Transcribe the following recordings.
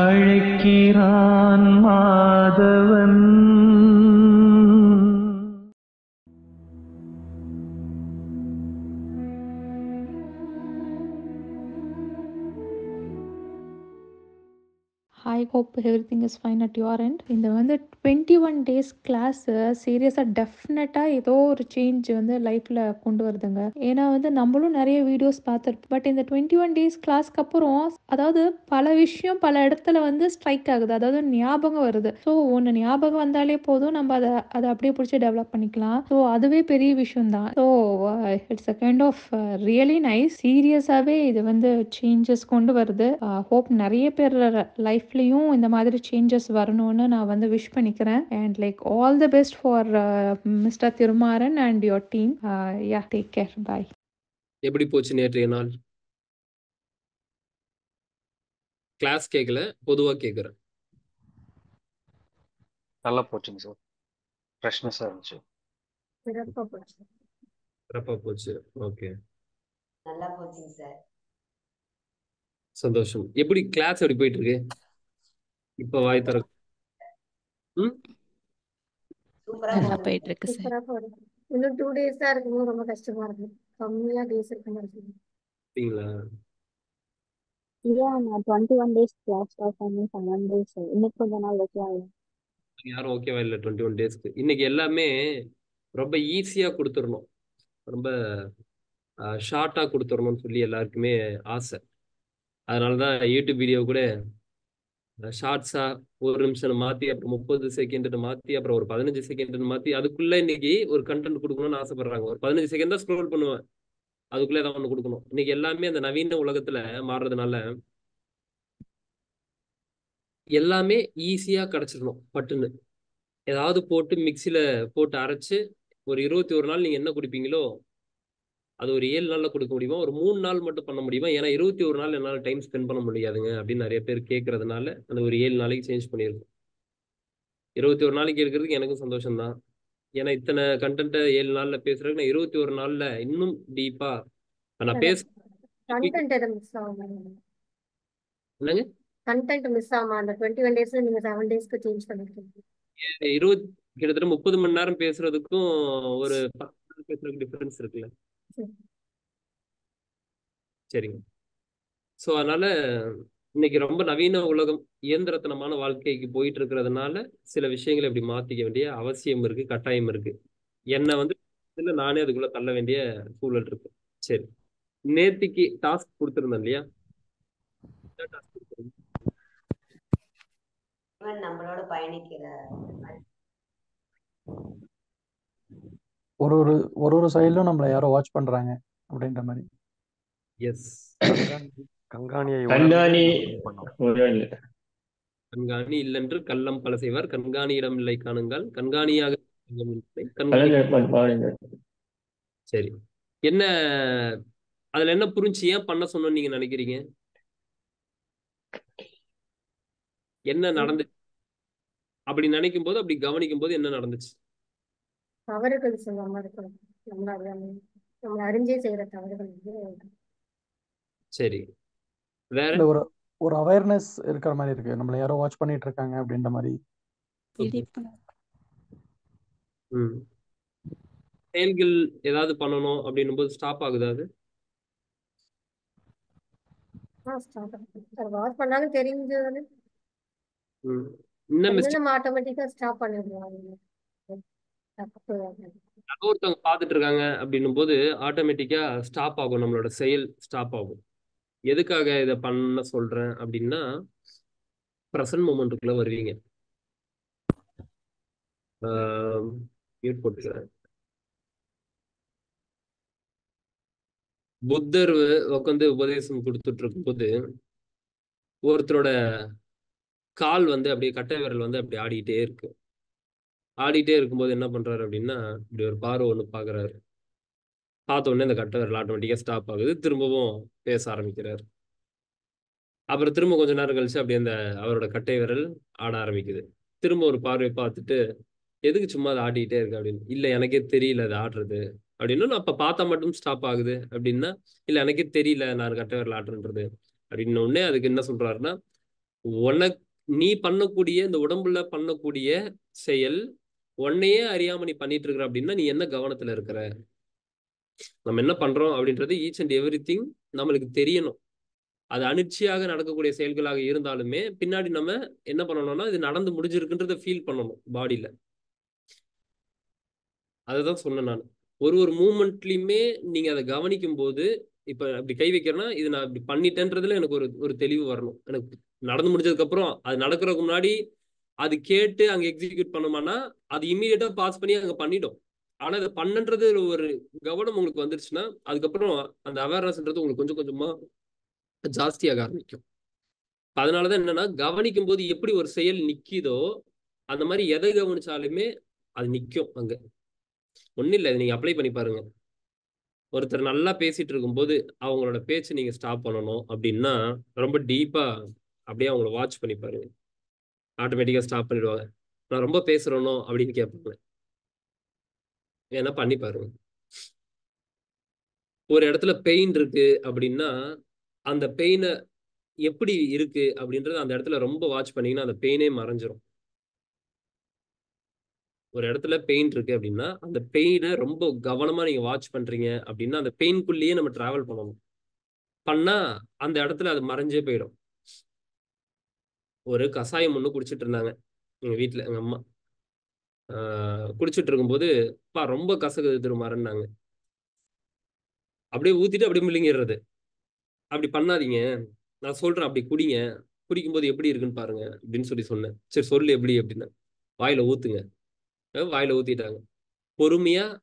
அழைக்கிறான் Madhavan hope everything is fine at your and இந்த வந்து டுவெண்ட்டி ஒன் டேஸ் கிளாஸு சீரியஸாக டெஃபினட்டாக ஏதோ ஒரு சேஞ்ச் வந்து லைஃப்பில் கொண்டு வருதுங்க ஏன்னா வந்து நம்மளும் நிறைய வீடியோஸ் பார்த்துருப்போம் பட் இந்த டுவெண்ட்டி ஒன் டேஸ் கிளாஸ்க்கு அப்புறம் அதாவது பல விஷயம் பல இடத்துல வந்து ஸ்ட்ரைக் ஆகுது அதாவது ஞாபகம் வருது ஸோ ஒன்று ஞாபகம் வந்தாலே போதும் நம்ம அதை அதை அப்படியே பிடிச்சி டெவலப் பண்ணிக்கலாம் ஸோ அதுவே பெரிய விஷயம் தான் so it's a kind of really nice சீரியஸாகவே இது வந்து சேஞ்சஸ் கொண்டு வருது ஹோப் uh, நிறைய பேர் லைஃப்லேயும் இன்னும் இந்த மாதிரி சேஞ்சஸ் வரணும்னு நான் வந்து விஷ் பண்ணிக்கிறேன் and like all the best for mister Thirumaran and your team yeah take care bye எப்படி போச்சு நேற்றைய நாள் கிளாஸ் கேட்கல பொதுவாக கேட்குறேன் நல்லா போச்சுங்க சார் ஃப்ரெஷ்னஸாக இருந்துச்சு சிறப்பாக போச்சு சிறப்பாக போச்சு ஓகே நல்லா போச்சுங்க சார் சந்தோஷம் எப்படி கிளாஸ் எப்படி போயிட்டு இருக்கு இப்ப வாய் திறக்க இன்னும் டூ ரொம்ப கஷ்டமா கம்மியா டுவெண்ட்டி ஒன் டேஸ் டேஸ் இன்னும் நாள் யாரும் ஓகேவா டுவெண்ட்டி ஒன் டேஸ்க்கு இன்னைக்கு எல்லாமே ரொம்ப ஈஸியா கொடுத்துடணும் ரொம்ப ஷார்ட்டாக கொடுத்துடணும்னு சொல்லி எல்லாருக்குமே ஆசை அதனால தான் யூடியூப் வீடியோ கூட ஷார்ட்ஸா ஒரு நிமிஷம் மாத்தி அப்புறம் முப்பது செகண்ட் மாத்தி அப்புறம் ஒரு பதினஞ்சு செகண்ட் மாத்தி அதுக்குள்ள இன்னைக்கு ஒரு கண்டென்ட் கொடுக்கணும்னு ஆசைப்படுறாங்க ஒரு பதினஞ்சு செகண்ட் தான் ஸ்க்ரோல் பண்ணுவேன் அதுக்குள்ளே ஏதாவது ஒண்ணு கொடுக்கணும் இன்னைக்கு எல்லாமே அந்த நவீன உலகத்துல மாறுறதுனால எல்லாமே ஈஸியா கிடைச்சிடணும் பட்டுன்னு ஏதாவது போட்டு மிக்சியில போட்டு அரைச்சு ஒரு இருபத்தி ஒரு நாள் நீங்க என்ன குடிப்பீங்களோ அது ஒரு ஏழு நாளில் கொடுக்க முடியுமா ஒரு மூணு நாள் மட்டும் பண்ண முடியுமா ஏன்னா இருபத்தி ஒரு நாள் என்னால் டைம் ஸ்பெண்ட் பண்ண முடியாதுங்க அப்படின்னு நிறைய பேர் கேட்கறதுனால அந்த ஒரு ஏழு நாளைக்கு சேஞ்ச் பண்ணியிருக்கோம் இருபத்தி ஒரு நாளைக்கு இருக்கிறதுக்கு எனக்கும் சந்தோஷம்தான் ஏன்னா இத்தனை கண்டென்ட்டை ஏழு நாளில் பேசுறதுக்கு நான் இருபத்தி ஒரு நாளில் இன்னும் டீப்பா நான் பேச என்னங்க கிட்டத்தட்ட முப்பது மணி நேரம் பேசுறதுக்கும் ஒரு பத்து பேசுறதுக்கு டிஃபரன்ஸ் இருக்குல்ல சரிங்க ஸோ அதனால இன்னைக்கு ரொம்ப நவீன உலகம் இயந்திரத்தனமான வாழ்க்கைக்கு போயிட்டு இருக்கிறதுனால சில விஷயங்களை இப்படி மாத்திக்க வேண்டிய அவசியம் இருக்கு கட்டாயம் இருக்கு என்னை வந்து இதுல நானே அதுக்குள்ள தள்ள வேண்டிய சூழல் இருக்கு சரி நேத்திக்கு டாஸ்க் கொடுத்துருந்தேன் இல்லையா நம்மளோட பயணிக்கிற ஒரு ஒரு ஒரு ஒரு நம்மள யாரோ வாட்ச் பண்றாங்க அப்படின்ற மாதிரி எஸ் கங்காணியை கண்காணி கண்காணி இல்லென்று கள்ளம் பல செய்வார் கண்காணியிடம் இல்லை காணுங்கள் கண்காணியாக சரி என்ன அதுல என்ன புரிஞ்சு ஏன் பண்ண சொன்னு நீங்க நினைக்கிறீங்க என்ன நடந்துச்சு அப்படி நினைக்கும் போது அப்படி கவனிக்கும் போது என்ன நடந்துச்சு தவறுகள் சொல்லாம இருக்கணும் நம்மள அறியாமல் நம்மள அறிஞ்சே செய்யற தவறுகள் சரி வேற ஒரு ஒரு அவேர்னஸ் இருக்கிற மாதிரி இருக்கு நம்மள யாரோ வாட்ச் பண்ணிட்டு இருக்காங்க அப்படின்ற மாதிரி செயல்கள் ஏதாவது பண்ணணும் அப்படின்னும் போது ஸ்டாப் ஆகுது அது வாட்ச் பண்ணாலும் தெரிஞ்சது இன்னும் ஆட்டோமேட்டிக்கா ஸ்டாப் பண்ணிடுவாங்க ஒருத்தவங்க பார்த்துட்டு இருக்காங்க அப்படின்னும் போது ஆட்டோமேட்டிக்கா ஸ்டாப் ஆகும் நம்மளோட செயல் ஸ்டாப் ஆகும் எதுக்காக இதை பண்ண சொல்றேன் அப்படின்னா ப்ரெசன்ட் மூமெண்ட்டுக்குள்ள வருவீங்க மியூட் போட்டுக்கிறேன் புத்தர் உட்காந்து உபதேசம் கொடுத்துட்டு இருக்கும்போது ஒருத்தரோட கால் வந்து அப்படியே கட்டை விரல் வந்து அப்படி ஆடிக்கிட்டே இருக்கு ஆடிட்டே இருக்கும்போது என்ன பண்ணுறாரு அப்படின்னா இப்படி ஒரு பார்வை ஒன்று பார்க்குறாரு பார்த்த உடனே இந்த கட்டவர் விரல் ஸ்டாப் ஆகுது திரும்பவும் பேச ஆரம்பிக்கிறார் அப்புறம் திரும்ப கொஞ்ச நேரம் கழிச்சு அப்படியே அந்த அவரோட கட்டை விரல் ஆட ஆரம்பிக்குது திரும்ப ஒரு பார்வை பார்த்துட்டு எதுக்கு சும்மா அதை ஆடிக்கிட்டே இருக்கு அப்படின்னு இல்லை எனக்கே தெரியல அது ஆடுறது அப்படின்னா நான் அப்போ பார்த்தா மட்டும் ஸ்டாப் ஆகுது அப்படின்னா இல்லை எனக்கே தெரியல நான் கட்டை விரல் ஆடுறன்றது அப்படின்னு உடனே அதுக்கு என்ன சொல்றாருன்னா உனக்கு நீ பண்ணக்கூடிய இந்த உடம்புல பண்ணக்கூடிய செயல் உன்னையே அறியாம நீ பண்ணிட்டு இருக்கிற அப்படின்னா நீ என்ன கவனத்துல இருக்கிற நம்ம என்ன பண்றோம் அப்படின்றது ஈச் அண்ட் எவ்ரி திங் நம்மளுக்கு தெரியணும் அது அனிச்சையாக நடக்கக்கூடிய செயல்களாக இருந்தாலுமே பின்னாடி நம்ம என்ன பண்ணணும்னா இது நடந்து முடிஞ்சிருக்குன்றத ஃபீல் பண்ணணும் பாடியில அதுதான் சொன்னேன் நான் ஒரு ஒரு மூமெண்ட்லயுமே நீங்க அதை கவனிக்கும் போது இப்ப அப்படி கை வைக்கிறேன்னா இது நான் இப்படி பண்ணிட்டேன்றதுல எனக்கு ஒரு ஒரு தெளிவு வரணும் எனக்கு நடந்து முடிஞ்சதுக்கு அப்புறம் அது நடக்கிறதுக்கு முன்னாடி அது கேட்டு அங்க எக்ஸிக்யூட் பண்ணுமானா அது இம்மிடியட்டா பாஸ் பண்ணி அங்க பண்ணிடும் ஆனா அதை பண்ணன்றது ஒரு கவனம் உங்களுக்கு வந்துருச்சுன்னா அதுக்கப்புறம் அந்த அவேர்னஸ்ன்றது உங்களுக்கு கொஞ்சம் கொஞ்சமா ஜாஸ்தியாக ஆரம்பிக்கும் அதனாலதான் என்னன்னா கவனிக்கும் போது எப்படி ஒரு செயல் நிக்கிதோ அந்த மாதிரி எதை கவனிச்சாலுமே அது நிக்கும் அங்க ஒன்றும் இல்லை நீங்க அப்ளை பண்ணி பாருங்க ஒருத்தர் நல்லா பேசிட்டு இருக்கும்போது அவங்களோட பேச்சு நீங்க ஸ்டாப் பண்ணணும் அப்படின்னா ரொம்ப டீப்பா அப்படியே அவங்கள வாட்ச் பண்ணி பாருங்க ஆட்டோமேட்டிக்காக ஸ்டாப் பண்ணிடுவாங்க நான் ரொம்ப பேசுகிறேனோ அப்படின்னு கேட்பாங்க வேணா பண்ணி பாருங்க ஒரு இடத்துல பெயின் இருக்கு அப்படின்னா அந்த பெயினை எப்படி இருக்கு அப்படின்றத அந்த இடத்துல ரொம்ப வாட்ச் பண்ணீங்கன்னா அந்த பெயினே மறைஞ்சிரும் ஒரு இடத்துல பெயின் இருக்கு அப்படின்னா அந்த பெயினை ரொம்ப கவனமா நீங்க வாட்ச் பண்றீங்க அப்படின்னா அந்த பெயின்குள்ளேயே நம்ம டிராவல் பண்ணணும் பண்ணா அந்த இடத்துல அது மறைஞ்சே போயிடும் ஒரு கஷாயம் ஒன்று குடிச்சிட்டு இருந்தாங்க எங்கள் வீட்டில் எங்கள் அம்மா குடிச்சிட்டு இருக்கும்போது அப்பா ரொம்ப கசகுது திருமாறன்னாங்க அப்படியே ஊற்றிட்டு அப்படியே முள்ளிங்கிறது அப்படி பண்ணாதீங்க நான் சொல்கிறேன் அப்படி குடிங்க குடிக்கும்போது எப்படி இருக்குன்னு பாருங்க அப்படின்னு சொல்லி சொன்னேன் சரி சொல்லு எப்படி அப்படின்னா வாயில் ஊற்றுங்க வாயில் ஊற்றிட்டாங்க பொறுமையாக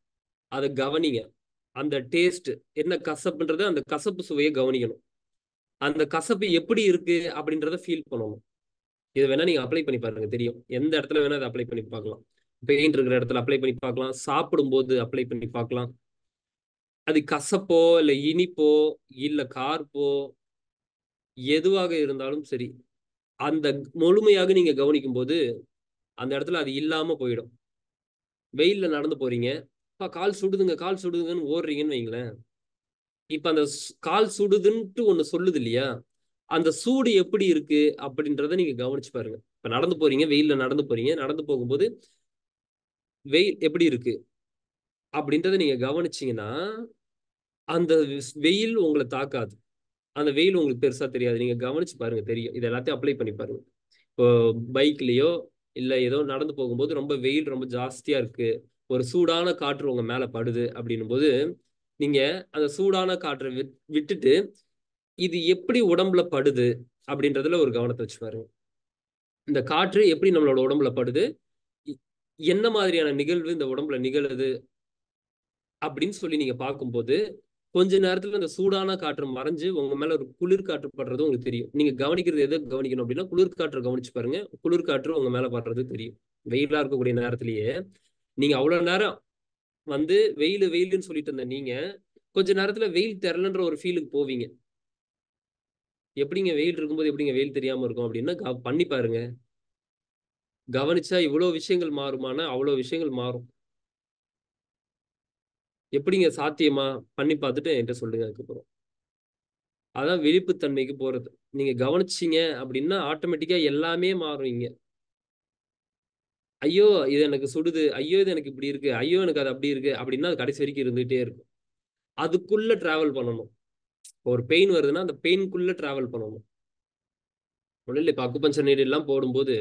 அதை கவனிங்க அந்த டேஸ்ட் என்ன கசப்புன்றத அந்த கசப்பு சுவையை கவனிக்கணும் அந்த கசப்பு எப்படி இருக்கு அப்படின்றத ஃபீல் பண்ணணும் இது வேணா நீங்க அப்ளை பண்ணி பாருங்க தெரியும் எந்த இடத்துல வேணா அதை அப்ளை பண்ணி பார்க்கலாம் பெயிண்ட் இருக்கிற இடத்துல அப்ளை பண்ணி பார்க்கலாம் சாப்பிடும்போது அப்ளை பண்ணி பார்க்கலாம் அது கசப்போ இல்லை இனிப்போ இல்லை கார்ப்போ எதுவாக இருந்தாலும் சரி அந்த முழுமையாக நீங்க கவனிக்கும் போது அந்த இடத்துல அது இல்லாம போயிடும் வெயில்ல நடந்து போறீங்க கால் சுடுதுங்க கால் சுடுதுங்கன்னு ஓடுறீங்கன்னு வைங்களேன் இப்ப அந்த கால் சுடுதுன்ட்டு ஒண்ணு சொல்லுது இல்லையா அந்த சூடு எப்படி இருக்கு அப்படின்றத நீங்க கவனிச்சு பாருங்க இப்ப நடந்து போறீங்க வெயில்ல நடந்து போறீங்க நடந்து போகும்போது வெயில் எப்படி இருக்கு அப்படின்றத நீங்க கவனிச்சீங்கன்னா அந்த வெயில் உங்களை தாக்காது அந்த வெயில் உங்களுக்கு பெருசா தெரியாது நீங்க கவனிச்சு பாருங்க தெரியும் இது எல்லாத்தையும் அப்ளை பண்ணி பாருங்க இப்போ பைக்லயோ இல்ல ஏதோ நடந்து போகும்போது ரொம்ப வெயில் ரொம்ப ஜாஸ்தியா இருக்கு ஒரு சூடான காற்று உங்க மேல படுது அப்படின்னும் போது நீங்க அந்த சூடான காற்றை விட்டுட்டு இது எப்படி உடம்புல படுது அப்படின்றதுல ஒரு கவனத்தை வச்சு பாருங்க இந்த காற்று எப்படி நம்மளோட உடம்புல படுது என்ன மாதிரியான நிகழ்வு இந்த உடம்புல நிகழுது அப்படின்னு சொல்லி நீங்க பார்க்கும்போது கொஞ்ச நேரத்துல அந்த சூடான காற்று மறைஞ்சு உங்க மேல ஒரு குளிர் காற்று படுறது உங்களுக்கு தெரியும் நீங்க கவனிக்கிறது எதை கவனிக்கணும் அப்படின்னா குளிர் காற்று கவனிச்சு பாருங்க குளிர் காற்று உங்க மேல படுறது தெரியும் வெயிலா இருக்கக்கூடிய நேரத்திலேயே நீங்க அவ்வளவு நேரம் வந்து வெயில் வெயிலுன்னு சொல்லிட்டு இருந்த நீங்க கொஞ்ச நேரத்துல வெயில் தெரிலன்ற ஒரு ஃபீலுக்கு போவீங்க எப்படிங்க வெயில் இருக்கும்போது எப்படிங்க வெயில் தெரியாமல் இருக்கும் அப்படின்னா பண்ணி பாருங்க கவனிச்சா இவ்வளோ விஷயங்கள் மாறுமான அவ்வளோ விஷயங்கள் மாறும் எப்படிங்க சாத்தியமா பண்ணி பார்த்துட்டு என்கிட்ட சொல்லுங்க அதுக்கப்புறம் அதான் விழிப்புத்தன்மைக்கு போகிறது நீங்கள் கவனிச்சிங்க அப்படின்னா ஆட்டோமேட்டிக்கா எல்லாமே மாறும் இங்கே ஐயோ இது எனக்கு சுடுது ஐயோ இது எனக்கு இப்படி இருக்கு ஐயோ எனக்கு அது அப்படி இருக்கு அப்படின்னா அது கடைசி வரைக்கும் இருந்துகிட்டே இருக்கும் அதுக்குள்ள டிராவல் பண்ணணும் ஒரு பெயின் வருதுன்னா அந்த பெயின்குள்ளே ட்ராவல் பண்ணணும் இல்லை இப்போ அக்குப்பஞ்சர் எல்லாம் போடும்போது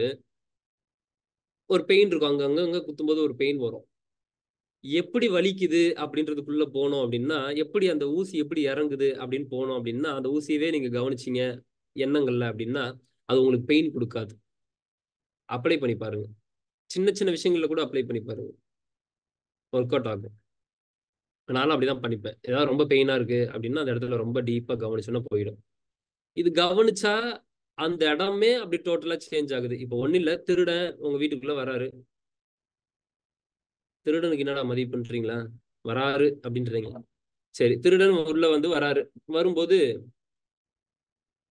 ஒரு பெயின் இருக்கும் அங்கே அங்கே அங்கே குத்தும்போது ஒரு பெயின் வரும் எப்படி வலிக்குது அப்படின்றதுக்குள்ளே போனோம் அப்படின்னா எப்படி அந்த ஊசி எப்படி இறங்குது அப்படின்னு போனோம் அப்படின்னா அந்த ஊசியவே நீங்கள் கவனிச்சிங்க எண்ணங்கள்ல அப்படின்னா அது உங்களுக்கு பெயின் கொடுக்காது அப்ளை பண்ணி பாருங்க சின்ன சின்ன விஷயங்கள்ல கூட அப்ளை பண்ணி பாருங்க ஒர்க் அவுட் ஆகும் நானும் அப்படிதான் பண்ணிப்பேன் ஏதாவது ரொம்ப பெயினா இருக்கு அப்படின்னா அந்த இடத்துல ரொம்ப டீப்பா கவனிச்சோன்னா போயிடும் இது கவனிச்சா அந்த இடமே அப்படி டோட்டலா சேஞ்ச் ஆகுது இப்போ ஒன்றும் இல்லை திருடன் உங்க வீட்டுக்குள்ள வராரு திருடனுக்கு என்னடா மதிப்புன்றீங்களா வராரு அப்படின்றீங்க சரி திருடன் உள்ள வந்து வராரு வரும்போது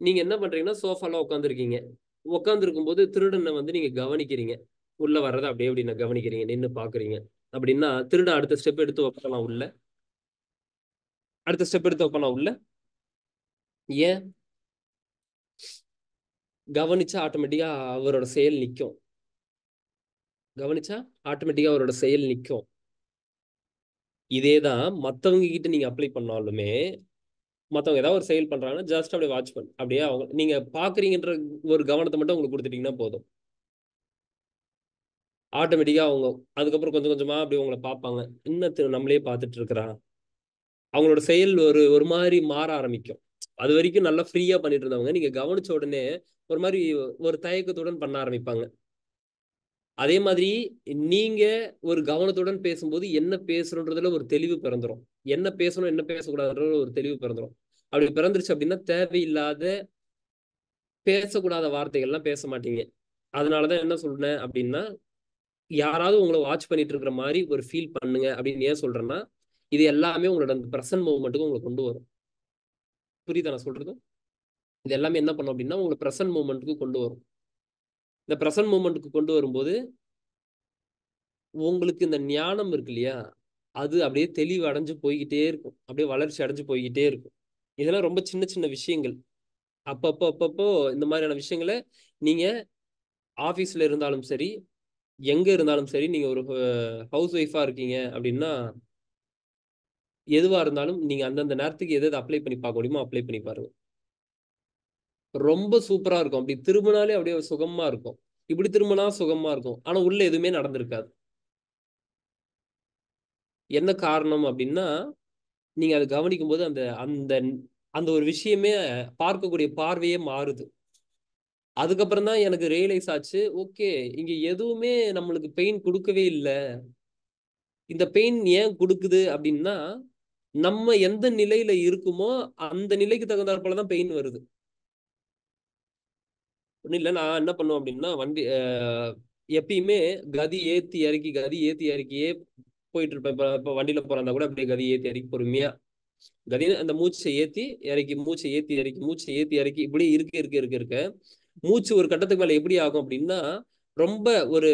நீங்க என்ன பண்றீங்கன்னா சோஃபாலாம் உட்காந்துருக்கீங்க உட்காந்துருக்கும் போது திருடனை வந்து நீங்க கவனிக்கிறீங்க உள்ள வர்றதை அப்படியே அப்படின்னு கவனிக்கிறீங்க நின்று பாக்குறீங்க அப்படின்னா திருட அடுத்த ஸ்டெப் எடுத்து உட்காரலாம் உள்ள அடுத்த ஸ்டெப் எடுத்து வைப்பானா உள்ள ஏன் கவனிச்சா ஆட்டோமேட்டிக்கா அவரோட செயல் நிற்கும் கவனிச்சா ஆட்டோமேட்டிக்கா அவரோட செயல் நிற்கும் இதே தான் மற்றவங்க கிட்ட நீங்க அப்ளை பண்ணாலுமே மற்றவங்க ஏதாவது ஒரு செயல் பண்றாங்கன்னா ஜஸ்ட் அப்படியே வாட்ச் பண்ணு அப்படியே அவங்க நீங்க பாக்குறீங்கன்ற ஒரு கவனத்தை மட்டும் உங்களுக்கு கொடுத்துட்டீங்கன்னா போதும் ஆட்டோமேட்டிக்காக அவங்க அதுக்கப்புறம் கொஞ்சம் கொஞ்சமாக அப்படி உங்களை பார்ப்பாங்க இன்னும் நம்மளே பார்த்துட்டு இருக்கிறான் அவங்களோட செயல் ஒரு ஒரு மாதிரி மாற ஆரம்பிக்கும் அது வரைக்கும் நல்லா ஃப்ரீயா பண்ணிட்டு இருந்தவங்க நீங்க கவனிச்ச உடனே ஒரு மாதிரி ஒரு தயக்கத்துடன் பண்ண ஆரம்பிப்பாங்க அதே மாதிரி நீங்க ஒரு கவனத்துடன் பேசும்போது என்ன பேசுறோன்றதுல ஒரு தெளிவு பிறந்துரும் என்ன பேசணும் என்ன பேசக்கூடாதுன்ற ஒரு தெளிவு பிறந்துரும் அப்படி பிறந்துருச்சு அப்படின்னா தேவையில்லாத பேசக்கூடாத வார்த்தைகள்லாம் பேச மாட்டீங்க அதனாலதான் என்ன சொல்றேன் அப்படின்னா யாராவது உங்களை வாட்ச் பண்ணிட்டு இருக்கிற மாதிரி ஒரு ஃபீல் பண்ணுங்க அப்படின்னு ஏன் சொல்றேன்னா இது எல்லாமே உங்களோட அந்த ப்ரெசன்ட் மூவ்மெண்ட்டுக்கு உங்களை கொண்டு வரும் புரியுதா நான் சொல்றது இது எல்லாமே என்ன பண்ணும் அப்படின்னா உங்களை பிரசன்ட் மூவ்மெண்ட்டுக்கு கொண்டு வரும் இந்த பிரசன்ட் மூமெண்ட்டுக்கு கொண்டு வரும்போது உங்களுக்கு இந்த ஞானம் இருக்கு இல்லையா அது அப்படியே தெளிவு அடைஞ்சு போய்கிட்டே இருக்கும் அப்படியே வளர்ச்சி அடைஞ்சு போய்கிட்டே இருக்கும் இதெல்லாம் ரொம்ப சின்ன சின்ன விஷயங்கள் அப்பப்போ அப்பப்போ இந்த மாதிரியான விஷயங்களை நீங்கள் ஆஃபீஸில் இருந்தாலும் சரி எங்கே இருந்தாலும் சரி நீங்கள் ஒரு ஹவுஸ் ஒய்ஃபாக இருக்கீங்க அப்படின்னா எதுவாக இருந்தாலும் நீங்க அந்தந்த நேரத்துக்கு எது அப்ளை பண்ணி பார்க்க முடியுமோ அப்ளை பண்ணி பாருங்க ரொம்ப சூப்பரா இருக்கும் அப்படி திரும்பினாலே அப்படியே சுகமா இருக்கும் இப்படி திரும்பினா சுகமா இருக்கும் ஆனால் உள்ள எதுவுமே நடந்திருக்காது என்ன காரணம் அப்படின்னா நீங்க அதை கவனிக்கும் போது அந்த அந்த அந்த ஒரு விஷயமே பார்க்கக்கூடிய பார்வையே மாறுது அதுக்கப்புறம் தான் எனக்கு ரியலைஸ் ஆச்சு ஓகே இங்க எதுவுமே நம்மளுக்கு பெயின் கொடுக்கவே இல்லை இந்த பெயின் ஏன் கொடுக்குது அப்படின்னா நம்ம எந்த நிலையில இருக்குமோ அந்த நிலைக்கு தகுந்தாற்போலதான் போலதான் பெயின் வருது ஒண்ணு இல்லை நான் என்ன பண்ணுவேன் அப்படின்னா வண்டி எப்பயுமே கதி ஏத்தி இறக்கி கதி ஏத்தி இறக்கியே போயிட்டு இருப்பேன் இப்போ இப்போ வண்டியில போறாங்க கூட அப்படியே கதி ஏத்தி இறக்கி பொறுமையா கதி அந்த மூச்சை ஏத்தி இறக்கி மூச்சை ஏத்தி இறக்கி மூச்சை ஏத்தி இறக்கி இப்படியே இருக்க இருக்க இருக்க இருக்க மூச்சு ஒரு கட்டத்துக்கு மேல எப்படி ஆகும் அப்படின்னா ரொம்ப ஒரு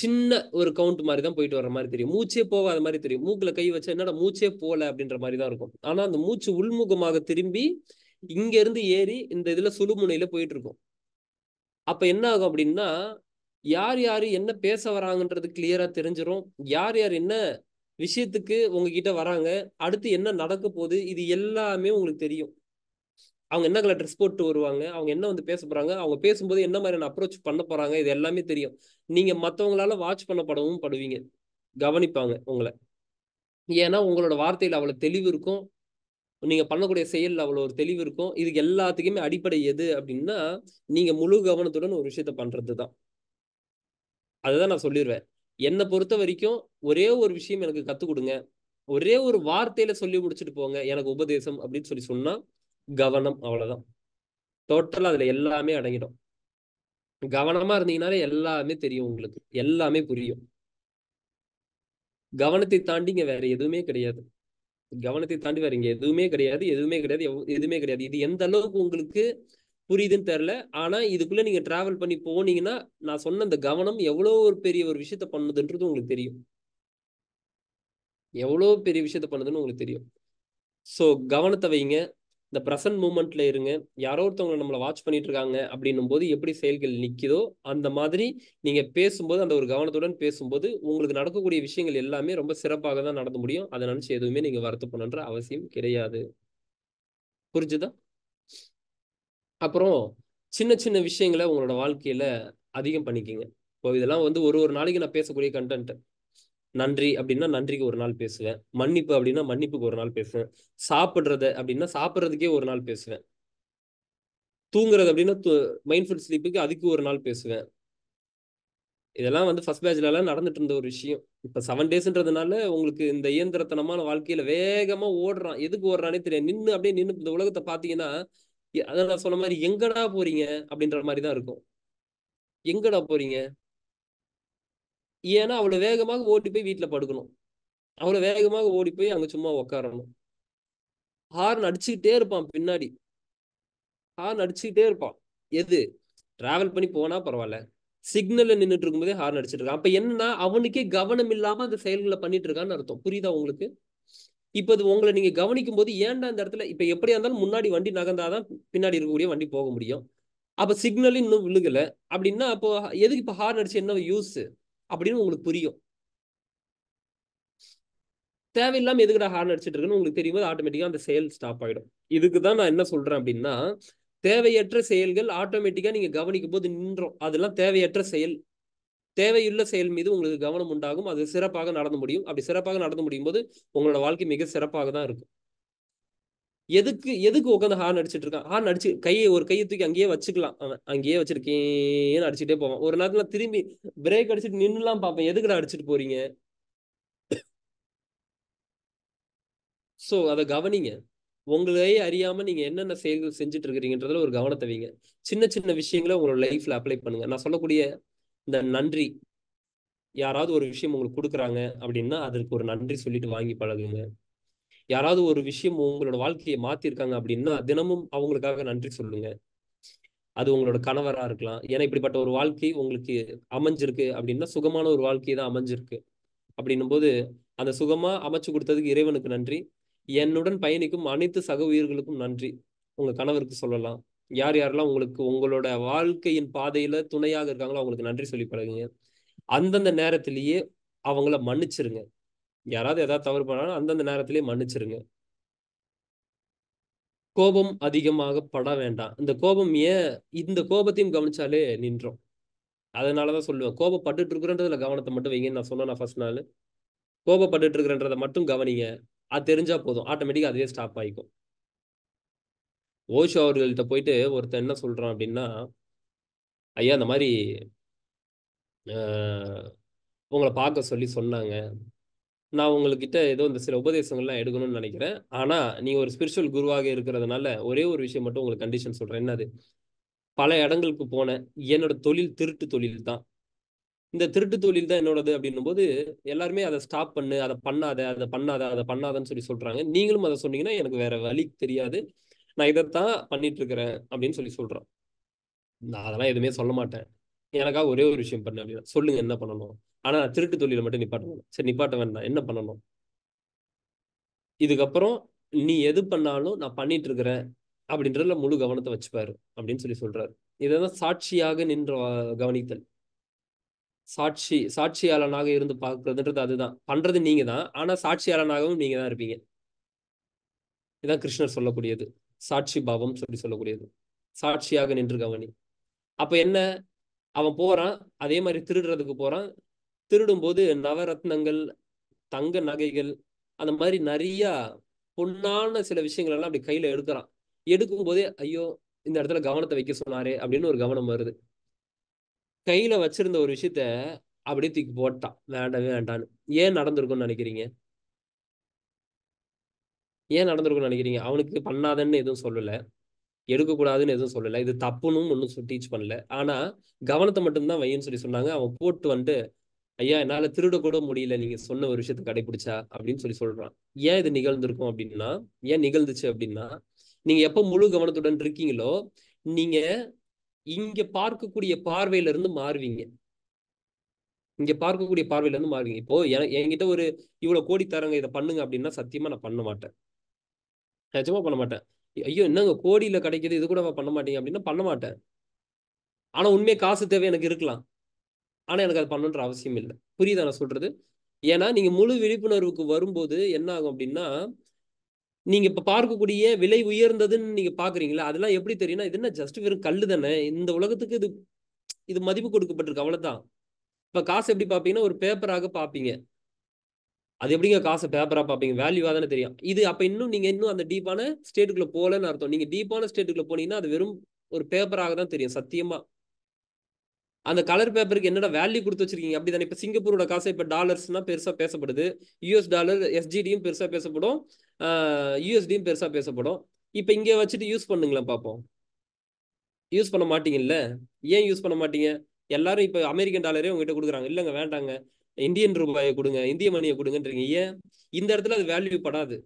சின்ன ஒரு கவுண்ட் மாதிரி தான் போயிட்டு வர மாதிரி தெரியும் மூச்சே போகாத மாதிரி தெரியும் மூக்குல கை வச்சா என்னடா மூச்சே போல அப்படின்ற மாதிரி தான் இருக்கும் ஆனா அந்த மூச்சு உள்முகமாக திரும்பி இங்க இருந்து ஏறி இந்த இதுல சுழுமுனையில போயிட்டு இருக்கும் அப்ப என்ன ஆகும் அப்படின்னா யார் யாரு என்ன பேச வராங்கன்றது கிளியரா தெரிஞ்சிடும் யார் யார் என்ன விஷயத்துக்கு உங்ககிட்ட வராங்க அடுத்து என்ன நடக்க போகுது இது எல்லாமே உங்களுக்கு தெரியும் அவங்க என்ன கலர் ட்ரெஸ் போட்டு வருவாங்க அவங்க என்ன வந்து பேச போறாங்க அவங்க பேசும்போது என்ன மாதிரியான அப்ரோச் பண்ண போறாங்க இது எல்லாமே தெரியும் நீங்க மற்றவங்களால வாட்ச் பண்ண படவும் படுவீங்க கவனிப்பாங்க உங்களை ஏன்னா உங்களோட வார்த்தையில் அவ்வளோ தெளிவு இருக்கும் நீங்க பண்ணக்கூடிய செயலில் அவ்வளோ ஒரு தெளிவு இருக்கும் இதுக்கு எல்லாத்துக்குமே அடிப்படை எது அப்படின்னா நீங்க முழு கவனத்துடன் ஒரு விஷயத்த பண்றது தான் அதுதான் நான் சொல்லிடுவேன் என்னை பொறுத்த வரைக்கும் ஒரே ஒரு விஷயம் எனக்கு கற்றுக் கொடுங்க ஒரே ஒரு வார்த்தையில சொல்லி முடிச்சுட்டு போங்க எனக்கு உபதேசம் அப்படின்னு சொல்லி சொன்னா கவனம் அவ்வளவுதான் டோட்டலா அதுல எல்லாமே அடங்கிடும் கவனமா இருந்தீங்கனாலே எல்லாமே தெரியும் உங்களுக்கு எல்லாமே புரியும் கவனத்தை தாண்டி இங்க வேற எதுவுமே கிடையாது கவனத்தை தாண்டி வேற இங்க எதுவுமே கிடையாது எதுவுமே கிடையாது எதுவுமே கிடையாது இது எந்த அளவுக்கு உங்களுக்கு புரியுதுன்னு தெரில ஆனா இதுக்குள்ள நீங்க டிராவல் பண்ணி போனீங்கன்னா நான் சொன்ன அந்த கவனம் எவ்வளோ ஒரு பெரிய ஒரு விஷயத்த பண்ணுதுன்றது உங்களுக்கு தெரியும் எவ்வளோ பெரிய விஷயத்த பண்ணுதுன்னு உங்களுக்கு தெரியும் ஸோ கவனத்தை வைங்க இந்த ப்ரெசன்ட் மூமெண்ட்ல இருங்க யாரோ ஒருத்தவங்க நம்மளை வாட்ச் பண்ணிட்டு இருக்காங்க அப்படின்னும் போது எப்படி செயல்கள் நிற்கிதோ அந்த மாதிரி நீங்க பேசும்போது அந்த ஒரு கவனத்துடன் பேசும்போது உங்களுக்கு நடக்கக்கூடிய விஷயங்கள் எல்லாமே ரொம்ப சிறப்பாக தான் நடந்து முடியும் அதை நினைச்சு எதுவுமே நீங்க வருத்தப்படணுன்ற அவசியம் கிடையாது புரிஞ்சுதா அப்புறம் சின்ன சின்ன விஷயங்களை உங்களோட வாழ்க்கையில அதிகம் பண்ணிக்கிங்க இப்போ இதெல்லாம் வந்து ஒரு ஒரு நாளைக்கு நான் பேசக்கூடிய கண்டென்ட் நன்றி அப்படின்னா நன்றிக்கு ஒரு நாள் பேசுவேன் மன்னிப்பு அப்படின்னா மன்னிப்புக்கு ஒரு நாள் பேசுவேன் சாப்பிட்றது அப்படின்னா சாப்பிட்றதுக்கே ஒரு நாள் பேசுவேன் தூங்குறது அப்படின்னா மைண்ட்ஃபுல் ஸ்லீப்புக்கு அதுக்கு ஒரு நாள் பேசுவேன் இதெல்லாம் வந்து ஃபர்ஸ்ட் பேட்ச்லலாம் நடந்துட்டு இருந்த ஒரு விஷயம் இப்போ செவன் டேஸ்ன்றதுனால உங்களுக்கு இந்த இயந்திரத்தனமான வாழ்க்கையில வேகமா ஓடுறான் எதுக்கு ஓடுறானே தெரியாது நின்று அப்படியே நின்று இந்த உலகத்தை பார்த்தீங்கன்னா அதான் நான் சொன்ன மாதிரி எங்கடா போறீங்க அப்படின்ற மாதிரி தான் இருக்கும் எங்கடா போறீங்க ஏன்னா அவ்வளோ வேகமாக ஓடி போய் வீட்டில் படுக்கணும் அவ்வளோ வேகமாக ஓடி போய் அங்கே சும்மா உக்காரணும் ஹார்ன் அடிச்சுக்கிட்டே இருப்பான் பின்னாடி ஹார்ன் அடிச்சுக்கிட்டே இருப்பான் எது டிராவல் பண்ணி போனால் பரவாயில்ல சிக்னலில் நின்றுட்டு இருக்கும்போதே ஹார்ன் அடிச்சுட்டு இருக்கான் அப்போ என்னன்னா அவனுக்கே கவனம் இல்லாமல் அந்த செயல்களை பண்ணிட்டு இருக்கான்னு அர்த்தம் புரியுதா உங்களுக்கு இப்போ இது உங்களை நீங்கள் கவனிக்கும் போது ஏன்டா இந்த இடத்துல இப்போ எப்படியா இருந்தாலும் முன்னாடி வண்டி நகர்ந்தாதான் பின்னாடி இருக்கக்கூடிய வண்டி போக முடியும் அப்போ சிக்னல் இன்னும் விழுகலை அப்படின்னா அப்போ எதுக்கு இப்போ ஹார்ன் அடிச்சு என்ன யூஸ் அப்படின்னு உங்களுக்கு புரியும் தேவையில்லாம எதுக்குடா ஹார்ன் அடிச்சிட்டு இருக்குன்னு உங்களுக்கு தெரியும் போது ஆட்டோமேட்டிக்கா அந்த செயல் ஸ்டாப் ஆயிடும் இதுக்கு தான் நான் என்ன சொல்றேன் அப்படின்னா தேவையற்ற செயல்கள் ஆட்டோமேட்டிக்கா நீங்க கவனிக்கும் போது நின்றோம் அதெல்லாம் தேவையற்ற செயல் தேவையுள்ள செயல் மீது உங்களுக்கு கவனம் உண்டாகும் அது சிறப்பாக நடந்து முடியும் அப்படி சிறப்பாக நடந்து முடியும் போது உங்களோட வாழ்க்கை மிக சிறப்பாக தான் இருக்கும் எதுக்கு எதுக்கு உட்காந்து ஹார்ன் அடிச்சுட்டு இருக்கான் ஹார்ன் அடிச்சு கையை ஒரு கையை தூக்கி அங்கேயே வச்சுக்கலாம் அவன் அங்கேயே வச்சிருக்கேன்னு அடிச்சுட்டே போவான் ஒரு நேரத்தில் திரும்பி பிரேக் அடிச்சுட்டு நின்றுலாம் பார்ப்பேன் எதுக்குடா அடிச்சுட்டு போறீங்க ஸோ அதை கவனிங்க உங்களே அறியாம நீங்க என்னென்ன செயல்கள் செஞ்சுட்டு இருக்கிறீங்கன்றதுல ஒரு கவனத்தை வைங்க சின்ன சின்ன விஷயங்களை உங்களோட லைஃப்ல அப்ளை பண்ணுங்க நான் சொல்லக்கூடிய இந்த நன்றி யாராவது ஒரு விஷயம் உங்களுக்கு கொடுக்குறாங்க அப்படின்னா அதற்கு ஒரு நன்றி சொல்லிட்டு வாங்கி பழகுங்க யாராவது ஒரு விஷயம் உங்களோட வாழ்க்கையை மாத்திருக்காங்க அப்படின்னா தினமும் அவங்களுக்காக நன்றி சொல்லுங்க அது உங்களோட கணவரா இருக்கலாம் ஏன்னா இப்படிப்பட்ட ஒரு வாழ்க்கை உங்களுக்கு அமைஞ்சிருக்கு அப்படின்னா சுகமான ஒரு வாழ்க்கையை தான் அமைஞ்சிருக்கு அப்படின்னும் போது அந்த சுகமா அமைச்சு கொடுத்ததுக்கு இறைவனுக்கு நன்றி என்னுடன் பயணிக்கும் அனைத்து சக உயிர்களுக்கும் நன்றி உங்க கணவருக்கு சொல்லலாம் யார் யாரெல்லாம் உங்களுக்கு உங்களோட வாழ்க்கையின் பாதையில துணையாக இருக்காங்களோ அவங்களுக்கு நன்றி சொல்லி பழகுங்க அந்தந்த நேரத்திலேயே அவங்கள மன்னிச்சிருங்க யாராவது எதாவது தவறு பண்ணாலும் அந்தந்த நேரத்திலேயே மன்னிச்சிருங்க கோபம் அதிகமாக பட வேண்டாம் இந்த கோபம் ஏன் இந்த கோபத்தையும் கவனிச்சாலே நின்றோம் அதனாலதான் சொல்லுவேன் கோபப்பட்டு இருக்கிறன்றதுல கவனத்தை மட்டும் வைங்கன்னு நான் சொன்னேன் ஃபர்ஸ்ட் நாள் கோபப்பட்டு இருக்கிறன்றத மட்டும் கவனிங்க அது தெரிஞ்சா போதும் ஆட்டோமேட்டிக்காக அதுவே ஸ்டாப் ஆகிக்கும் ஓஷோ அவர்கள்ட்ட போயிட்டு ஒருத்தர் என்ன சொல்றான் அப்படின்னா ஐயா இந்த மாதிரி உங்களை பார்க்க சொல்லி சொன்னாங்க நான் உங்கள்கிட்ட ஏதோ இந்த சில உபதேசங்கள்லாம் எடுக்கணும்னு நினைக்கிறேன் ஆனால் நீங்கள் ஒரு ஸ்பிரிச்சுவல் குருவாக இருக்கிறதுனால ஒரே ஒரு விஷயம் மட்டும் உங்களுக்கு கண்டிஷன் சொல்கிறேன் என்னது பல இடங்களுக்கு போனேன் என்னோட தொழில் திருட்டு தொழில் தான் இந்த திருட்டு தொழில் தான் என்னோடது அப்படின்னும் போது எல்லாருமே அதை ஸ்டாப் பண்ணு அதை பண்ணாத அதை பண்ணாத அதை பண்ணாதன்னு சொல்லி சொல்கிறாங்க நீங்களும் அதை சொன்னீங்கன்னா எனக்கு வேற வழி தெரியாது நான் இதைத்தான் பண்ணிட்டு இருக்கிறேன் அப்படின்னு சொல்லி சொல்கிறோம் நான் அதெல்லாம் எதுவுமே சொல்ல மாட்டேன் எனக்காக ஒரே ஒரு விஷயம் பண்ணு அப்படின்னா சொல்லுங்க என்ன பண்ணணும் ஆனா திருட்டு தொழிலை மட்டும் நிப்பாட்டணும் சரி நிப்பாட்ட வேண்டாம் என்ன பண்ணணும் இதுக்கப்புறம் நீ எது பண்ணாலும் நான் பண்ணிட்டு இருக்கிறேன் அப்படின்றதுல முழு கவனத்தை வச்சுப்பாரு அப்படின்னு சொல்லி சொல்றாரு இதான் சாட்சியாக நின்ற கவனித்தல் சாட்சி சாட்சியாளனாக இருந்து பார்க்கறதுன்றது அதுதான் பண்றது நீங்க தான் ஆனா சாட்சியாளனாகவும் நீங்க தான் இருப்பீங்க இதான் கிருஷ்ணர் சொல்லக்கூடியது சாட்சி பாவம் சொல்லி சொல்லக்கூடியது சாட்சியாக நின்று கவனி அப்ப என்ன அவன் போறான் அதே மாதிரி திருடுறதுக்கு போறான் திருடும் போது நவரத்னங்கள் தங்க நகைகள் அந்த மாதிரி நிறைய பொன்னான சில விஷயங்கள் எல்லாம் அப்படி கையில எடுக்கிறான் எடுக்கும் போதே ஐயோ இந்த இடத்துல கவனத்தை வைக்க சொன்னாரே அப்படின்னு ஒரு கவனம் வருது கையில வச்சிருந்த ஒரு விஷயத்த அப்படியே தூக்கி போட்டான் வேண்டவே வேண்டான்னு ஏன் நடந்திருக்கும்னு நினைக்கிறீங்க ஏன் நடந்திருக்கும்னு நினைக்கிறீங்க அவனுக்கு பண்ணாதன்னு எதுவும் சொல்லல எடுக்கக்கூடாதுன்னு எதுவும் சொல்லலை இது தப்புன்னு ஒன்றும் டீச் பண்ணல ஆனா கவனத்தை மட்டும்தான் வையன்னு சொல்லி சொன்னாங்க அவன் போட்டு வந்துட்டு ஐயா என்னால திருடக்கூட முடியல நீங்க சொன்ன ஒரு விஷயத்த கடைபிடிச்சா அப்படின்னு சொல்லி சொல்றான் ஏன் இது நிகழ்ந்திருக்கும் அப்படின்னா ஏன் நிகழ்ந்துச்சு அப்படின்னா நீங்க எப்ப முழு கவனத்துடன் இருக்கீங்களோ நீங்க இங்க பார்க்கக்கூடிய பார்வையில இருந்து மாறுவீங்க இங்க பார்க்கக்கூடிய பார்வையில இருந்து மாறுவீங்க இப்போ என்கிட்ட ஒரு இவ்வளவு கோடி தரங்க இதை பண்ணுங்க அப்படின்னா சத்தியமா நான் பண்ண மாட்டேன் நிஜமா பண்ண மாட்டேன் ஐயோ என்னங்க கோடியில கிடைக்குது இது கூட பண்ண மாட்டீங்க அப்படின்னா பண்ண மாட்டேன் ஆனா உண்மையை காசு தேவை எனக்கு இருக்கலாம் ஆனால் எனக்கு அது பண்ணணுன்ற அவசியம் இல்லை புரியுதா நான் சொல்றது ஏன்னா நீங்கள் முழு விழிப்புணர்வுக்கு வரும்போது என்ன ஆகும் அப்படின்னா நீங்க இப்ப பார்க்கக்கூடிய விலை உயர்ந்ததுன்னு நீங்க பாக்குறீங்களா அதெல்லாம் எப்படி தெரியும்னா இது என்ன ஜஸ்ட் வெறும் கல்லு தானே இந்த உலகத்துக்கு இது இது மதிப்பு கொடுக்கப்பட்டிருக்கு அவ்வளவுதான் இப்ப காசு எப்படி பாப்பீங்கன்னா ஒரு பேப்பராக பாப்பீங்க அது எப்படிங்க காசை பேப்பரா பாப்பீங்க வேல்யூவா தானே தெரியும் இது அப்ப இன்னும் நீங்க இன்னும் அந்த டீப்பான ஸ்டேட்டுக்குள்ள போலன்னு அர்த்தம் நீங்க டீப்பான ஸ்டேட்டுக்குள்ள போனீங்கன்னா அது வெறும் ஒரு பேப்பராக தான் தெரியும் சத்தியமா அந்த கலர் பேப்பருக்கு என்னடா வேல்யூ கொடுத்து வச்சிருக்கீங்க அப்படி தானே இப்போ சிங்கப்பூரோட காசு இப்போ டாலர்ஸ்னா பெருசாக பேசப்படுது யூஎஸ் டாலர் எஸ்ஜிடியும் பெருசாக பேசப்படும் யூஎஸ்டியும் பெருசாக பேசப்படும் இப்போ இங்கே வச்சுட்டு யூஸ் பண்ணுங்களேன் பார்ப்போம் யூஸ் பண்ண மாட்டீங்கல்ல ஏன் யூஸ் பண்ண மாட்டீங்க எல்லாரும் இப்போ அமெரிக்கன் டாலரே உங்ககிட்ட கொடுக்குறாங்க இல்லைங்க வேண்டாங்க இந்தியன் ரூபாயை கொடுங்க இந்திய மணியை கொடுங்கன்றீங்க ஏன் இந்த இடத்துல அது வேல்யூ படாது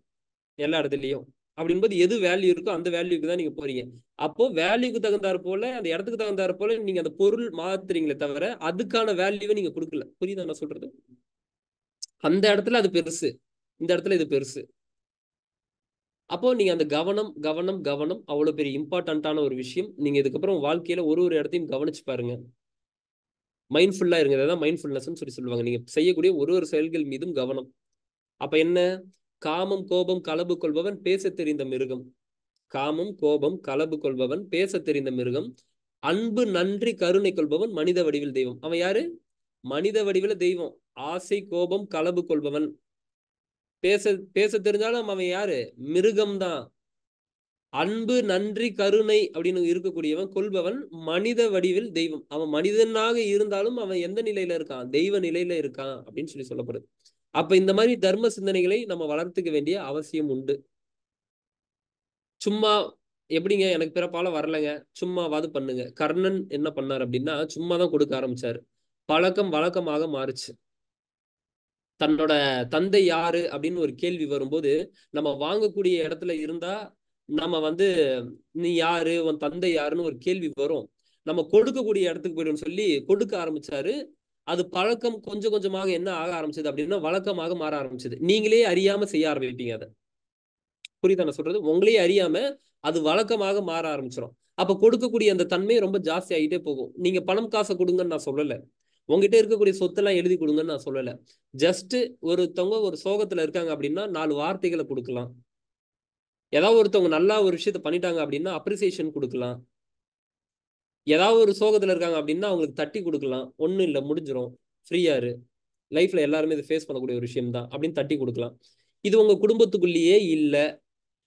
எல்லா இடத்துலையும் அப்படின்போது எது வேல்யூ இருக்கோ அந்த வேல்யூக்கு தான் நீங்க போறீங்க அப்போ வேல்யூக்கு தகுந்தாற் போல அந்த இடத்துக்கு தகுந்தாற் போல நீங்க அந்த பொருள் மாத்துறீங்களே தவிர அதுக்கான வேல்யூவை நீங்க கொடுக்கல புரியுதா நான் சொல்றது அந்த இடத்துல அது பெருசு இந்த இடத்துல இது பெருசு அப்போ நீங்க அந்த கவனம் கவனம் கவனம் அவ்வளவு பெரிய இம்பார்ட்டன்டான ஒரு விஷயம் நீங்க இதுக்கப்புறம் வாழ்க்கையில ஒரு ஒரு இடத்தையும் கவனிச்சு பாருங்க மைண்ட்ஃபுல்லா இருங்க அதான் மைண்ட்ஃபுல்னஸ் சொல்லி சொல்லுவாங்க நீங்க செய்யக்கூடிய ஒரு ஒரு செயல்கள் மீதும் கவனம் அப்ப என்ன காமம் கோபம் கலப்பு கொள்பவன் பேச தெரிந்த மிருகம் காமம் கோபம் கலப்பு கொள்பவன் பேச தெரிந்த மிருகம் அன்பு நன்றி கருணை கொள்பவன் மனித வடிவில் தெய்வம் அவன் யாரு மனித வடிவில் தெய்வம் ஆசை கோபம் கலப்பு கொள்பவன் பேச பேச தெரிஞ்சாலும் அவன் யாரு மிருகம்தான் அன்பு நன்றி கருணை அப்படின்னு இருக்கக்கூடியவன் கொள்பவன் மனித வடிவில் தெய்வம் அவன் மனிதனாக இருந்தாலும் அவன் எந்த நிலையில இருக்கான் தெய்வ நிலையில இருக்கான் அப்படின்னு சொல்லி சொல்லப்படுது அப்ப இந்த மாதிரி தர்ம சிந்தனைகளை நம்ம வளர்த்துக்க வேண்டிய அவசியம் உண்டு சும்மா எப்படிங்க எனக்கு பிறப்பால வரலைங்க சும்மாவாது பண்ணுங்க கர்ணன் என்ன பண்ணார் அப்படின்னா சும்மா தான் கொடுக்க ஆரம்பிச்சாரு பழக்கம் வழக்கமாக மாறுச்சு தன்னோட தந்தை யாரு அப்படின்னு ஒரு கேள்வி வரும்போது நம்ம வாங்கக்கூடிய இடத்துல இருந்தா நம்ம வந்து நீ யாரு உன் தந்தை யாருன்னு ஒரு கேள்வி வரும் நம்ம கொடுக்கக்கூடிய இடத்துக்கு போயிடும் சொல்லி கொடுக்க ஆரம்பிச்சாரு அது பழக்கம் கொஞ்சம் கொஞ்சமாக என்ன ஆக ஆரம்பிச்சது அப்படின்னா வழக்கமாக மாற ஆரம்பிச்சது நீங்களே அறியாம செய்ய ஆரம்பிப்பீங்க அதை புரியுதா நான் சொல்றது உங்களே அறியாம அது வழக்கமாக மாற ஆரம்பிச்சிடும் அப்ப கொடுக்கக்கூடிய அந்த தன்மை ரொம்ப ஜாஸ்தி ஆகிட்டே போகும் நீங்க பணம் காசை கொடுங்கன்னு நான் சொல்லலை உங்ககிட்ட இருக்கக்கூடிய சொத்தெல்லாம் எழுதி கொடுங்கன்னு நான் சொல்லலை ஜஸ்ட் ஒருத்தவங்க ஒரு சோகத்துல இருக்காங்க அப்படின்னா நாலு வார்த்தைகளை கொடுக்கலாம் ஏதாவது ஒருத்தவங்க நல்லா ஒரு விஷயத்த பண்ணிட்டாங்க அப்படின்னா அப்ரிசியேஷன் கொடுக்கலாம் ஏதாவது ஒரு சோகத்தில் இருக்காங்க அப்படின்னா அவங்களுக்கு தட்டி கொடுக்கலாம் ஒன்றும் இல்லை முடிஞ்சிடும் இரு லைஃப்ல எல்லாருமே இதை ஃபேஸ் பண்ணக்கூடிய ஒரு விஷயம்தான் அப்படின்னு தட்டி கொடுக்கலாம் இது உங்க குடும்பத்துக்குள்ளேயே இல்லை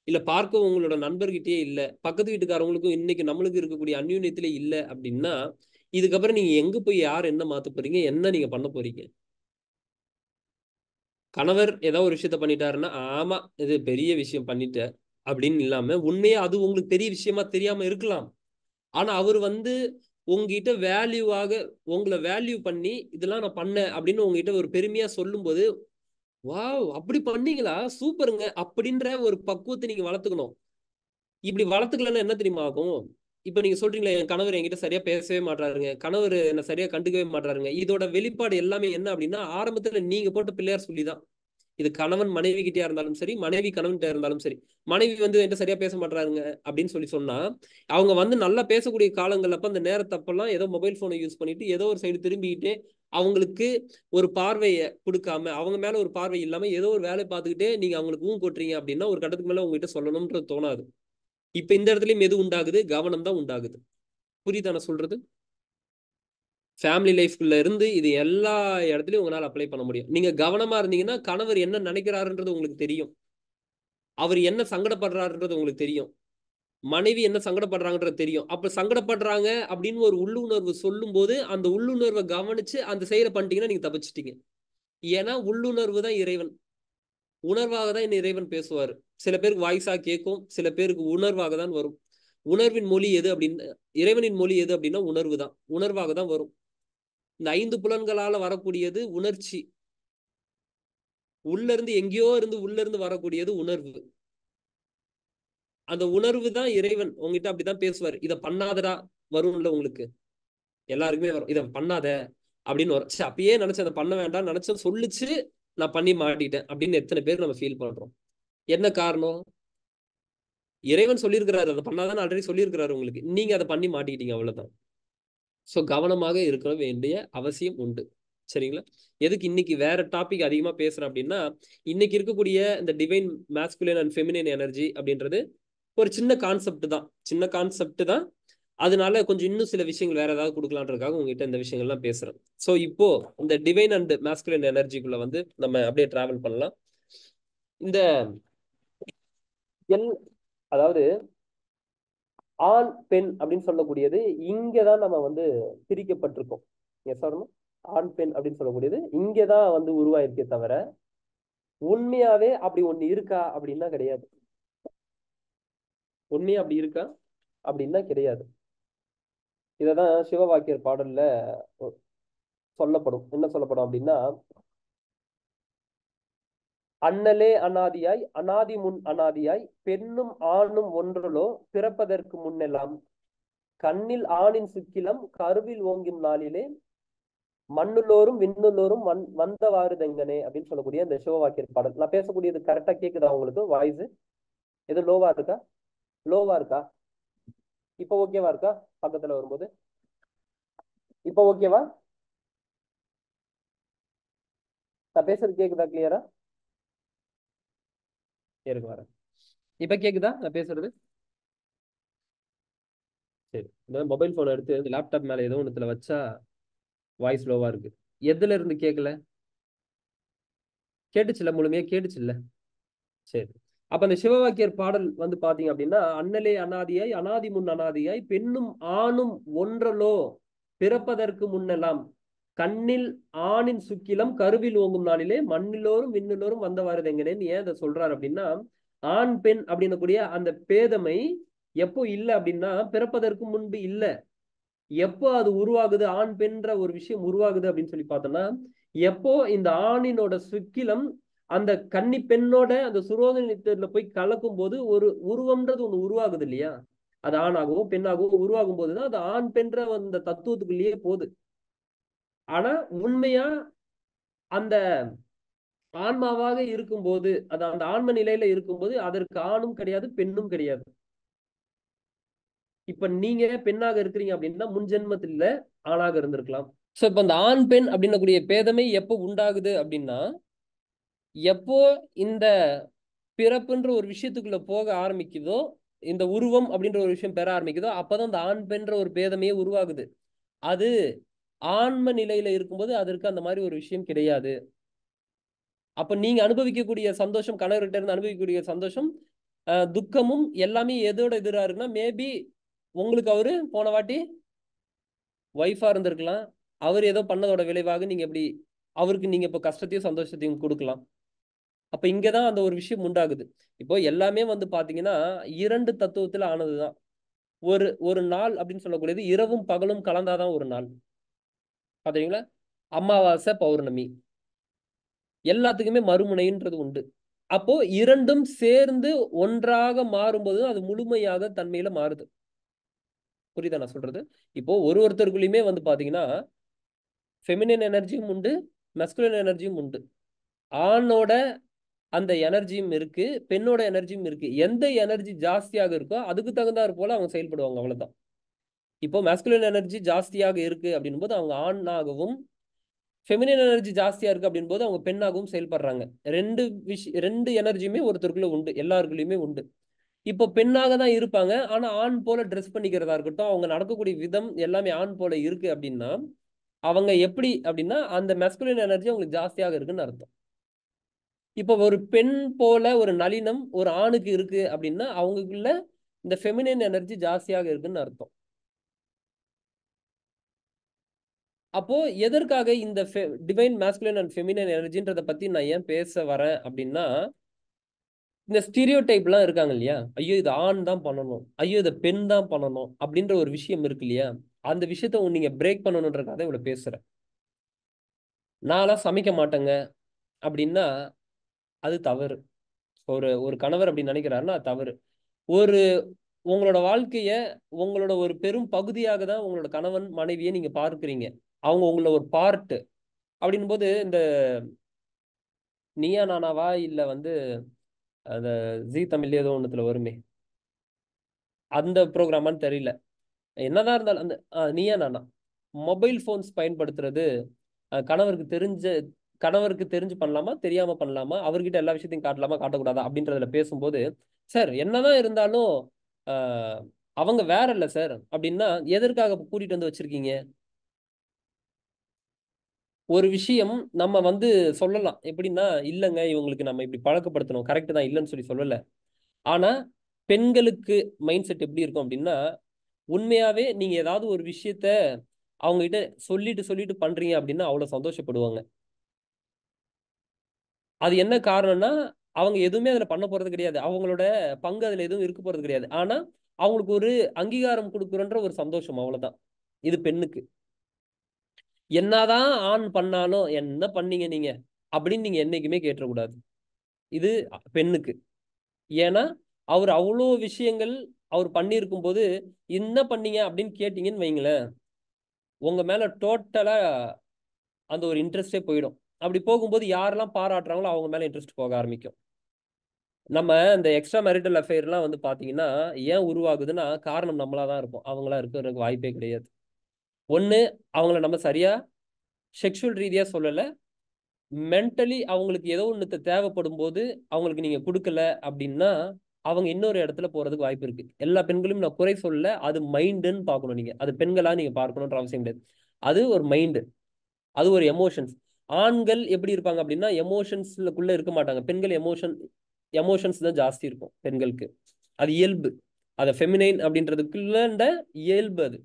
இல்லை பார்க்க உங்களோட நண்பர்கிட்டயே இல்லை பக்கத்து வீட்டுக்காரவங்களுக்கும் இன்னைக்கு நம்மளுக்கு இருக்கக்கூடிய அந்யூன்யத்திலே இல்லை அப்படின்னா இதுக்கப்புறம் நீங்க எங்க போய் யார் என்ன மாத்த போறீங்க என்ன நீங்க பண்ண போறீங்க கணவர் ஏதாவது ஒரு விஷயத்த பண்ணிட்டாருன்னா ஆமா இது பெரிய விஷயம் பண்ணிட்ட அப்படின்னு இல்லாம உண்மையா அது உங்களுக்கு பெரிய விஷயமா தெரியாம இருக்கலாம் ஆனால் அவர் வந்து உங்ககிட்ட வேல்யூவாக உங்களை வேல்யூ பண்ணி இதெல்லாம் நான் பண்ணேன் அப்படின்னு உங்ககிட்ட ஒரு பெருமையாக சொல்லும்போது வா அப்படி பண்ணீங்களா சூப்பருங்க அப்படின்ற ஒரு பக்குவத்தை நீங்கள் வளர்த்துக்கணும் இப்படி வளர்த்துக்கலன்னா என்ன தெரியுமா ஆகும் இப்போ நீங்கள் சொல்கிறீங்களே என் கணவர் என்கிட்ட சரியாக பேசவே மாட்டாருங்க கணவர் என்னை சரியாக கண்டுக்கவே மாட்டாருங்க இதோட வெளிப்பாடு எல்லாமே என்ன அப்படின்னா ஆரம்பத்தில் நீங்கள் போட்ட பிள்ளையார் சொல்லி தான் இது கணவன் மனைவி கிட்டயா இருந்தாலும் சரி மனைவி கணவன் இருந்தாலும் சரி மனைவி வந்து என்கிட்ட சரியா பேச மாட்டாருங்க அப்படின்னு சொல்லி சொன்னா அவங்க வந்து நல்லா பேசக்கூடிய காலங்கள் அப்ப அந்த நேரத்தப்பெல்லாம் ஏதோ மொபைல் போனை யூஸ் பண்ணிட்டு ஏதோ ஒரு சைடு திரும்பிக்கிட்டே அவங்களுக்கு ஒரு பார்வையை கொடுக்காம அவங்க மேல ஒரு பார்வை இல்லாம ஏதோ ஒரு வேலையை பார்த்துக்கிட்டே நீங்க அவங்களுக்கு ஊன் கொட்டுறீங்க அப்படின்னா ஒரு கட்டத்துக்கு மேல உங்ககிட்ட சொல்லணும்ன்றது தோணாது இப்ப இந்த இடத்துலயும் எது உண்டாகுது கவனம் தான் உண்டாகுது புரியுதான சொல்றது ஃபேமிலி லைஃப்குள்ள இருந்து இது எல்லா இடத்துலையும் உங்களால் அப்ளை பண்ண முடியும் நீங்க கவனமா இருந்தீங்கன்னா கணவர் என்ன நினைக்கிறாருன்றது உங்களுக்கு தெரியும் அவர் என்ன சங்கடப்படுறாருன்றது உங்களுக்கு தெரியும் மனைவி என்ன சங்கடப்படுறாங்கன்றது தெரியும் அப்ப சங்கடப்படுறாங்க அப்படின்னு ஒரு உள்ளுணர்வு சொல்லும் போது அந்த உள்ளுணர்வை கவனிச்சு அந்த செயலை பண்ணிட்டீங்கன்னா நீங்க தப்பிச்சிட்டீங்க ஏன்னா உள்ளுணர்வு தான் இறைவன் உணர்வாக தான் என் இறைவன் பேசுவார் சில பேருக்கு வாய்ஸா கேட்கும் சில பேருக்கு உணர்வாக தான் வரும் உணர்வின் மொழி எது அப்படின்னு இறைவனின் மொழி எது அப்படின்னா உணர்வு தான் உணர்வாக தான் வரும் இந்த ஐந்து புலன்களால வரக்கூடியது உணர்ச்சி உள்ள இருந்து எங்கேயோ இருந்து உள்ள இருந்து வரக்கூடியது உணர்வு அந்த உணர்வு தான் இறைவன் உங்ககிட்ட அப்படிதான் பேசுவார் இதை பண்ணாதடா வரும்ல உங்களுக்கு எல்லாருக்குமே வரும் இதை பண்ணாத அப்படின்னு வரும் சரி அப்பயே நினைச்சேன் அதை பண்ண வேண்டாம் நினைச்சேன் சொல்லிச்சு நான் பண்ணி மாட்டிட்டேன் அப்படின்னு எத்தனை பேர் நம்ம ஃபீல் பண்றோம் என்ன காரணம் இறைவன் சொல்லியிருக்கிறாரு அதை பண்ணாதான் ஆல்ரெடி சொல்லியிருக்கிறாரு உங்களுக்கு நீங்க அதை பண்ணி மாட்டிக்கிட்டீங்க அவ்வளவுதான் ஸோ கவனமாக இருக்க வேண்டிய அவசியம் உண்டு சரிங்களா எதுக்கு இன்னைக்கு வேற டாபிக் அதிகமாக பேசுறேன் அப்படின்னா இன்னைக்கு இருக்கக்கூடிய இந்த divine masculine and feminine energy அப்படின்றது ஒரு சின்ன கான்செப்ட் தான் சின்ன கான்செப்ட் தான் அதனால கொஞ்சம் இன்னும் சில விஷயங்கள் வேற ஏதாவது கொடுக்கலான்றதுக்காக உங்ககிட்ட இந்த விஷயங்கள்லாம் பேசுறேன் ஸோ இப்போ இந்த டிவைன் அண்ட் மேஸ்குலின் எனர்ஜிக்குள்ள வந்து நம்ம அப்படியே டிராவல் பண்ணலாம் இந்த எல் அதாவது ஆண் பெண் அப்படின்னு சொல்லக்கூடியது இங்கதான் நம்ம வந்து பிரிக்கப்பட்டிருக்கோம் எஸ் ஆரணும் ஆண் பெண் அப்படின்னு சொல்லக்கூடியது இங்கதான் வந்து உருவாயிருக்கே தவிர உண்மையாவே அப்படி ஒண்ணு இருக்கா அப்படின்னா கிடையாது உண்மையா அப்படி இருக்கா அப்படின்னா கிடையாது இததான் சிவவாக்கியர் பாடல்ல சொல்லப்படும் என்ன சொல்லப்படும் அப்படின்னா அண்ணலே அனாதியாய் அனாதி முன் அனாதியாய் பெண்ணும் ஆணும் ஒன்றலோ பிறப்பதற்கு முன்னெல்லாம் கண்ணில் ஆணின் சுக்கிலம் கருவில் ஓங்கும் நாளிலே மண்ணுள்ளோரும் விண்ணுள்ளோரும் வந் வந்தவாறு தங்கனே அப்படின்னு சொல்லக்கூடிய இந்த சிவவாக்கியர் பாடல் நான் பேசக்கூடியது கரெக்டா கேக்குதா உங்களுக்கு வாய்ஸ் எது லோவா இருக்கா லோவா இருக்கா இப்போ ஓகேவா இருக்கா பக்கத்துல வரும்போது இப்போ ஓகேவா நான் பேசுறது கேக்குதா கிளியரா பேருக்கு வரேன் இப்ப கேக்குதா நான் பேசுறது சரி இந்த மொபைல் போன் எடுத்து லேப்டாப் மேல ஏதோ ஒண்ணுல வச்சா வாய்ஸ் லோவா இருக்கு எதுல இருந்து கேட்கல கேட்டுச்சுல்ல முழுமையாக கேட்டுச்சுல்ல சரி அப்ப அந்த சிவவாக்கியர் பாடல் வந்து பாத்தீங்க அப்படின்னா அண்ணலே அனாதியாய் அனாதி முன் அனாதியாய் பெண்ணும் ஆணும் ஒன்றலோ பிறப்பதற்கு முன்னெல்லாம் கண்ணில் ஆணின் சுக்கிலம் கருவில் ஓங்கும் நாளிலே மண்ணிலோரும் விண்ணிலோரும் வந்தவாறு எங்கன்னு ஏன் அதை சொல்றாரு அப்படின்னா ஆண் பெண் அப்படின்னக்கூடிய அந்த பேதமை எப்போ இல்லை அப்படின்னா பிறப்பதற்கு முன்பு இல்லை எப்போ அது உருவாகுது ஆண் பெண்ற ஒரு விஷயம் உருவாகுது அப்படின்னு சொல்லி பார்த்தோம்னா எப்போ இந்த ஆணினோட சுக்கிலம் அந்த கன்னி பெண்ணோட அந்த சுரோதனத்துல போய் கலக்கும் போது ஒரு உருவம்ன்றது ஒண்ணு உருவாகுது இல்லையா அது ஆணாகவும் பெண்ணாகவும் உருவாகும் போதுதான் அது ஆண் பெண்ற அந்த தத்துவத்துக்குள்ளேயே போகுது ஆனா உண்மையா அந்த ஆன்மாவாக இருக்கும்போது அது அந்த ஆன்ம நிலையில இருக்கும்போது அதற்கு ஆணும் கிடையாது பெண்ணும் கிடையாது இப்ப நீங்க பெண்ணாக இருக்கிறீங்க அப்படின்னா முன் ஜென்மத்தில ஆணாக இருந்திருக்கலாம் ஸோ இப்போ அந்த ஆண் பெண் அப்படின்னக்கூடிய பேதமே எப்போ உண்டாகுது அப்படின்னா எப்போ இந்த பிறப்புன்ற ஒரு விஷயத்துக்குள்ள போக ஆரம்பிக்குதோ இந்த உருவம் அப்படின்ற ஒரு விஷயம் பெற ஆரம்பிக்குதோ அப்பதான் அந்த ஆண் பெண்ற ஒரு பேதமே உருவாகுது அது ஆன்ம நிலையில இருக்கும்போது அதற்கு அந்த மாதிரி ஒரு விஷயம் கிடையாது அப்ப நீங்க அனுபவிக்கக்கூடிய சந்தோஷம் கணவர்கிட்ட இருந்து அனுபவிக்கக்கூடிய சந்தோஷம் துக்கமும் எல்லாமே எதோட எதிராக இருக்குன்னா மேபி உங்களுக்கு அவரு போன வாட்டி ஒய்ஃபா இருந்திருக்கலாம் அவர் ஏதோ பண்ணதோட விளைவாக நீங்க எப்படி அவருக்கு நீங்க இப்போ கஷ்டத்தையும் சந்தோஷத்தையும் கொடுக்கலாம் அப்ப இங்கதான் அந்த ஒரு விஷயம் உண்டாகுது இப்போ எல்லாமே வந்து பாத்தீங்கன்னா இரண்டு தத்துவத்துல ஆனதுதான் ஒரு ஒரு நாள் அப்படின்னு சொல்லக்கூடியது இரவும் பகலும் கலந்தாதான் ஒரு நாள் பார்த்தீங்களா அமாவாசை பௌர்ணமி எல்லாத்துக்குமே மறுமுனைன்றது உண்டு அப்போ இரண்டும் சேர்ந்து ஒன்றாக மாறும்போது அது முழுமையாக தன்மையில மாறுது புரியுதா நான் சொல்றது இப்போ ஒரு ஒருத்தருக்குள்ளயுமே வந்து பாத்தீங்கன்னா ஃபெமினின் எனர்ஜியும் உண்டு மஸ்குலின் எனர்ஜியும் உண்டு ஆணோட அந்த எனர்ஜியும் இருக்கு பெண்ணோட எனர்ஜியும் இருக்கு எந்த எனர்ஜி ஜாஸ்தியாக இருக்கோ அதுக்கு தகுந்தாற் போல அவங்க செயல்படுவாங்க அவ்வளவுதான் இப்போ மேஸ்குலின் எனர்ஜி ஜாஸ்தியாக இருக்கு அப்படின்போது அவங்க ஆணாகவும் ஃபெமினின் எனர்ஜி ஜாஸ்தியா இருக்கு அப்படின்போது போது அவங்க பெண்ணாகவும் செயல்படுறாங்க ரெண்டு விஷ் ரெண்டு எனர்ஜியுமே ஒருத்தருக்குள்ள உண்டு எல்லாருக்குள்ளயுமே உண்டு இப்போ பெண்ணாக தான் இருப்பாங்க ஆனா ஆண் போல ட்ரெஸ் பண்ணிக்கிறதா இருக்கட்டும் அவங்க நடக்கக்கூடிய விதம் எல்லாமே ஆண் போல இருக்கு அப்படின்னா அவங்க எப்படி அப்படின்னா அந்த மெஸ்குலின் எனர்ஜி அவங்களுக்கு ஜாஸ்தியாக இருக்குன்னு அர்த்தம் இப்போ ஒரு பெண் போல ஒரு நளினம் ஒரு ஆணுக்கு இருக்கு அப்படின்னா அவங்களுக்குள்ள இந்த ஃபெமினின் எனர்ஜி ஜாஸ்தியாக இருக்குன்னு அர்த்தம் அப்போ எதற்காக இந்த டிவைன் மேஸ்குலன் அண்ட் ஃபெமினன் எனர்ஜின்றத பத்தி நான் ஏன் பேச வரேன் அப்படின்னா இந்த ஸ்டீரியோ டைப்லாம் இருக்காங்க இல்லையா ஐயோ இது ஆண் தான் பண்ணணும் ஐயோ இதை பெண் தான் பண்ணணும் அப்படின்ற ஒரு விஷயம் இருக்கு இல்லையா அந்த விஷயத்த நீங்க பிரேக் பண்ணணுன்றக்காக இவ்வளவு பேசுறேன் நான்லாம் சமைக்க மாட்டேங்க அப்படின்னா அது தவறு ஒரு ஒரு கணவர் அப்படின்னு நினைக்கிறாருன்னா அது தவறு ஒரு உங்களோட வாழ்க்கைய உங்களோட ஒரு பெரும் பகுதியாக தான் உங்களோட கணவன் மனைவியை நீங்க பார்க்குறீங்க அவங்க உங்களை ஒரு பார்ட்டு அப்படின் போது இந்த நீயா நானாவா இல்லை வந்து அந்த ஜி தமிழ் ஏதோ ஒன்றுத்துல வருமே அந்த ப்ரோக்ராமான்னு தெரியல என்னதான் இருந்தாலும் அந்த நீயா நானா மொபைல் ஃபோன்ஸ் பயன்படுத்துறது கணவருக்கு தெரிஞ்ச கணவருக்கு தெரிஞ்சு பண்ணலாமா தெரியாம பண்ணலாமா அவர்கிட்ட எல்லா விஷயத்தையும் காட்டலாமா காட்டக்கூடாதா அப்படின்றதுல பேசும்போது சார் என்னதான் இருந்தாலும் அவங்க வேற இல்லை சார் அப்படின்னா எதற்காக கூட்டிட்டு வந்து வச்சிருக்கீங்க ஒரு விஷயம் நம்ம வந்து சொல்லலாம் எப்படின்னா இல்லைங்க இவங்களுக்கு நம்ம இப்படி பழக்கப்படுத்தணும் கரெக்டு தான் இல்லைன்னு சொல்லி சொல்லலை ஆனால் பெண்களுக்கு மைண்ட் செட் எப்படி இருக்கும் அப்படின்னா உண்மையாகவே நீங்கள் ஏதாவது ஒரு விஷயத்த அவங்ககிட்ட சொல்லிட்டு சொல்லிட்டு பண்ணுறீங்க அப்படின்னா அவ்வளோ சந்தோஷப்படுவாங்க அது என்ன காரணம்னா அவங்க எதுவுமே அதில் பண்ண போகிறது கிடையாது அவங்களோட பங்கு அதில் எதுவும் இருக்க போகிறது கிடையாது ஆனால் அவங்களுக்கு ஒரு அங்கீகாரம் கொடுக்குறன்ற ஒரு சந்தோஷம் அவ்வளோதான் இது பெண்ணுக்கு என்னதான் ஆண் பண்ணாலும் என்ன பண்ணீங்க நீங்க அப்படின்னு நீங்க என்னைக்குமே கேட்டக்கூடாது இது பெண்ணுக்கு ஏன்னா அவர் அவ்வளோ விஷயங்கள் அவர் பண்ணியிருக்கும் போது என்ன பண்ணீங்க அப்படின்னு கேட்டீங்கன்னு வைங்களேன் உங்க மேல டோட்டலா அந்த ஒரு இன்ட்ரெஸ்டே போயிடும் அப்படி போகும்போது யாரெல்லாம் பாராட்டுறாங்களோ அவங்க மேல இன்ட்ரெஸ்ட் போக ஆரம்பிக்கும் நம்ம இந்த எக்ஸ்ட்ரா மேரிட்டல் அஃபேர்லாம் வந்து பார்த்தீங்கன்னா ஏன் உருவாகுதுன்னா காரணம் நம்மளா தான் இருப்போம் அவங்களா இருக்கிறதுக்கு வாய்ப்பே கிடையாது ஒன்று அவங்கள நம்ம சரியாக செக்ஷுவல் ரீதியாக சொல்லலை மென்டலி அவங்களுக்கு ஏதோ ஒன்று தேவைப்படும் போது அவங்களுக்கு நீங்கள் கொடுக்கல அப்படின்னா அவங்க இன்னொரு இடத்துல போகிறதுக்கு வாய்ப்பு இருக்குது எல்லா பெண்களையும் நான் குறை சொல்ல அது மைண்டுன்னு பார்க்கணும் நீங்கள் அது பெண்களாக நீங்கள் பார்க்கணுன்ற அவசியம் கிடையாது அது ஒரு மைண்டு அது ஒரு எமோஷன்ஸ் ஆண்கள் எப்படி இருப்பாங்க அப்படின்னா எமோஷன்ஸ்லக்குள்ளே இருக்க மாட்டாங்க பெண்கள் எமோஷன் எமோஷன்ஸ் தான் ஜாஸ்தி இருக்கும் பெண்களுக்கு அது இயல்பு அதை ஃபெமினைன் அப்படின்றதுக்குள்ள இயல்பு அது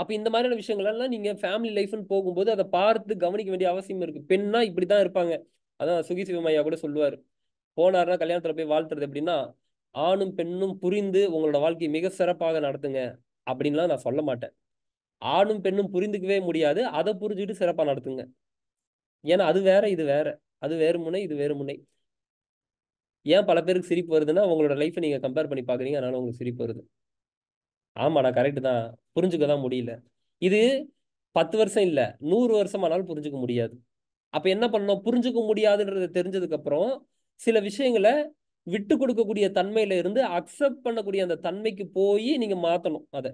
அப்போ இந்த மாதிரியான விஷயங்கள்லாம் நீங்கள் ஃபேமிலி லைஃப்னு போகும்போது அதை பார்த்து கவனிக்க வேண்டிய அவசியம் இருக்குது பெண்ணா இப்படி தான் இருப்பாங்க அதான் சுகி சிவமையா கூட சொல்லுவார் போனார்னா கல்யாணத்தில் போய் வாழ்த்துறது எப்படின்னா ஆணும் பெண்ணும் புரிந்து உங்களோட வாழ்க்கையை மிக சிறப்பாக நடத்துங்க அப்படின்லாம் நான் சொல்ல மாட்டேன் ஆணும் பெண்ணும் புரிந்துக்கவே முடியாது அதை புரிஞ்சுட்டு சிறப்பாக நடத்துங்க ஏன்னா அது வேற இது வேற அது வேறு முனை இது வேறு முனை ஏன் பல பேருக்கு சிரிப்பு வருதுன்னா உங்களோட லைஃப்பை நீங்கள் கம்பேர் பண்ணி பார்க்குறீங்க அதனால உங்களுக்கு சிரிப்பு வருது ஆமாடா கரெக்டு தான் புரிஞ்சுக்க தான் முடியல இது பத்து வருஷம் இல்லை நூறு வருஷம் ஆனாலும் புரிஞ்சுக்க முடியாது அப்போ என்ன பண்ணணும் புரிஞ்சுக்க முடியாதுன்றது தெரிஞ்சதுக்கப்புறம் சில விஷயங்களை விட்டு கொடுக்கக்கூடிய தன்மையில இருந்து அக்செப்ட் பண்ணக்கூடிய அந்த தன்மைக்கு போய் நீங்கள் மாற்றணும் அதை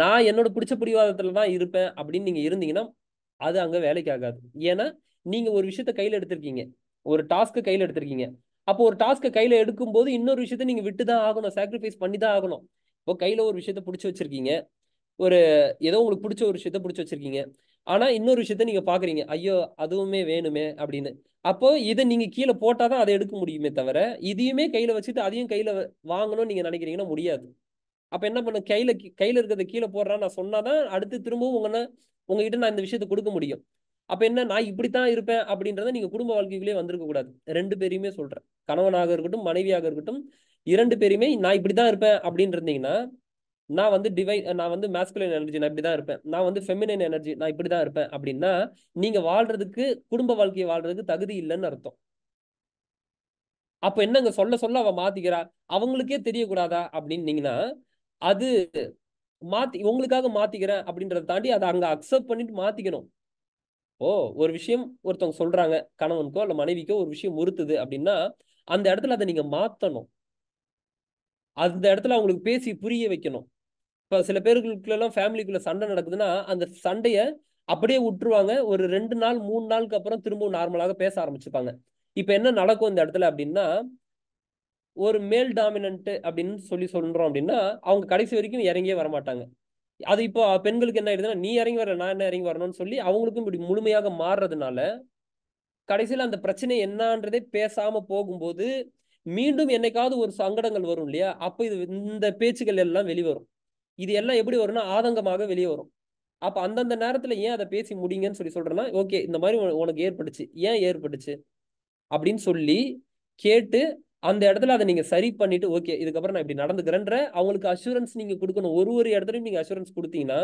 நான் என்னோட பிடிச்ச பிடிவாதத்தில் தான் இருப்பேன் அப்படின்னு நீங்கள் இருந்தீங்கன்னா அது அங்கே வேலைக்கு ஆகாது ஏன்னா நீங்கள் ஒரு விஷயத்த கையில் எடுத்திருக்கீங்க ஒரு டாஸ்க்கு கையில் எடுத்திருக்கீங்க அப்போ ஒரு டாஸ்க்கை கையில் எடுக்கும்போது இன்னொரு விஷயத்த நீங்கள் விட்டு தான் ஆகணும் சாக்ரிஃபைஸ் பண்ணி தான் ஆகணும் இப்போ கையில் ஒரு விஷயத்த பிடிச்சி வச்சுருக்கீங்க ஒரு ஏதோ உங்களுக்கு பிடிச்ச ஒரு விஷயத்த பிடிச்சி வச்சுருக்கீங்க ஆனால் இன்னொரு விஷயத்த நீங்கள் பார்க்குறீங்க ஐயோ அதுவுமே வேணுமே அப்படின்னு அப்போது இதை நீங்கள் கீழே போட்டால் தான் அதை எடுக்க முடியுமே தவிர இதையுமே கையில் வச்சுட்டு அதையும் கையில் வாங்கணும்னு நீங்கள் நினைக்கிறீங்கன்னா முடியாது அப்போ என்ன பண்ண கையில் கையில் இருக்கிறத கீழே போடுறான்னு நான் சொன்னால் தான் அடுத்து திரும்பவும் உங்களை உங்ககிட்ட நான் இந்த விஷயத்த கொடுக்க முடியும் அப்போ என்ன நான் இப்படித்தான் இருப்பேன் அப்படின்றத நீங்கள் குடும்ப வாழ்க்கைக்குள்ளேயே வந்திருக்க கூடாது ரெண்டு பேரையுமே சொல்கிறேன் கணவனாக இருக்கட்டும் மனைவியாக இருக்கட்டும் இரண்டு பேருமே நான் இப்படி தான் இருப்பேன் அப்படின்னு இருந்தீங்கன்னா நான் வந்து டிவை நான் வந்து மேஸ்குலன் எனர்ஜி நான் இப்படி தான் இருப்பேன் நான் வந்து ஃபெமினைன் எனர்ஜி நான் இப்படி தான் இருப்பேன் அப்படின்னா நீங்கள் வாழ்றதுக்கு குடும்ப வாழ்க்கையை வாழ்றதுக்கு தகுதி இல்லைன்னு அர்த்தம் அப்போ என்னங்க சொல்ல சொல்ல அவ மாத்திக்கிறா அவங்களுக்கே தெரியக்கூடாதா அப்படின்னீங்கன்னா அது மாத்தி உங்களுக்காக மாத்திக்கிறேன் அப்படின்றத தாண்டி அதை அங்கே அக்செப்ட் பண்ணிட்டு மாத்திக்கணும் ஓ ஒரு விஷயம் ஒருத்தவங்க சொல்றாங்க கணவனுக்கோ இல்லை மனைவிக்கோ ஒரு விஷயம் உறுத்துது அப்படின்னா அந்த இடத்துல அதை நீங்க மாத்தணும் அந்த இடத்துல அவங்களுக்கு பேசி புரிய வைக்கணும் இப்போ சில பேருக்குள்ளெல்லாம் ஃபேமிலிக்குள்ளே சண்டை நடக்குதுன்னா அந்த சண்டையை அப்படியே விட்டுருவாங்க ஒரு ரெண்டு நாள் மூணு நாளுக்கு அப்புறம் திரும்பவும் நார்மலாக பேச ஆரம்பிச்சுப்பாங்க இப்போ என்ன நடக்கும் இந்த இடத்துல அப்படின்னா ஒரு மேல் டாமினன்ட்டு அப்படின்னு சொல்லி சொல்கிறோம் அப்படின்னா அவங்க கடைசி வரைக்கும் இறங்கியே வரமாட்டாங்க அது இப்போ பெண்களுக்கு என்ன ஆயிடுதுன்னா நீ இறங்கி வர நான் என்ன இறங்கி வரணும்னு சொல்லி அவங்களுக்கும் இப்படி முழுமையாக மாறுறதுனால கடைசியில் அந்த பிரச்சனை என்னான்றதே பேசாமல் போகும்போது மீண்டும் என்னைக்காவது ஒரு சங்கடங்கள் வரும் இல்லையா அப்போ இது இந்த பேச்சுகள் எல்லாம் வெளிவரும் இது எல்லாம் எப்படி வரும்னா ஆதங்கமாக வெளியே வரும் அப்போ அந்தந்த நேரத்தில் ஏன் அதை பேசி முடிங்கன்னு சொல்லி சொல்கிறேன்னா ஓகே இந்த மாதிரி உனக்கு ஏற்பட்டுச்சு ஏன் ஏற்பட்டுச்சு அப்படின்னு சொல்லி கேட்டு அந்த இடத்துல அதை நீங்கள் சரி பண்ணிட்டு ஓகே இதுக்கப்புறம் நான் இப்படி நடந்துக்கிறேன்ற அவங்களுக்கு அஷூரன்ஸ் நீங்கள் கொடுக்கணும் ஒரு ஒரு இடத்துலையும் நீங்கள் அஷூரன்ஸ் கொடுத்தீங்கன்னா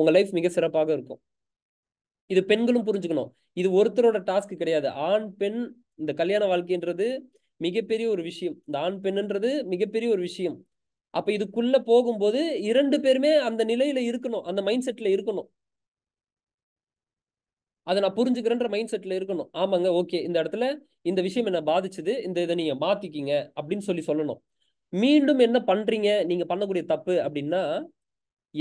உங்கள் லைஃப் மிக சிறப்பாக இருக்கும் இது பெண்களும் புரிஞ்சுக்கணும் இது ஒருத்தரோட டாஸ்க் கிடையாது ஆண் பெண் இந்த கல்யாண வாழ்க்கைன்றது மிகப்பெரிய ஒரு விஷயம் இந்த ஆண் பெண்ணுன்றது மிகப்பெரிய ஒரு விஷயம் அப்ப இதுக்குள்ள போகும்போது இரண்டு பேருமே அந்த நிலையில இருக்கணும் அந்த மைண்ட் செட்ல இருக்கணும் அதை நான் புரிஞ்சுக்கிறேன்ற மைண்ட் செட்ல இருக்கணும் ஆமாங்க ஓகே இந்த இடத்துல இந்த விஷயம் என்ன பாதிச்சது இந்த இதை நீங்க மாத்திக்கிங்க அப்படின்னு சொல்லி சொல்லணும் மீண்டும் என்ன பண்றீங்க நீங்க பண்ணக்கூடிய தப்பு அப்படின்னா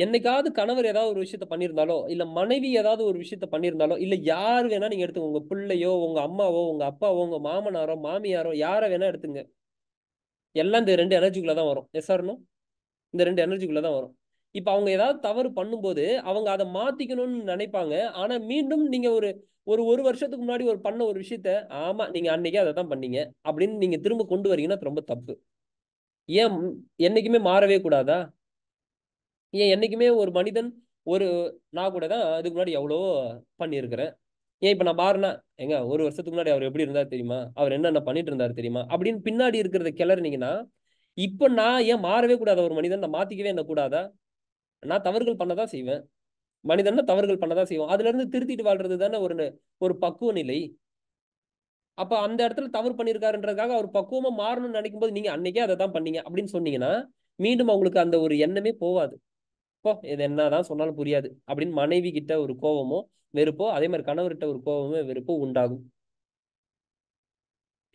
என்னைக்காவது கணவர் ஏதாவது ஒரு விஷயத்த பண்ணியிருந்தாலோ இல்ல மனைவி ஏதாவது ஒரு விஷயத்த பண்ணியிருந்தாலோ இல்ல யார் வேணா நீங்க எடுத்துங்க உங்க பிள்ளையோ உங்க அம்மாவோ உங்க அப்பாவோ உங்க மாமனாரோ மாமியாரோ யார வேணா எடுத்துங்க எல்லாம் இந்த ரெண்டு எனர்ஜிக்குள்ளதான் தான் வரும் எஸ் ஆர்னோ இந்த ரெண்டு எனர்ஜிக்குள்ளதான் தான் வரும் இப்ப அவங்க ஏதாவது தவறு பண்ணும்போது அவங்க அதை மாத்திக்கணும்னு நினைப்பாங்க ஆனா மீண்டும் நீங்க ஒரு ஒரு ஒரு வருஷத்துக்கு முன்னாடி ஒரு பண்ண ஒரு விஷயத்த ஆமா நீங்க அன்னைக்கே அதை தான் பண்ணீங்க அப்படின்னு நீங்க திரும்ப கொண்டு வரீங்கன்னா ரொம்ப தப்பு ஏன் என்னைக்குமே மாறவே கூடாதா ஏன் என்றைக்குமே ஒரு மனிதன் ஒரு நான் கூட தான் அதுக்கு முன்னாடி எவ்வளோ பண்ணியிருக்கிறேன் ஏன் இப்போ நான் பாருனா எங்க ஒரு வருஷத்துக்கு முன்னாடி அவர் எப்படி இருந்தார் தெரியுமா அவர் என்னென்ன பண்ணிட்டு இருந்தார் தெரியுமா அப்படின்னு பின்னாடி இருக்கிறத கிளறினீங்கன்னா இப்போ நான் ஏன் மாறவே கூடாத ஒரு மனிதன் நான் மாற்றிக்கவே என்ன கூடாதா நான் தவறுகள் பண்ணதான் செய்வேன் மனிதன்னா தவறுகள் பண்ணதான் செய்வோம் அதுல இருந்து திருத்திட்டு வாழ்றது தானே ஒரு ஒரு பக்குவ நிலை அப்போ அந்த இடத்துல தவறு பண்ணியிருக்காருன்றதுக்காக அவர் பக்குவமாக மாறணும்னு நினைக்கும் போது நீங்க அன்னைக்கே அதை தான் பண்ணீங்க அப்படின்னு சொன்னீங்கன்னா மீண்டும் அவங்களுக்கு அந்த ஒரு எண்ணமே போவாது போ இது என்னதான் சொன்னாலும் புரியாது அப்படின்னு மனைவி கிட்ட ஒரு கோபமோ வெறுப்போ அதே மாதிரி கணவர்கிட்ட ஒரு கோபமோ வெறுப்போ உண்டாகும்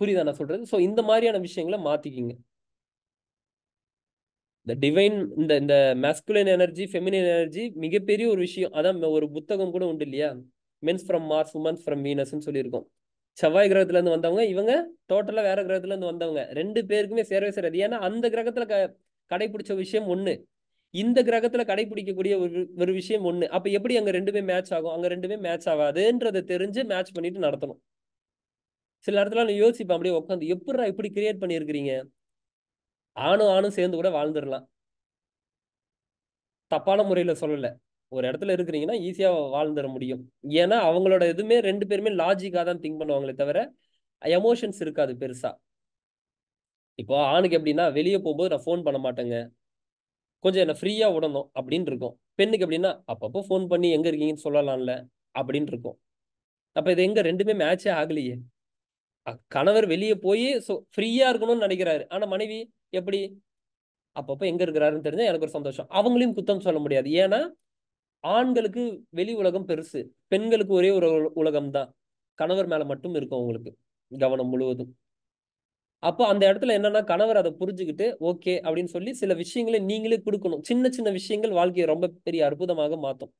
புரியுதா நான் சொல்றது ஸோ இந்த மாதிரியான விஷயங்களை மாத்திக்கிங்க இந்த டிவைன் இந்த இந்த மேஸ்குலின் எனர்ஜி ஃபெமினின் எனர்ஜி மிகப்பெரிய ஒரு விஷயம் அதான் ஒரு புத்தகம் கூட உண்டு இல்லையா men's from Mars women's from வீனஸ்ன்னு சொல்லியிருக்கோம் செவ்வாய் கிரகத்துல இருந்து வந்தவங்க இவங்க டோட்டலா வேற கிரகத்துல இருந்து வந்தவங்க ரெண்டு பேருக்குமே சேரவே சேராது ஏன்னா அந்த கிரகத்துல க கடைபிடிச்ச விஷயம் ஒண்ணு இந்த கிரகத்துல கடைபிடிக்கக்கூடிய ஒரு ஒரு விஷயம் ஒண்ணு அப்ப எப்படி அங்க ரெண்டுமே மேட்ச் ஆகும் அங்க ரெண்டுமே மேட்ச் ஆகாதுன்றதை தெரிஞ்சு மேட்ச் பண்ணிட்டு நடத்தணும் சில இடத்துல நான் யோசிப்பேன் அப்படியே உட்காந்து எப்படி இப்படி கிரியேட் பண்ணியிருக்கிறீங்க ஆணும் ஆணும் சேர்ந்து கூட வாழ்ந்துடலாம் தப்பான முறையில சொல்லல ஒரு இடத்துல இருக்கிறீங்கன்னா ஈஸியா வாழ்ந்துட முடியும் ஏன்னா அவங்களோட எதுவுமே ரெண்டு பேருமே லாஜிக்காக தான் திங்க் பண்ணுவாங்களே தவிர எமோஷன்ஸ் இருக்காது பெருசா இப்போ ஆணுக்கு எப்படின்னா வெளியே போகும்போது நான் ஃபோன் பண்ண மாட்டேங்க கொஞ்சம் என்னை ஃப்ரீயாக விடணும் அப்படின்னு இருக்கும் பெண்ணுக்கு அப்படின்னா அப்பப்போ ஃபோன் பண்ணி எங்கே இருக்கீங்கன்னு சொல்லலாம்ல அப்படின்னு இருக்கும் அப்போ இது எங்கே ரெண்டுமே மேட்சே ஆகலையே கணவர் வெளியே போய் ஸோ ஃப்ரீயாக இருக்கணும்னு நினைக்கிறாரு ஆனால் மனைவி எப்படி அப்பப்போ எங்கே இருக்கிறாருன்னு தெரிஞ்சால் எனக்கு ஒரு சந்தோஷம் அவங்களையும் குத்தம் சொல்ல முடியாது ஏன்னா ஆண்களுக்கு வெளி உலகம் பெருசு பெண்களுக்கு ஒரே ஒரு உலகம் தான் கணவர் மேலே மட்டும் இருக்கும் அவங்களுக்கு கவனம் முழுவதும் அப்போ அந்த இடத்துல என்னன்னா கணவர் அதை புரிஞ்சுக்கிட்டு ஓகே அப்படின்னு சொல்லி சில விஷயங்களை நீங்களே கொடுக்கணும் சின்ன சின்ன விஷயங்கள் வாழ்க்கையை ரொம்ப பெரிய அற்புதமாக மாற்றும்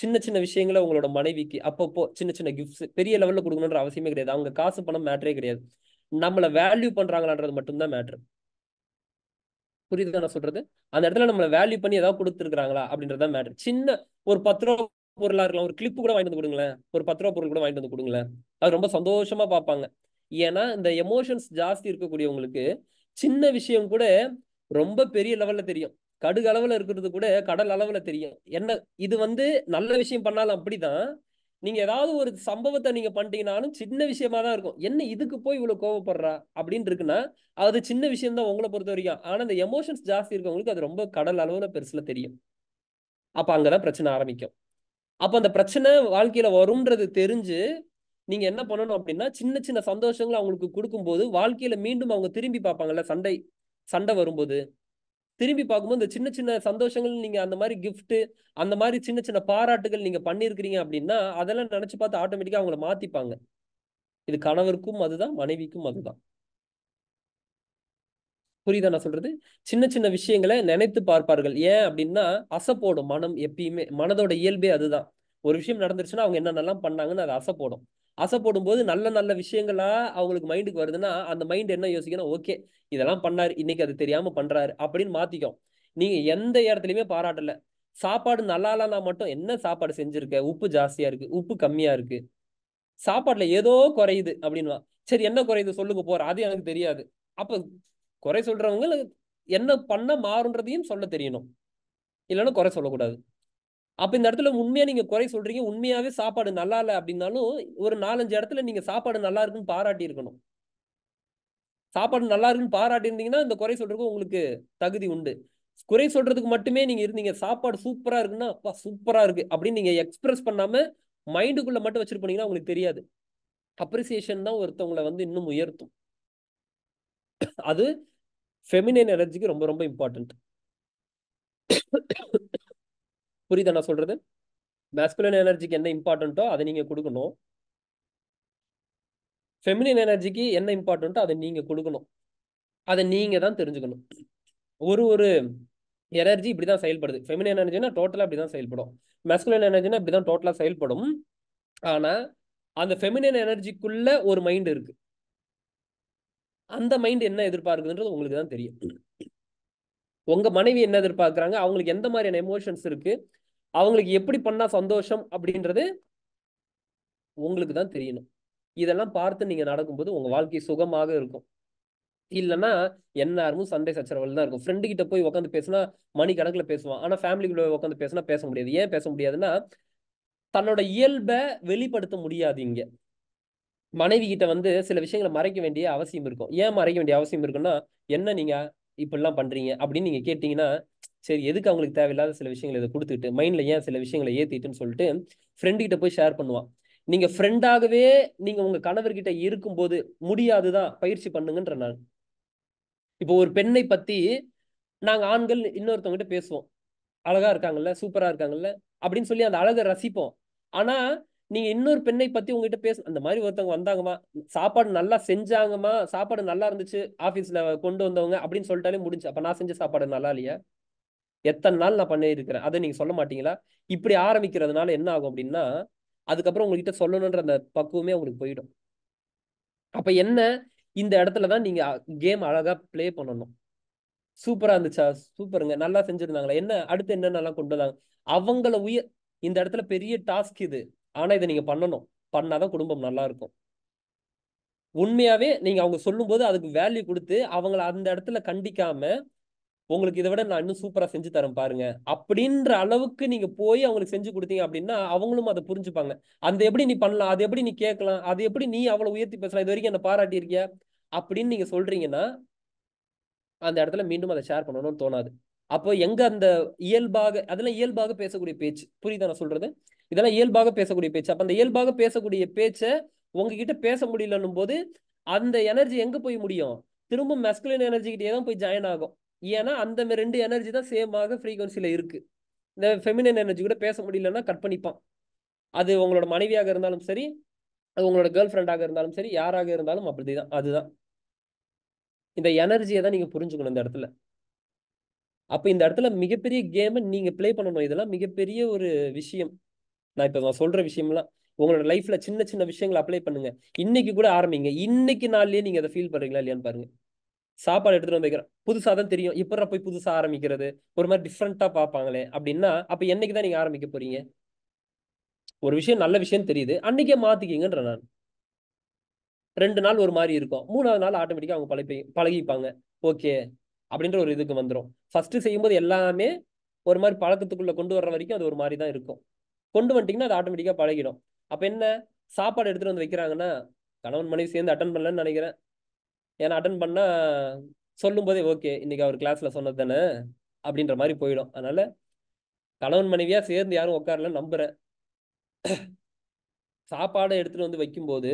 சின்ன சின்ன விஷயங்களை உங்களோட மனைவிக்கு அப்பப்போ சின்ன சின்ன கிஃப்ட்ஸ் பெரிய லெவல்ல கொடுக்கணுன்ற அவசியமே கிடையாது அவங்க காசு பணம் மேட்டரே கிடையாது நம்மளை வேல்யூ பண்றாங்களான்றது மட்டும்தான் மேட்ரு புரியுதுதா நான் சொல்றது அந்த இடத்துல நம்மளை வேல்யூ பண்ணி ஏதாவது கொடுத்துருக்காங்களா அப்படின்றதான் மேட்ரு சின்ன ஒரு பத்து ரூபா பொருளா இருக்கலாம் ஒரு கிளிப்பு கூட வாங்கிட்டு வந்து கொடுங்களேன் ஒரு பத்து ரூபா பொருள் கூட வாங்கிட்டு வந்து கொடுங்களேன் அது ரொம்ப சந்தோஷமா பார்ப்பாங்க ஏன்னா இந்த எமோஷன்ஸ் ஜாஸ்தி இருக்கக்கூடியவங்களுக்கு சின்ன விஷயம் கூட ரொம்ப பெரிய லெவல்ல தெரியும் கடுகு அளவுல இருக்கிறது கூட கடல் அளவுல தெரியும் என்ன இது வந்து நல்ல விஷயம் பண்ணாலும் அப்படிதான் நீங்க ஏதாவது ஒரு சம்பவத்தை நீங்க பண்ணிட்டீங்கனாலும் சின்ன விஷயமா தான் இருக்கும் என்ன இதுக்கு போய் இவ்வளவு கோவப்படுறா அப்படின்னு இருக்குன்னா அது சின்ன விஷயம் தான் உங்களை பொறுத்த வரைக்கும் ஆனா இந்த எமோஷன்ஸ் ஜாஸ்தி இருக்கவங்களுக்கு அது ரொம்ப கடல் அளவுல பெருசுல தெரியும் அப்ப அங்கதான் பிரச்சனை ஆரம்பிக்கும் அப்ப அந்த பிரச்சனை வாழ்க்கையில வரும்ன்றது தெரிஞ்சு நீங்க என்ன பண்ணணும் அப்படின்னா சின்ன சின்ன சந்தோஷங்களை அவங்களுக்கு கொடுக்கும்போது வாழ்க்கையில மீண்டும் அவங்க திரும்பி பார்ப்பாங்கல்ல சண்டை சண்டை வரும்போது திரும்பி பார்க்கும்போது இந்த சின்ன சின்ன சந்தோஷங்கள் நீங்க அந்த மாதிரி கிஃப்ட் அந்த மாதிரி சின்ன சின்ன பாராட்டுகள் நீங்க பண்ணிருக்கிறீங்க அப்படின்னா அதெல்லாம் நினைச்சு பார்த்து ஆட்டோமேட்டிக்கா அவங்கள மாத்திப்பாங்க இது கணவருக்கும் அதுதான் மனைவிக்கும் அதுதான் புரியுதா நான் சொல்றது சின்ன சின்ன விஷயங்களை நினைத்து பார்ப்பார்கள் ஏன் அப்படின்னா அசைப்போடும் மனம் எப்பயுமே மனதோட இயல்பே அதுதான் ஒரு விஷயம் நடந்துருச்சுன்னா அவங்க என்னென்னலாம் பண்ணாங்கன்னு அது அசைப்போடும் அசை போது நல்ல நல்ல விஷயங்களா அவங்களுக்கு மைண்டுக்கு வருதுன்னா அந்த மைண்ட் என்ன யோசிக்கணும் ஓகே இதெல்லாம் பண்ணாரு இன்னைக்கு அது தெரியாம பண்றாரு அப்படின்னு மாத்திக்கும் நீங்க எந்த இடத்துலயுமே பாராட்டல சாப்பாடு நல்லா இல்லைனா மட்டும் என்ன சாப்பாடு செஞ்சிருக்க உப்பு ஜாஸ்தியா இருக்கு உப்பு கம்மியா இருக்கு சாப்பாடுல ஏதோ குறையுது அப்படின்னு சரி என்ன குறையுது சொல்லுங்க போற அது எனக்கு தெரியாது அப்ப குறை சொல்றவங்க என்ன பண்ண மாறுன்றதையும் சொல்ல தெரியணும் இல்லைன்னா குறை சொல்லக்கூடாது அப்ப இந்த இடத்துல உண்மையா நீங்க குறை சொல்றீங்க உண்மையாவே சாப்பாடு நல்லா இல்லை அப்படின்னாலும் ஒரு நாலஞ்சு இடத்துல நீங்க சாப்பாடு நல்லா இருக்குன்னு பாராட்டி இருக்கணும் சாப்பாடு நல்லா இருக்குன்னு பாராட்டி இருந்தீங்கன்னா இந்த குறை சொல்றதுக்கு உங்களுக்கு தகுதி உண்டு குறை சொல்றதுக்கு மட்டுமே நீங்க இருந்தீங்க சாப்பாடு சூப்பரா இருக்குன்னா அப்பா சூப்பரா இருக்கு அப்படின்னு நீங்க எக்ஸ்பிரஸ் பண்ணாம மைண்டுக்குள்ள மட்டும் வச்சிருப்பீங்கன்னா உங்களுக்கு தெரியாது அப்ரிசியேஷன் தான் ஒருத்தவங்களை வந்து இன்னும் உயர்த்தும் அது ஃபெமினைன் எனர்ஜிக்கு ரொம்ப ரொம்ப இம்பார்ட்டன்ட் புரியுதா நான் சொல்றது மேஸ்குலன் எனர்ஜிக்கு என்ன இம்பார்ட்டன்ட்டோ அதை நீங்கள் கொடுக்கணும் ஃபெமினின் எனர்ஜிக்கு என்ன இம்பார்ட்டன்ட்டோ அதை நீங்கள் கொடுக்கணும் அதை நீங்கள் தான் தெரிஞ்சுக்கணும் ஒரு ஒரு எனர்ஜி இப்படி தான் செயல்படுது ஃபெமினின் எனர்ஜினா டோட்டலாக இப்படி தான் செயல்படும் மேஸ்குலன் எனர்ஜினா இப்படி தான் டோட்டலாக செயல்படும் ஆனால் அந்த ஃபெமினின் எனர்ஜிக்குள்ள ஒரு மைண்ட் இருக்குது அந்த மைண்ட் என்ன எதிர்பார்க்குதுன்றது உங்களுக்கு தான் தெரியும் உங்க மனைவி என்ன எதிர்பார்க்குறாங்க அவங்களுக்கு எந்த மாதிரியான எமோஷன்ஸ் இருக்கு அவங்களுக்கு எப்படி பண்ணா சந்தோஷம் அப்படின்றது உங்களுக்கு தான் தெரியணும் இதெல்லாம் பார்த்து நீங்க நடக்கும்போது உங்க வாழ்க்கை சுகமாக இருக்கும் இல்லைன்னா எந்நேரமும் சண்டை சச்சரவல் தான் இருக்கும் ஃப்ரெண்டு கிட்ட போய் உட்காந்து பேசினா மணி கணக்கில் பேசுவான் ஆனால் ஃபேமிலிக்குள்ள உட்காந்து பேசினா பேச முடியாது ஏன் பேச முடியாதுன்னா தன்னோட இயல்பை வெளிப்படுத்த முடியாது இங்கே மனைவி கிட்ட வந்து சில விஷயங்களை மறைக்க வேண்டிய அவசியம் இருக்கும் ஏன் மறைக்க வேண்டிய அவசியம் இருக்குன்னா என்ன நீங்க இப்படிலாம் பண்றீங்க அப்படின்னு நீங்க கேட்டீங்கன்னா சரி எதுக்கு அவங்களுக்கு தேவையில்லாத சில விஷயங்களை இதை கொடுத்துட்டு மைண்ட்ல ஏன் சில விஷயங்களை ஏத்திட்டுன்னு சொல்லிட்டு ஃப்ரெண்டு கிட்ட போய் ஷேர் பண்ணுவான் நீங்க ஃப்ரெண்டாகவே நீங்க உங்க கணவர்கிட்ட இருக்கும்போது முடியாதுதான் பயிற்சி பண்ணுங்கன்ற நான் இப்போ ஒரு பெண்ணை பத்தி நாங்க ஆண்கள் இன்னொருத்தவங்ககிட்ட பேசுவோம் அழகா இருக்காங்கல்ல சூப்பரா இருக்காங்கல்ல அப்படின்னு சொல்லி அந்த அழகை ரசிப்போம் ஆனா நீங்க இன்னொரு பெண்ணை பத்தி உங்ககிட்ட பேச அந்த மாதிரி ஒருத்தவங்க வந்தாங்கம்மா சாப்பாடு நல்லா செஞ்சாங்கம்மா சாப்பாடு நல்லா இருந்துச்சு ஆபீஸ்ல கொண்டு வந்தவங்க அப்படின்னு சொல்லிட்டாலே முடிஞ்சு அப்ப நான் செஞ்ச சாப்பாடு நல்லா இல்லையா எத்தனை நாள் நான் பண்ணி இருக்கிறேன் அதை நீங்க சொல்ல மாட்டீங்களா இப்படி ஆரம்பிக்கிறதுனால என்ன ஆகும் அப்படின்னா அதுக்கப்புறம் உங்ககிட்ட சொல்லணுன்ற அந்த பக்குவமே உங்களுக்கு போயிடும் அப்ப என்ன இந்த இடத்துல தான் நீங்க கேம் அழகா பிளே பண்ணணும் சூப்பரா இருந்துச்சா சூப்பருங்க நல்லா செஞ்சிருந்தாங்களா என்ன அடுத்து என்னென்னலாம் கொண்டு வந்தாங்க அவங்கள உயிர் இந்த இடத்துல பெரிய டாஸ்க் இது ஆனால் இதை நீங்கள் பண்ணணும் பண்ணாதான் குடும்பம் நல்லா இருக்கும் உண்மையாவே நீங்க அவங்க சொல்லும்போது அதுக்கு வேல்யூ கொடுத்து அவங்கள அந்த இடத்துல கண்டிக்காம உங்களுக்கு இதை விட நான் இன்னும் சூப்பரா செஞ்சு தரேன் பாருங்க அப்படின்ற அளவுக்கு நீங்க போய் அவங்களுக்கு செஞ்சு கொடுத்தீங்க அப்படின்னா அவங்களும் அதை புரிஞ்சுப்பாங்க அந்த எப்படி நீ பண்ணலாம் அது எப்படி நீ கேட்கலாம் அது எப்படி நீ அவ்வளவு உயர்த்தி பேசலாம் இது வரைக்கும் என்ன பாராட்டியிருக்கிய அப்படின்னு நீங்க சொல்றீங்கன்னா அந்த இடத்துல மீண்டும் அதை ஷேர் பண்ணணும்னு தோணாது அப்போ எங்க அந்த இயல்பாக அதெல்லாம் இயல்பாக பேசக்கூடிய பேச்சு புரியுதா நான் சொல்றது இதெல்லாம் இயல்பாக பேசக்கூடிய பேச்சு அப்போ அந்த இயல்பாக பேசக்கூடிய பேச்சை உங்ககிட்ட பேச முடியலன்னும் போது அந்த எனர்ஜி எங்கே போய் முடியும் திரும்ப மெஸ்குலின் எனர்ஜிக்கிட்டே தான் போய் ஜாயின் ஆகும் ஏன்னா அந்த ரெண்டு எனர்ஜி தான் சேமாக ஃப்ரீக்வன்சியில் இருக்குது இந்த ஃபெமினன் எனர்ஜி கூட பேச முடியலன்னா கட் பண்ணிப்பான் அது உங்களோட மனைவியாக இருந்தாலும் சரி அது உங்களோட கேர்ள் ஃப்ரெண்டாக இருந்தாலும் சரி யாராக இருந்தாலும் அப்படி தான் அதுதான் இந்த எனர்ஜியை தான் நீங்கள் புரிஞ்சுக்கணும் இந்த இடத்துல அப்போ இந்த இடத்துல மிகப்பெரிய கேமை நீங்கள் ப்ளே பண்ணணும் இதெல்லாம் மிகப்பெரிய ஒரு விஷயம் நான் இப்போ நான் சொல்ற விஷயம்லாம் உங்களோட லைஃப்ல சின்ன சின்ன விஷயங்களை அப்ளை பண்ணுங்க இன்னைக்கு கூட ஆரம்பிங்க இன்னைக்கு நாள்லயே நீங்க அதை ஃபீல் பண்றீங்களா இல்லையான்னு பாருங்க சாப்பாடு எடுத்துகிட்டு வந்து புதுசாக தான் தெரியும் இப்பறம் போய் புதுசாக ஆரம்பிக்கிறது ஒரு மாதிரி டிஃப்ரெண்ட்டாக பார்ப்பாங்களே அப்படின்னா அப்போ என்னைக்கு தான் நீங்கள் ஆரம்பிக்க போறீங்க ஒரு விஷயம் நல்ல விஷயம் தெரியுது அன்னைக்கே மாத்திக்கிங்கன்ற நான் ரெண்டு நாள் ஒரு மாதிரி இருக்கும் மூணாவது நாள் ஆட்டோமேட்டிக்காக அவங்க பழகி பழகிப்பாங்க ஓகே அப்படின்ற ஒரு இதுக்கு வந்துடும் ஃபர்ஸ்ட் செய்யும்போது எல்லாமே ஒரு மாதிரி பழக்கத்துக்குள்ள கொண்டு வர்ற வரைக்கும் அது ஒரு மாதிரி தான் இருக்கும் கொண்டு வந்துட்டீங்கன்னா அது ஆட்டோமேட்டிக்காக பழகிடும் அப்போ என்ன சாப்பாடு எடுத்துகிட்டு வந்து வைக்கிறாங்கன்னா கணவன் மனைவி சேர்ந்து அட்டன் பண்ணலன்னு நினைக்கிறேன் ஏன்னா அட்டன் பண்ணால் சொல்லும் போதே ஓகே இன்னைக்கு அவர் கிளாஸில் சொன்னது தானே அப்படின்ற மாதிரி போயிடும் அதனால் கணவன் மனைவியாக சேர்ந்து யாரும் உட்காரல நம்புகிறேன் சாப்பாடை எடுத்துகிட்டு வந்து வைக்கும்போது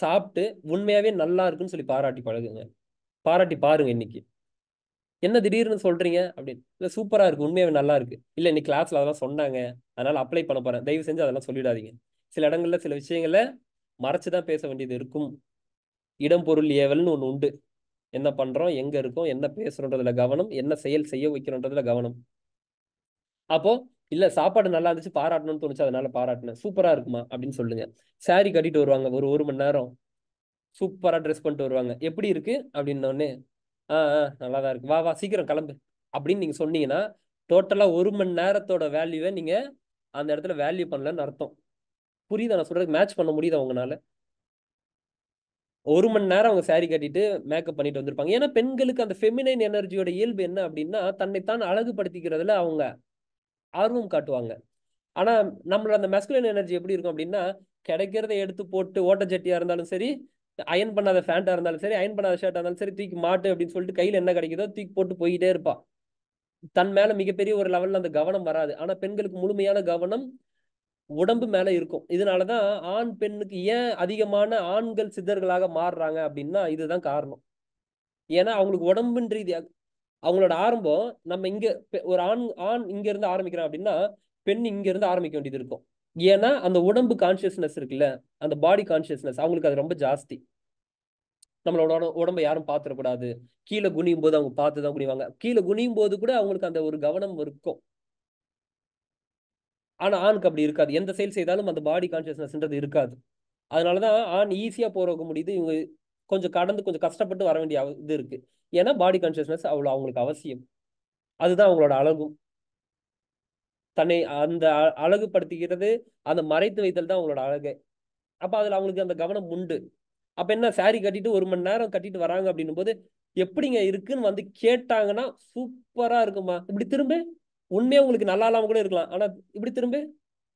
சாப்பிட்டு உண்மையாகவே நல்லா இருக்குன்னு சொல்லி பாராட்டி பழகுங்க பாராட்டி பாருங்க இன்னைக்கு என்ன திடீர்னு சொல்றீங்க அப்படின்னு இல்லை சூப்பராக இருக்கு உண்மையாகவே நல்லா இருக்கு இல்லை இன்னைக்கு கிளாஸ்ல அதெல்லாம் சொன்னாங்க அதனால அப்ளை பண்ண போறேன் தயவு செஞ்சு அதெல்லாம் சொல்லிடாதீங்க சில இடங்கள்ல சில விஷயங்களை மறைச்சு தான் பேச வேண்டியது இருக்கும் இடம் பொருள் ஏவல்னு ஒன்று உண்டு என்ன பண்றோம் எங்க இருக்கோம் என்ன பேசுறோன்றதுல கவனம் என்ன செயல் செய்ய வைக்கிறோன்றதுல கவனம் அப்போ இல்ல சாப்பாடு நல்லா இருந்துச்சு பாராட்டணும்னு தோணுச்சு அதனால பாராட்டினேன் சூப்பரா இருக்குமா அப்படின்னு சொல்லுங்க சாரி கட்டிட்டு வருவாங்க ஒரு ஒரு மணி நேரம் சூப்பரா ட்ரெஸ் பண்ணிட்டு வருவாங்க எப்படி இருக்கு அப்படின்னோடனே ஆ ஆ நல்லா தான் இருக்கு வா வா சீக்கிரம் கிளம்பு அப்படின்னு நீங்கள் சொன்னீங்கன்னா டோட்டலாக ஒரு மணி நேரத்தோட வேல்யூவை நீங்கள் அந்த இடத்துல வேல்யூ பண்ணலன்னு அர்த்தம் புரியுதா நான் சொல்கிறது மேட்ச் பண்ண முடியுதா அவங்கனால ஒரு மணி நேரம் அவங்க சாரி கட்டிட்டு மேக்கப் பண்ணிட்டு வந்திருப்பாங்க ஏன்னா பெண்களுக்கு அந்த ஃபெமினைன் எனர்ஜியோட இயல்பு என்ன அப்படின்னா தன்னைத்தான் அழகுபடுத்திக்கிறதுல அவங்க ஆர்வம் காட்டுவாங்க ஆனால் நம்மளோட அந்த மெஸ்குலின் எனர்ஜி எப்படி இருக்கும் அப்படின்னா கிடைக்கிறத எடுத்து போட்டு ஓட்டச்சட்டியாக இருந்தாலும் சரி அயன் பண்ணாத ஃபேண்டா இருந்தாலும் சரி அயன் பண்ணாத ஷர்ட்டாக இருந்தாலும் சரி தூக்கி மாட்டு அப்படின்னு சொல்லிட்டு கையில என்ன கிடைக்குதோ தூக்கி போட்டு போயிட்டே இருப்பா தன் மேல மிகப்பெரிய ஒரு லெவல்ல அந்த கவனம் வராது ஆனா பெண்களுக்கு முழுமையான கவனம் உடம்பு மேல இருக்கும் இதனாலதான் ஆண் பெண்ணுக்கு ஏன் அதிகமான ஆண்கள் சித்தர்களாக மாறுறாங்க அப்படின்னா இதுதான் காரணம் ஏன்னா அவங்களுக்கு உடம்புன்ற ரீதியாக அவங்களோட ஆரம்பம் நம்ம இங்க ஒரு ஆண் ஆண் இங்க இருந்து ஆரம்பிக்கிறோம் அப்படின்னா பெண் இங்க இருந்து ஆரம்பிக்க வேண்டியது இருக்கும் ஏன்னா அந்த உடம்பு கான்சியஸ்னஸ் இருக்குல்ல அந்த பாடி கான்சியஸ்னஸ் அவங்களுக்கு அது ரொம்ப ஜாஸ்தி நம்மளோட உடம்ப யாரும் பார்த்துடக்கூடாது கீழே குனியும் போது அவங்க பார்த்து தான் குனிவாங்க கீழே குனியும் போது கூட அவங்களுக்கு அந்த ஒரு கவனம் இருக்கும் ஆனால் ஆணுக்கு அப்படி இருக்காது எந்த செயல் செய்தாலும் அந்த பாடி கான்சியஸ்னஸ்ன்றது இருக்காது அதனால தான் ஆண் ஈஸியாக போறவங்க முடியுது இவங்க கொஞ்சம் கடந்து கொஞ்சம் கஷ்டப்பட்டு வர வேண்டிய இது இருக்குது ஏன்னா பாடி கான்சியஸ்னஸ் அவ்வளோ அவங்களுக்கு அவசியம் அதுதான் அவங்களோட அழகும் தன்னை அந்த அழகுபடுத்திக்கிறது அந்த மறைத்து வைத்தல் தான் அவங்களோட அழகு அப்போ அதில் அவங்களுக்கு அந்த கவனம் உண்டு அப்போ என்ன சாரி கட்டிட்டு ஒரு மணி நேரம் கட்டிட்டு வராங்க அப்படின்னும் போது எப்படிங்க இருக்குன்னு வந்து கேட்டாங்கன்னா சூப்பராக இருக்குமா இப்படி திரும்ப உண்மையாக உங்களுக்கு நல்லா இல்லாமல் கூட இருக்கலாம் ஆனால் இப்படி திரும்ப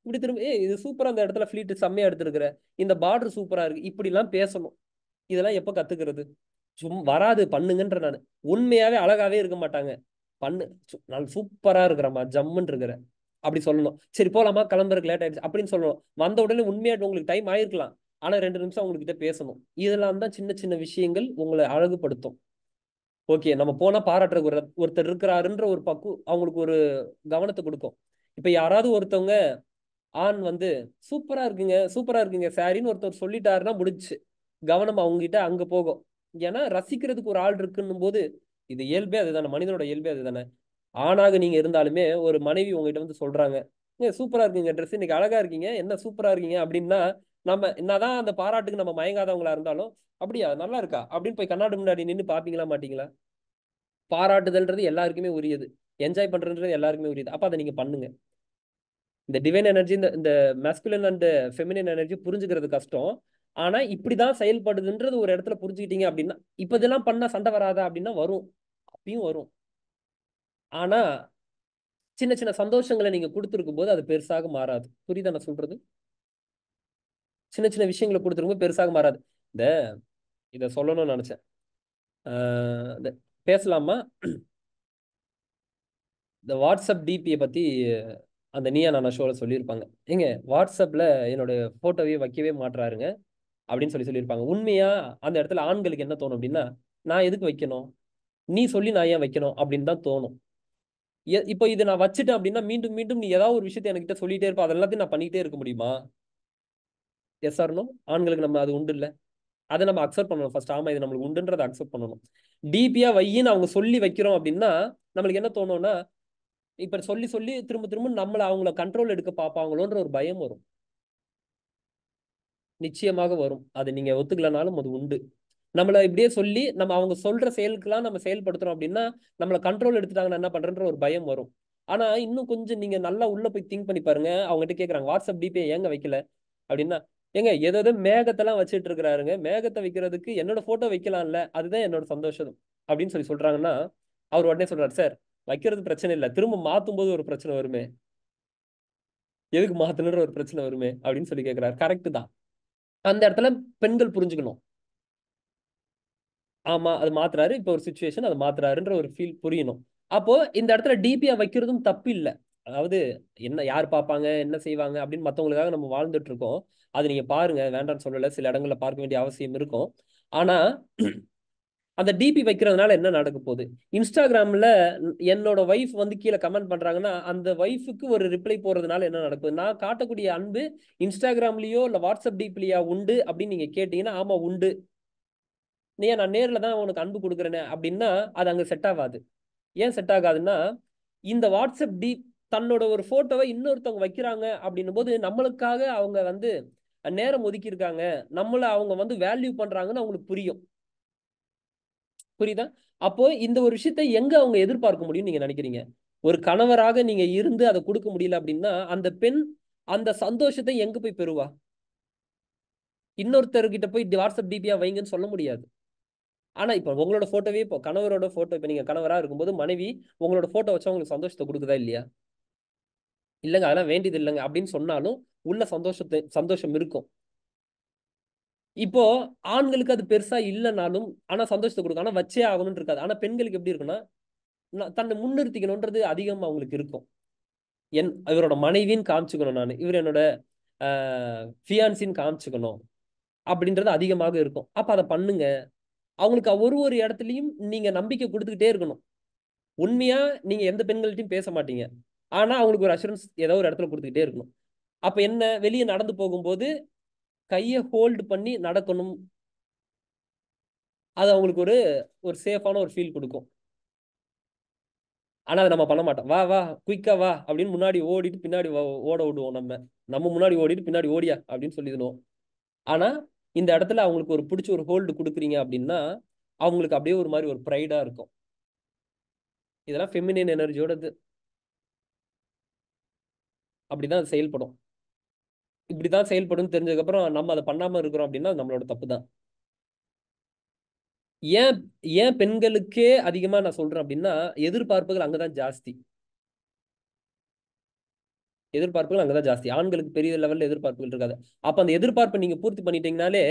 இப்படி திரும்ப ஏ இது சூப்பராக அந்த இடத்துல ஃப்ளீட்டு செம்மையாக எடுத்துருக்குற இந்த பார்டர் சூப்பராக இருக்குது இப்படிலாம் பேசணும் இதெல்லாம் எப்போ கற்றுக்கிறது சும் வராது பண்ணுங்கன்ற நான் உண்மையாகவே அழகாகவே இருக்க மாட்டாங்க பண்ணு நான் சூப்பராக இருக்கிறேம்மா ஜம்முன்னு இருக்கிறேன் அப்படி சொல்லணும் சரி போலாமா கிளம்புறதுக்கு லேட் ஆயிடுச்சு அப்படின்னு சொல்லணும் வந்த உடனே உண்மையாக உங்களுக்கு டைம் ஆயிருக்கலாம் ஆனால் ரெண்டு நிமிஷம் உங்ககிட்ட பேசணும் இதெல்லாம் தான் சின்ன சின்ன விஷயங்கள் உங்களை அழகுப்படுத்தும் ஓகே நம்ம போனால் பாராட்டுற ஒரு ஒருத்தர் இருக்கிறாருன்ற ஒரு பக்கு அவங்களுக்கு ஒரு கவனத்தை கொடுக்கும் இப்போ யாராவது ஒருத்தவங்க ஆண் வந்து சூப்பராக இருக்குங்க சூப்பராக இருக்குங்க சாரின்னு ஒருத்தர் சொல்லிட்டாருன்னா முடிச்சு கவனம் அவங்ககிட்ட அங்கே போகும் ஏன்னா ரசிக்கிறதுக்கு ஒரு ஆள் இருக்குன்னும் போது இது இயல்பே அதுதானே மனிதனோட இயல்பே அதுதானே ஆணாக நீங்க இருந்தாலுமே ஒரு மனைவி உங்ககிட்ட வந்து சொல்றாங்க சூப்பரா இருக்குங்க ட்ரெஸ் இன்னைக்கு அழகா இருக்கீங்க என்ன சூப்பரா இருக்கீங்க அப்படின்னா நம்ம என்னதான் அந்த பாராட்டுக்கு நம்ம மயங்காதவங்களா இருந்தாலும் அப்படியா நல்லா இருக்கா அப்படின்னு போய் கண்ணாடு முன்னாடி நின்று பாப்பீங்களா மாட்டீங்களா பாராட்டுதல்ன்றது எல்லாருக்குமே உரியது என்ஜாய் பண்றதுன்றது எல்லாருக்குமே உரியது அப்ப அதை நீங்க பண்ணுங்க இந்த டிவைன் எனர்ஜி இந்த இந்த மெஸ்குலன் அண்ட் ஃபெமினின் எனர்ஜி புரிஞ்சுக்கிறது கஷ்டம் ஆனா இப்படிதான் செயல்படுதுன்றது ஒரு இடத்துல புரிஞ்சுக்கிட்டீங்க அப்படின்னா இப்ப இதெல்லாம் பண்ணா சண்டை வராதா அப்படின்னா வரும் அப்பயும் வரும் ஆனால் சின்ன சின்ன சந்தோஷங்களை நீங்கள் கொடுத்துருக்கும் போது அது பெருசாக மாறாது புரியுதா நான் சொல்றது சின்ன சின்ன விஷயங்களை கொடுத்துருக்கும் பெருசாக மாறாது இந்த இதை சொல்லணும்னு நினச்சேன் இந்த பேசலாமா இந்த வாட்ஸ்அப் டிபியை பற்றி அந்த நீயா நான் ஷோவில் சொல்லியிருப்பாங்க ஏங்க வாட்ஸ்அப்பில் என்னோட ஃபோட்டோவே வைக்கவே மாட்டுறாருங்க அப்படின்னு சொல்லி சொல்லியிருப்பாங்க உண்மையாக அந்த இடத்துல ஆண்களுக்கு என்ன தோணும் அப்படின்னா நான் எதுக்கு வைக்கணும் நீ சொல்லி நான் ஏன் வைக்கணும் அப்படின்னு தான் தோணும் இப்போ இதை நான் வச்சுட்டேன் அப்படின்னா மீண்டும் மீண்டும் நீ ஏதாவது ஒரு விஷயத்த என்கிட்ட சொல்லிட்டே இருப்ப அதெல்லாம் நான் பண்ணிட்டே இருக்க முடியுமா எஸ் ஆர்னோ ஆண்களுக்கு நம்ம அது உண்டு இல்லை அதை நம்ம அக்செப்ட் பண்ணணும் ஃபர்ஸ்ட் ஆமா இது நம்மளுக்கு உண்டுன்றதை அக்செப்ட் பண்ணணும் டிபியா வையின்னு அவங்க சொல்லி வைக்கிறோம் அப்படின்னா நம்மளுக்கு என்ன தோணும்னா இப்ப சொல்லி சொல்லி திரும்ப திரும்ப நம்மளை அவங்கள கண்ட்ரோல் எடுக்க பார்ப்பாங்களோன்ற ஒரு பயம் வரும் நிச்சயமாக வரும் அது நீங்க ஒத்துக்கலனாலும் அது உண்டு நம்மளை இப்படியே சொல்லி நம்ம அவங்க சொல்ற செயலுக்குலாம் நம்ம செயல்படுத்துறோம் அப்படின்னா நம்மளை கண்ட்ரோல் எடுத்துட்டாங்கன்னா என்ன பண்றன்ற ஒரு பயம் வரும் ஆனா இன்னும் கொஞ்சம் நீங்க நல்லா உள்ள போய் திங்க் பண்ணி பாருங்க அவங்ககிட்ட கேக்குறாங்க வாட்ஸ்அப் டிபே ஏங்க வைக்கல அப்படின்னா ஏங்க எதாவது மேகத்தெல்லாம் வச்சுட்டு இருக்கிறாருங்க மேகத்தை வைக்கிறதுக்கு என்னோட போட்டோ வைக்கலாம்ல அதுதான் என்னோட சந்தோஷம் அப்படின்னு சொல்லி சொல்றாங்கன்னா அவர் உடனே சொல்றாரு சார் வைக்கிறது பிரச்சனை இல்லை திரும்ப மாத்தும் போது ஒரு பிரச்சனை வருமே எதுக்கு மாத்தணுன்ற ஒரு பிரச்சனை வருமே அப்படின்னு சொல்லி கேட்கிறாரு கரெக்டு தான் அந்த இடத்துல பெண்கள் புரிஞ்சுக்கணும் ஆமா அது மாத்துறாரு இப்போ ஒரு சுச்சுவேஷன் அது மாத்துறாருன்ற ஒரு ஃபீல் புரியணும் அப்போ இந்த இடத்துல டிபியா வைக்கிறதும் தப்பு இல்லை அதாவது என்ன யார் பார்ப்பாங்க என்ன செய்வாங்க அப்படின்னு மற்றவங்களுக்காக நம்ம வாழ்ந்துட்டு இருக்கோம் அது நீங்க பாருங்க வேண்டாம்னு சொல்லல சில இடங்கள்ல பார்க்க வேண்டிய அவசியம் இருக்கும் ஆனா அந்த டிபி வைக்கிறதுனால என்ன நடக்க போகுது இன்ஸ்டாகிராம்ல என்னோட ஒய்ஃப் வந்து கீழே கமெண்ட் பண்றாங்கன்னா அந்த ஒய்ஃபுக்கு ஒரு ரிப்ளை போறதுனால என்ன நடக்குது நான் காட்டக்கூடிய அன்பு இன்ஸ்டாகிராம்லயோ இல்ல வாட்ஸ்அப் டிபிலியா உண்டு அப்படின்னு நீங்க கேட்டீங்கன்னா ஆமா உண்டு நீ நான் நேரில் தான் உனக்கு அன்பு கொடுக்குறேனே அப்படின்னா அது அங்கே செட் ஆகாது ஏன் செட் ஆகாதுன்னா இந்த வாட்ஸ்அப் டி தன்னோட ஒரு ஃபோட்டோவை இன்னொருத்தவங்க வைக்கிறாங்க அப்படின்னும் போது நம்மளுக்காக அவங்க வந்து நேரம் ஒதுக்கியிருக்காங்க நம்மளை அவங்க வந்து வேல்யூ பண்ணுறாங்கன்னு அவங்களுக்கு புரியும் புரியுதா அப்போ இந்த ஒரு விஷயத்தை எங்க அவங்க எதிர்பார்க்க முடியும்னு நீங்க நினைக்கிறீங்க ஒரு கணவராக நீங்க இருந்து அதை கொடுக்க முடியல அப்படின்னா அந்த பெண் அந்த சந்தோஷத்தை எங்க போய் பெறுவா இன்னொருத்தர்கிட்ட போய் வாட்ஸ்அப் டிபியா வைங்கன்னு சொல்ல முடியாது ஆனால் இப்போ உங்களோட ஃபோட்டோவே இப்போ கணவரோட ஃபோட்டோ இப்போ நீங்கள் கணவராக இருக்கும்போது மனைவி உங்களோட ஃபோட்டோ வச்சா உங்களுக்கு சந்தோஷத்தை கொடுக்குதா இல்லையா இல்லைங்க அதெல்லாம் வேண்டியது இல்லைங்க அப்படின்னு சொன்னாலும் உள்ள சந்தோஷத்தை சந்தோஷம் இருக்கும் இப்போ ஆண்களுக்கு அது பெருசா இல்லைனாலும் ஆனா சந்தோஷத்தை கொடுக்கும் ஆனா வச்சே ஆகணும்னு இருக்காது ஆனா பெண்களுக்கு எப்படி இருக்குன்னா தன்னை முன்னிறுத்திக்கணும்ன்றது அதிகம் அவங்களுக்கு இருக்கும் என் இவரோட மனைவின்னு காமிச்சுக்கணும் நான் இவர் என்னோட ஃபியான்சின்னு காமிச்சுக்கணும் அப்படின்றது அதிகமாக இருக்கும் அப்ப அதை பண்ணுங்க அவங்களுக்கு ஒரு ஒரு இடத்துலையும் நீங்க நம்பிக்கை கொடுத்துக்கிட்டே இருக்கணும் உண்மையா நீங்க எந்த பெண்கள்ட்டையும் பேச மாட்டீங்க ஆனா அவங்களுக்கு ஒரு அஷூரன்ஸ் ஏதோ ஒரு இடத்துல கொடுத்துக்கிட்டே இருக்கணும் அப்ப என்ன வெளியே நடந்து போகும்போது கையை ஹோல்டு பண்ணி நடக்கணும் அது அவங்களுக்கு ஒரு ஒரு சேஃபான ஒரு ஃபீல் கொடுக்கும் ஆனா அதை நம்ம பண்ண மாட்டோம் வா வா குயிக்கா வா அப்படின்னு முன்னாடி ஓடிட்டு பின்னாடி ஓட விடுவோம் நம்ம நம்ம முன்னாடி ஓடிட்டு பின்னாடி ஓடியா அப்படின்னு சொல்லிடுவோம் ஆனா இந்த இடத்துல அவங்களுக்கு ஒரு பிடிச்ச ஒரு ஹோல்டு கொடுக்குறீங்க அப்படின்னா அவங்களுக்கு அப்படியே ஒரு மாதிரி ஒரு ப்ரைடாக இருக்கும் இதெல்லாம் ஃபெமினின் எனர்ஜியோட இது அப்படிதான் அது செயல்படும் இப்படிதான் செயல்படும் தெரிஞ்சதுக்கப்புறம் நம்ம அதை பண்ணாமல் இருக்கிறோம் அப்படின்னா நம்மளோட தப்பு தான் ஏன் ஏன் பெண்களுக்கே அதிகமாக நான் சொல்கிறேன் அப்படின்னா எதிர்பார்ப்புகள் அங்கே தான் ஜாஸ்தி எதிர்பார்ப்புகள் அங்கே தான் ஜாஸ்தி ஆண்களுக்கு பெரிய லெவலில் எதிர்பார்ப்புகள் இருக்காது அப்போ அந்த எதிர்பார்ப்பை நீங்கள் பூர்த்தி பண்ணிட்டீங்கனாலே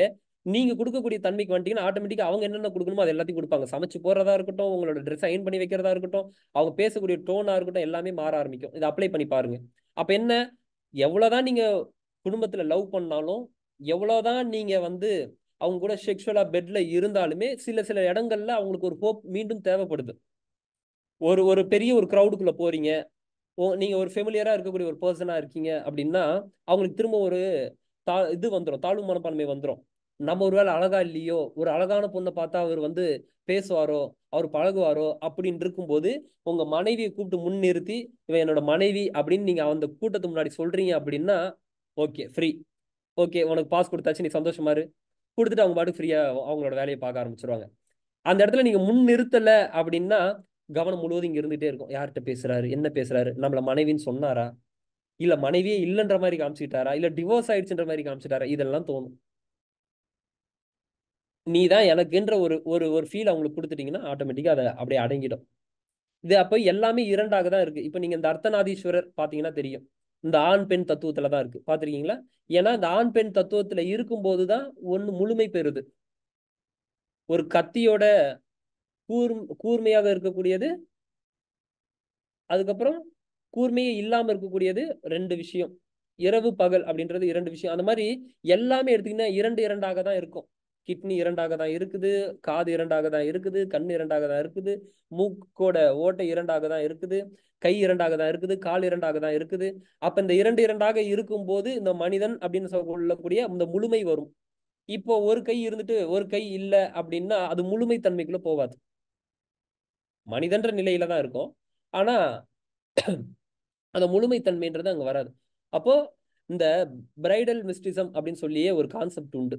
நீங்கள் கொடுக்கக்கூடிய தன்மைக்கு வந்துட்டீங்கன்னா ஆட்டோமேட்டிக்காக அவங்க என்னென்ன கொடுக்கணுமோ அது எல்லாத்தையும் கொடுப்பாங்க சமைச்சு போகிறதா இருக்கட்டும் உங்களோட ட்ரெஸ் அயன் பண்ணி வைக்கிறதா இருக்கட்டும் அவங்க பேசக்கூடிய டோனாக இருக்கட்டும் எல்லாமே மாற ஆரம்பிக்கும் இதை அப்ளை பண்ணி பாருங்க அப்போ என்ன எவ்வளோதான் நீங்கள் குடும்பத்தில் லவ் பண்ணாலும் எவ்வளோதான் நீங்கள் வந்து அவங்க கூட செக்ஷுவலாக பெட்டில் இருந்தாலுமே சில சில இடங்கள்ல அவங்களுக்கு ஒரு ஹோப் மீண்டும் தேவைப்படுது ஒரு ஒரு பெரிய ஒரு க்ரௌடுக்குள்ளே போகிறீங்க நீங்க ஒரு ஃபெமிலியரா இருக்கக்கூடிய ஒரு பர்சனா இருக்கீங்க அப்படின்னா அவங்களுக்கு திரும்ப ஒரு தா இது வந்துடும் தாழ்வு மனப்பான்மை வந்துடும் நம்ம ஒருவேளை அழகா இல்லையோ ஒரு அழகான பொண்ணை பார்த்தா அவர் வந்து பேசுவாரோ அவர் பழகுவாரோ அப்படின்னு இருக்கும்போது உங்க மனைவியை கூப்பிட்டு முன்னிறுத்தி இவன் என்னோட மனைவி அப்படின்னு நீங்க அந்த கூட்டத்துக்கு முன்னாடி சொல்றீங்க அப்படின்னா ஓகே ஃப்ரீ ஓகே உனக்கு பாஸ் கொடுத்தாச்சு நீ சந்தோஷமா இரு கொடுத்துட்டு அவங்க பாட்டு ஃப்ரீயா அவங்களோட வேலையை பார்க்க ஆரம்பிச்சிருவாங்க அந்த இடத்துல நீங்க நிறுத்தலை அப்படின்னா கவனம் முழுவதும் இங்கே இருந்துகிட்டே இருக்கும் யார்கிட்ட பேசுறாரு என்ன பேசுறாரு நம்மளை மனைவின்னு சொன்னாரா இல்லை மனைவியே இல்லைன்ற மாதிரி காமிச்சிட்டாரா இல்லை டிவோர்ஸ் ஆயிடுச்சுன்ற மாதிரி காமிச்சிட்டாரா இதெல்லாம் தோணும் நீ தான் எனக்குன்ற ஒரு ஒரு ஒரு ஃபீல் அவங்களுக்கு கொடுத்துட்டீங்கன்னா ஆட்டோமேட்டிக்காக அதை அப்படியே அடங்கிடும் இது அப்போ எல்லாமே இரண்டாக தான் இருக்குது இப்போ நீங்கள் இந்த அர்த்தநாதீஸ்வரர் பார்த்தீங்கன்னா தெரியும் இந்த ஆண் பெண் தத்துவத்தில் தான் இருக்குது பார்த்துருக்கீங்களா ஏன்னா இந்த ஆண் பெண் தத்துவத்தில் இருக்கும்போது தான் ஒன்று முழுமை பெறுது ஒரு கத்தியோட கூர் கூர்மையாக இருக்கக்கூடியது அதுக்கப்புறம் கூர்மையே இல்லாமல் இருக்கக்கூடியது ரெண்டு விஷயம் இரவு பகல் அப்படின்றது இரண்டு விஷயம் அந்த மாதிரி எல்லாமே எடுத்தீங்கன்னா இரண்டு இரண்டாக தான் இருக்கும் கிட்னி இரண்டாக தான் இருக்குது காது இரண்டாக தான் இருக்குது கண் இரண்டாக தான் இருக்குது மூக்கோட ஓட்டை இரண்டாக தான் இருக்குது கை இரண்டாக தான் இருக்குது கால் இரண்டாக தான் இருக்குது அப்ப இந்த இரண்டு இரண்டாக இருக்கும் போது இந்த மனிதன் அப்படின்னு சொல்லக்கூடிய இந்த முழுமை வரும் இப்போ ஒரு கை இருந்துட்டு ஒரு கை இல்லை அப்படின்னா அது முழுமை தன்மைக்குள்ள போவாது மனிதன்ற நிலையில தான் இருக்கும் ஆனா அந்த முழுமைத்தன்மைன்றது அங்க வராது அப்போ இந்த பிரைடல் மிஸ்டிசம் அப்படின்னு சொல்லியே ஒரு கான்செப்ட் உண்டு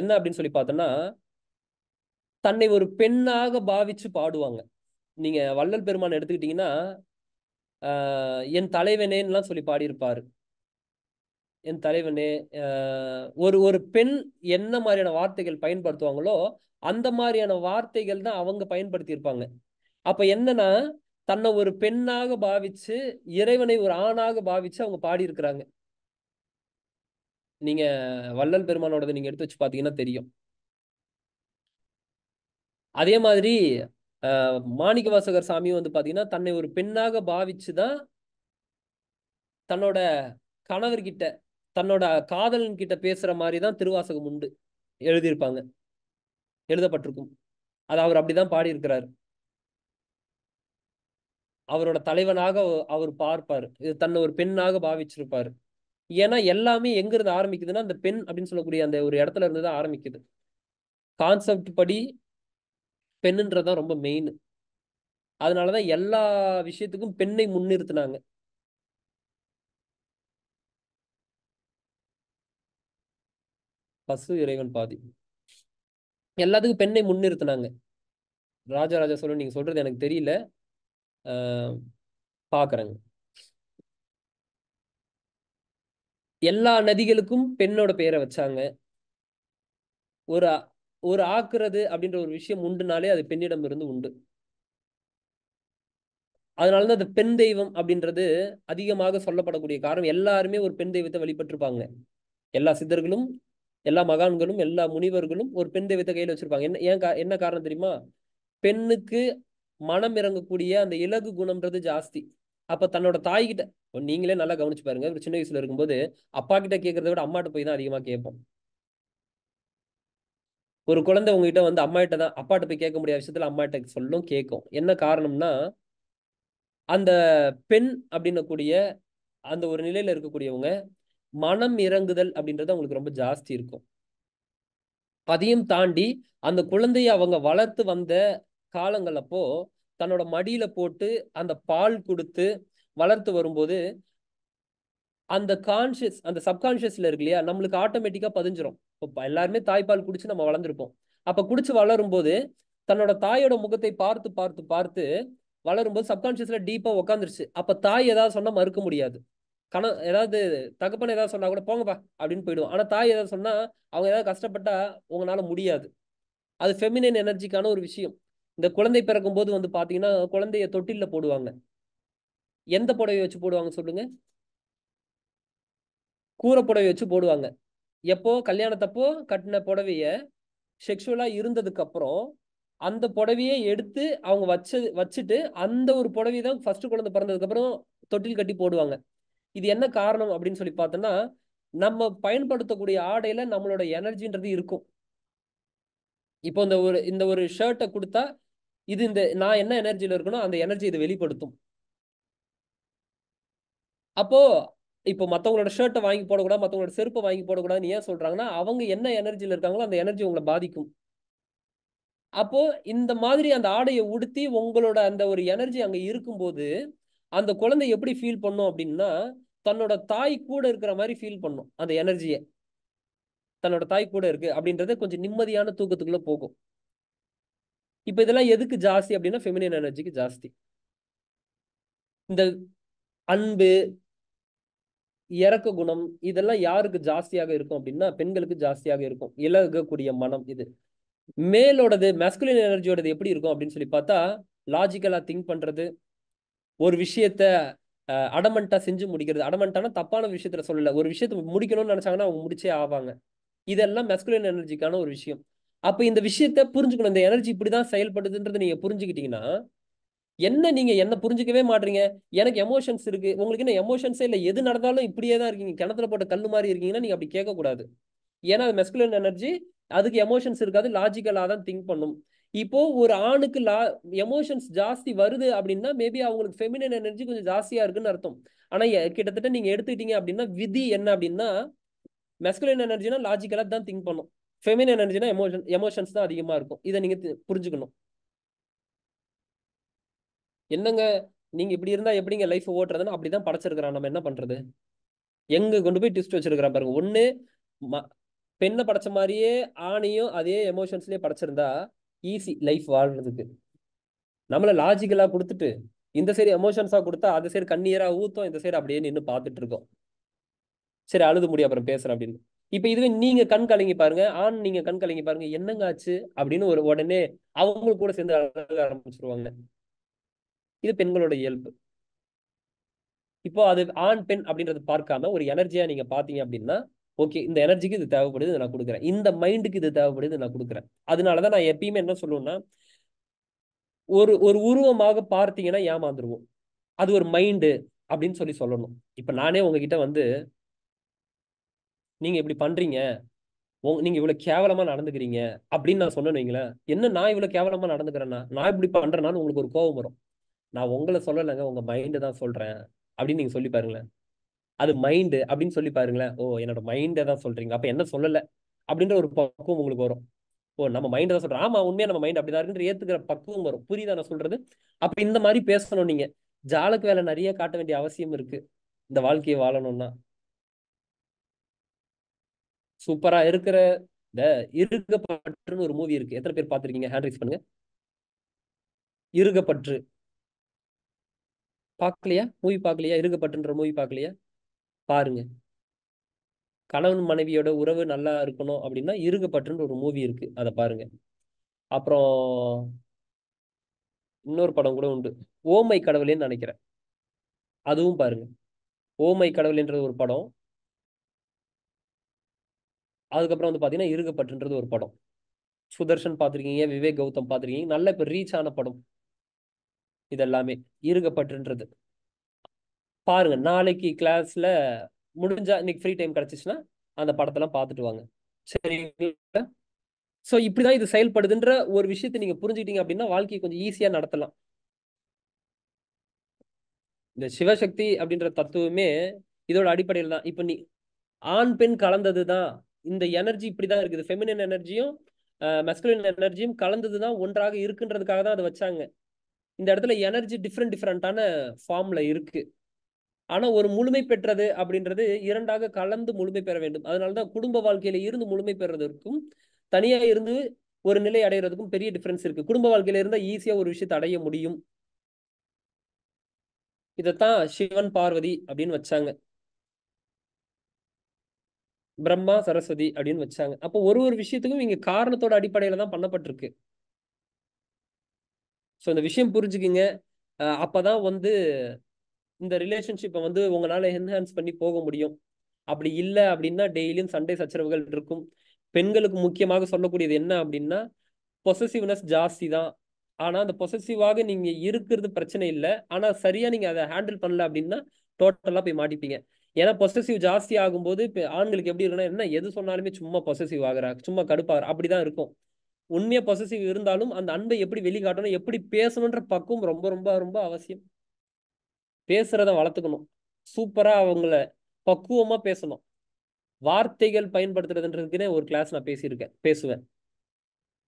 என்ன அப்படின்னு சொல்லி பார்த்தோம்னா தன்னை ஒரு பெண்ணாக பாவிச்சு பாடுவாங்க நீங்க வள்ளல் பெருமான் எடுத்துக்கிட்டீங்கன்னா என் தலைவனேன்னுலாம் சொல்லி பாடியிருப்பாரு என் தலைவனே ஒரு ஒரு பெண் என்ன மாதிரியான வார்த்தைகள் பயன்படுத்துவாங்களோ அந்த மாதிரியான வார்த்தைகள் தான் அவங்க பயன்படுத்தியிருப்பாங்க அப்ப என்னன்னா தன்னை ஒரு பெண்ணாக பாவிச்சு இறைவனை ஒரு ஆணாக பாவிச்சு அவங்க பாடியிருக்கிறாங்க நீங்க வள்ளல் பெருமானோடது நீங்க எடுத்து வச்சு பாத்தீங்கன்னா தெரியும் அதே மாதிரி மாணிக்க வாசகர் சாமியும் வந்து பாத்தீங்கன்னா தன்னை ஒரு பெண்ணாக பாவிச்சு தான் தன்னோட கணவர்கிட்ட தன்னோட காதலன் கிட்ட பேசுற மாதிரி தான் திருவாசகம் உண்டு எழுதியிருப்பாங்க எழுதப்பட்டிருக்கும் அது அவர் அப்படிதான் பாடியிருக்கிறார் அவரோட தலைவனாக அவர் பார்ப்பார் இது தன்னை ஒரு பெண்ணாக பாவிச்சிருப்பார் ஏன்னா எல்லாமே எங்க இருந்து ஆரம்பிக்குதுன்னா அந்த பெண் அப்படின்னு சொல்லக்கூடிய அந்த ஒரு இடத்துல இருந்து தான் ஆரம்பிக்குது கான்செப்ட் படி பெண்ணுன்றதான் ரொம்ப மெயின் அதனாலதான் எல்லா விஷயத்துக்கும் பெண்ணை முன்னிறுத்தினாங்க பசு இறைவன் பாதி எல்லாத்துக்கும் பெண்ணை முன்னிறுத்தினாங்க ராஜா சோழன் நீங்க சொல்றது எனக்கு தெரியல பாக்குறேங்க எல்லா நதிகளுக்கும் பெண்ணோட பெயரை வச்சாங்க ஒரு ஒரு ஆக்குறது அப்படின்ற ஒரு விஷயம் உண்டுனாலே அது பெண்ணிடம் இருந்து உண்டு அதனாலதான் அந்த பெண் தெய்வம் அப்படின்றது அதிகமாக சொல்லப்படக்கூடிய காரணம் எல்லாருமே ஒரு பெண் தெய்வத்தை வழிபட்டிருப்பாங்க எல்லா சித்தர்களும் எல்லா மகான்களும் எல்லா முனிவர்களும் ஒரு பெண் தெய்வத்தை கையில் வச்சிருப்பாங்க என்ன ஏன் என்ன காரணம் தெரியுமா பெண்ணுக்கு மனம் இறங்கக்கூடிய அந்த இலகு குணம்ன்றது ஜாஸ்தி அப்ப தன்னோட தாய்கிட்ட நீங்களே நல்லா கவனிச்சு பாருங்க ஒரு சின்ன வயசுல இருக்கும்போது அப்பா கிட்ட கேட்கறத விட அம்மாட்ட போய் தான் அதிகமா கேட்போம் ஒரு குழந்தை உங்ககிட்ட வந்து அம்மா கிட்ட தான் அப்பாட்ட போய் கேட்க முடியாத விஷயத்துல அம்மா கிட்ட சொல்லும் கேட்கும் என்ன காரணம்னா அந்த பெண் அப்படின்னக்கூடிய அந்த ஒரு நிலையில இருக்கக்கூடியவங்க மனம் இறங்குதல் அப்படின்றது அவங்களுக்கு ரொம்ப ஜாஸ்தி இருக்கும் அதையும் தாண்டி அந்த குழந்தைய அவங்க வளர்த்து வந்த காலங்கள் அப்போ தன்னோட மடியில போட்டு அந்த பால் கொடுத்து வளர்த்து வரும்போது அந்த கான்ஷியஸ் அந்த சப்கான்ஷியஸ்ல இருக்கு இல்லையா நம்மளுக்கு ஆட்டோமேட்டிக்கா பதிஞ்சிரும் இப்போ எல்லாருமே தாய்ப்பால் குடிச்சு நம்ம வளர்ந்துருப்போம் அப்ப குடிச்சு வளரும்போது தன்னோட தாயோட முகத்தை பார்த்து பார்த்து பார்த்து வளரும்போது சப்கான்சியஸ்ல டீப்பா உட்காந்துருச்சு அப்ப தாய் ஏதாவது சொன்னா மறுக்க முடியாது கண ஏதாவது தகப்பன் ஏதாவது சொன்னா கூட போங்கப்பா அப்படின்னு போயிடுவோம் ஆனா தாய் ஏதாவது சொன்னா அவங்க ஏதாவது கஷ்டப்பட்டா உங்களால முடியாது அது ஃபெமினைன் எனர்ஜிக்கான ஒரு விஷயம் இந்த குழந்தை பிறக்கும் போது வந்து பாத்தீங்கன்னா குழந்தைய தொட்டில போடுவாங்க எந்த புடவை வச்சு போடுவாங்க சொல்லுங்க கூரை புடவை வச்சு போடுவாங்க எப்போ கல்யாணத்தப்போ கட்டின புடவைய செக்ஷுவலா இருந்ததுக்கு அப்புறம் அந்த புடவையே எடுத்து அவங்க வச்சு வச்சுட்டு அந்த ஒரு புடவை தான் ஃபர்ஸ்ட் குழந்தை பிறந்ததுக்கு அப்புறம் தொட்டில் கட்டி போடுவாங்க இது என்ன காரணம் அப்படின்னு சொல்லி பார்த்தோம்னா நம்ம பயன்படுத்தக்கூடிய ஆடையில நம்மளோட எனர்ஜின்றது இருக்கும் இப்போ இந்த ஒரு இந்த ஒரு ஷர்ட்டை கொடுத்தா இது இந்த நான் என்ன எனர்ஜியில் இருக்கணும் அந்த எனர்ஜி இதை வெளிப்படுத்தும் அப்போ இப்போ மற்றவங்களோட ஷர்ட்டை வாங்கி போடக்கூடாது மற்றவங்களோட செருப்பை வாங்கி போடக்கூடாதுன்னு ஏன் சொல்றாங்கன்னா அவங்க என்ன எனர்ஜியில் இருக்காங்களோ அந்த எனர்ஜி உங்களை பாதிக்கும் அப்போ இந்த மாதிரி அந்த ஆடையை உடுத்தி உங்களோட அந்த ஒரு எனர்ஜி அங்கே இருக்கும்போது அந்த குழந்தை எப்படி ஃபீல் பண்ணும் அப்படின்னா தன்னோட தாய் கூட இருக்கிற மாதிரி ஃபீல் பண்ணும் அந்த எனர்ஜியை தன்னோட தாய் கூட இருக்கு அப்படின்றத கொஞ்சம் நிம்மதியான தூக்கத்துக்குள்ள போகும் இப்போ இதெல்லாம் எதுக்கு ஜாஸ்தி அப்படின்னா ஃபெமினின் எனர்ஜிக்கு ஜாஸ்தி இந்த அன்பு இறக்க குணம் இதெல்லாம் யாருக்கு ஜாஸ்தியாக இருக்கும் அப்படின்னா பெண்களுக்கு ஜாஸ்தியாக இருக்கும் இலகக்கூடிய மனம் இது மேலோடது மெஸ்குலின் எனர்ஜியோடது எப்படி இருக்கும் அப்படின்னு சொல்லி பார்த்தா லாஜிக்கலாக திங்க் பண்ணுறது ஒரு விஷயத்த அடமெண்ட்டாக செஞ்சு முடிக்கிறது அடமெண்டான தப்பான விஷயத்துல சொல்லல ஒரு விஷயத்த முடிக்கணும்னு நினைச்சாங்கன்னா அவங்க முடிச்சே ஆவாங்க இதெல்லாம் மெஸ்குலின் எனர்ஜிக்கான ஒரு விஷயம் அப்ப இந்த விஷயத்த புரிஞ்சுக்கணும் இந்த எனர்ஜி இப்படிதான் செயல்படுதுன்றது நீங்க புரிஞ்சுக்கிட்டீங்கன்னா என்ன நீங்க என்ன புரிஞ்சுக்கவே மாட்டீங்க எனக்கு எமோஷன்ஸ் இருக்கு உங்களுக்கு என்ன எமோஷன்ஸே இல்லை எது நடந்தாலும் இப்படியே தான் இருக்கீங்க கிணத்துல போட்ட கல் மாதிரி இருக்கீங்கன்னா நீங்க அப்படி கேட்கக்கூடாது ஏன்னா அது மெஸ்குலர் எனர்ஜி அதுக்கு எமோஷன்ஸ் இருக்காது லாஜிக்கலாக தான் திங்க் பண்ணும் இப்போ ஒரு ஆணுக்கு லா எமோஷன்ஸ் ஜாஸ்தி வருது அப்படின்னா மேபி அவங்களுக்கு ஃபெமினன் எனர்ஜி கொஞ்சம் ஜாஸ்தியா இருக்குன்னு அர்த்தம் ஆனா கிட்டத்தட்ட நீங்க எடுத்துக்கிட்டீங்க அப்படின்னா விதி என்ன அப்படின்னா மெஸ்குலின் எனர்ஜினா லாஜிக்கலா தான் திங்க் பண்ணும் ஃபெமினன் எனர்ஜினா எமோஷன் எமோஷன்ஸ் தான் அதிகமா இருக்கும் இதை நீங்க புரிஞ்சுக்கணும் என்னங்க நீங்க இப்படி இருந்தா எப்படிங்க லைஃப் ஓட்டுறதுன்னு அப்படிதான் படைச்சிருக்கிறான் நம்ம என்ன பண்றது எங்க கொண்டு போய் டிஸ்ட் வச்சிருக்கிறான் பாருங்க ஒண்ணு பெண்ணை படைச்ச மாதிரியே ஆணையும் அதே எமோஷன்ஸ்லயே படைச்சிருந்தா ஈஸி லைஃப் வாழ்றதுக்கு நம்மளை லாஜிக்கலாக கொடுத்துட்டு இந்த சைடு எமோஷன்ஸாக கொடுத்தா அந்த சைடு கண்ணீராக ஊற்றும் இந்த சைடு அப்படியே நின்று பார்த்துட்டு இருக்கோம் சரி அழுது முடியும் அப்புறம் பேசுகிறேன் அப்படின்னு இப்போ இதுவே நீங்கள் கண் கலங்கி பாருங்க ஆண் நீங்கள் கண் கலங்கி பாருங்க என்னங்க ஆச்சு அப்படின்னு ஒரு உடனே அவங்க கூட சேர்ந்து அழக ஆரம்பிச்சிருவாங்க இது பெண்களோட இயல்பு இப்போ அது ஆண் பெண் அப்படின்றது பார்க்காம ஒரு எனர்ஜியா நீங்க பாத்தீங்க அப்படின்னா ஓகே இந்த எனர்ஜிக்கு இது தேவைப்படுது நான் கொடுக்குறேன் இந்த மைண்டுக்கு இது தேவைப்படுது நான் கொடுக்குறேன் அதனால தான் நான் எப்பயுமே என்ன சொல்லுவேன்னா ஒரு ஒரு உருவமாக பார்த்தீங்கன்னா ஏமாந்துருவோம் அது ஒரு மைண்டு அப்படின்னு சொல்லி சொல்லணும் இப்போ நானே உங்ககிட்ட வந்து நீங்கள் இப்படி பண்ணுறீங்க ஓ நீங்க இவ்வளோ கேவலமா நடந்துக்கிறீங்க அப்படின்னு நான் சொன்னேன் என்ன நான் இவ்வளோ கேவலமாக நடந்துக்கிறேன்னா நான் இப்படி பண்றேன்னாலும் உங்களுக்கு ஒரு கோபம் வரும் நான் உங்களை சொல்லலைங்க உங்கள் மைண்டு தான் சொல்கிறேன் அப்படின்னு நீங்கள் சொல்லி பாருங்களேன் அது மைண்டு அப்படின்னு சொல்லி பாருங்களேன் ஓ என்னோட மைண்டை தான் சொல்றீங்க அப்ப என்ன சொல்லல அப்படின்ற ஒரு பக்குவம் உங்களுக்கு வரும் ஓ நம்ம மைண்டை தான் சொல்றோம் ஆமா உண்மையா நம்ம மைண்ட் அப்படிதான் இருக்குன்ற ஏத்துக்கிற பக்குவம் வரும் புரியுதா நான் சொல்றது அப்ப இந்த மாதிரி பேசணும் நீங்க ஜாலுக்கு வேலை நிறைய காட்ட வேண்டிய அவசியம் இருக்கு இந்த வாழ்க்கையை வாழணும்னா சூப்பரா இருக்கிற இந்த இருக்கப்பற்றுன்னு ஒரு மூவி இருக்கு எத்தனை பேர் பார்த்துருக்கீங்க ஹேண்ட் ரைஸ் பண்ணுங்க இருகப்பற்று பார்க்கலையா மூவி பார்க்கலையா இருகப்பற்றுன்ற மூவி பார்க்கலையா பாருங்க கணவன் மனைவியோட உறவு நல்லா இருக்கணும் அப்படின்னா இருகப்பட்டுன்னு ஒரு மூவி இருக்கு அதை பாருங்க அப்புறம் இன்னொரு படம் கூட உண்டு ஓமை கடவுளேன்னு நினைக்கிறேன் அதுவும் பாருங்க ஓமை கடவுள்ன்றது ஒரு படம் அதுக்கப்புறம் வந்து பார்த்தீங்கன்னா இருகப்பட்டுன்றது ஒரு படம் சுதர்ஷன் பார்த்துருக்கீங்க விவேக் கௌதம் பார்த்துருக்கீங்க நல்ல இப்போ ரீச் ஆன படம் இதெல்லாமே இருகப்பட்டுன்றது பாருங்க நாளைக்கு கிளாஸ்ல முடிஞ்சா இன்னைக்கு ஃப்ரீ டைம் கிடைச்சிச்சுன்னா அந்த படத்தெல்லாம் பார்த்துட்டு வாங்க சரிங்களா ஸோ இப்படிதான் இது செயல்படுதுன்ற ஒரு விஷயத்தை நீங்க புரிஞ்சுக்கிட்டீங்க அப்படின்னா வாழ்க்கையை கொஞ்சம் ஈஸியா நடத்தலாம் இந்த சிவசக்தி அப்படின்ற தத்துவமே இதோட அடிப்படையில் தான் இப்போ நீ ஆண் பெண் கலந்தது தான் இந்த எனர்ஜி இப்படிதான் இருக்குது ஃபெமினின் எனர்ஜியும் மெஸ்குலின் எனர்ஜியும் கலந்தது தான் ஒன்றாக இருக்குன்றதுக்காக தான் அதை வச்சாங்க இந்த இடத்துல எனர்ஜி டிஃப்ரெண்ட் டிஃப்ரெண்ட்டான ஃபார்ம்ல இருக்கு ஆனா ஒரு முழுமை பெற்றது அப்படின்றது இரண்டாக கலந்து முழுமை பெற வேண்டும் அதனாலதான் குடும்ப வாழ்க்கையில இருந்து முழுமை பெறுவதற்கும் தனியா இருந்து ஒரு நிலை அடைகிறதுக்கும் பெரிய டிஃபரன்ஸ் இருக்கு குடும்ப வாழ்க்கையில இருந்தா ஈஸியா ஒரு விஷயத்தை அடைய முடியும் இதைத்தான் சிவன் பார்வதி அப்படின்னு வச்சாங்க பிரம்மா சரஸ்வதி அப்படின்னு வச்சாங்க அப்போ ஒரு ஒரு விஷயத்துக்கும் இங்க காரணத்தோட அடிப்படையில தான் பண்ணப்பட்டிருக்கு ஸோ இந்த விஷயம் புரிஞ்சுக்கிங்க அப்பதான் வந்து இந்த ரிலேஷன்ஷிப்பை வந்து உங்களால் என்ஹான்ஸ் பண்ணி போக முடியும் அப்படி இல்லை அப்படின்னா டெய்லியும் சண்டை சச்சரவுகள் இருக்கும் பெண்களுக்கு முக்கியமாக சொல்லக்கூடியது என்ன அப்படின்னா பொசசிவ்னஸ் ஜாஸ்தி தான் ஆனால் அந்த பொசசிவாக நீங்கள் இருக்கிறது பிரச்சனை இல்லை ஆனால் சரியாக நீங்கள் அதை ஹேண்டில் பண்ணல அப்படின்னா டோட்டலாக போய் மாட்டிப்பீங்க ஏன்னா பொசசிவ் ஜாஸ்தி ஆகும்போது இப்போ ஆண்களுக்கு எப்படி இருக்குன்னா என்ன எது சொன்னாலுமே சும்மா பொசசிவ் ஆகிறா சும்மா கடுப்பாகிற தான் இருக்கும் உண்மையாக பொசசிவ் இருந்தாலும் அந்த அன்பை எப்படி வெளிக்காட்டணும் எப்படி பேசணுன்ற பக்குவம் ரொம்ப ரொம்ப ரொம்ப அவசியம் பேசுறத வளர்த்துக்கணும் சூப்பரா அவங்கள பக்குவமா பேசணும் வார்த்தைகள் பயன்படுத்துறதுன்றதுக்குன்னே ஒரு கிளாஸ் நான் பேசியிருக்கேன் பேசுவேன்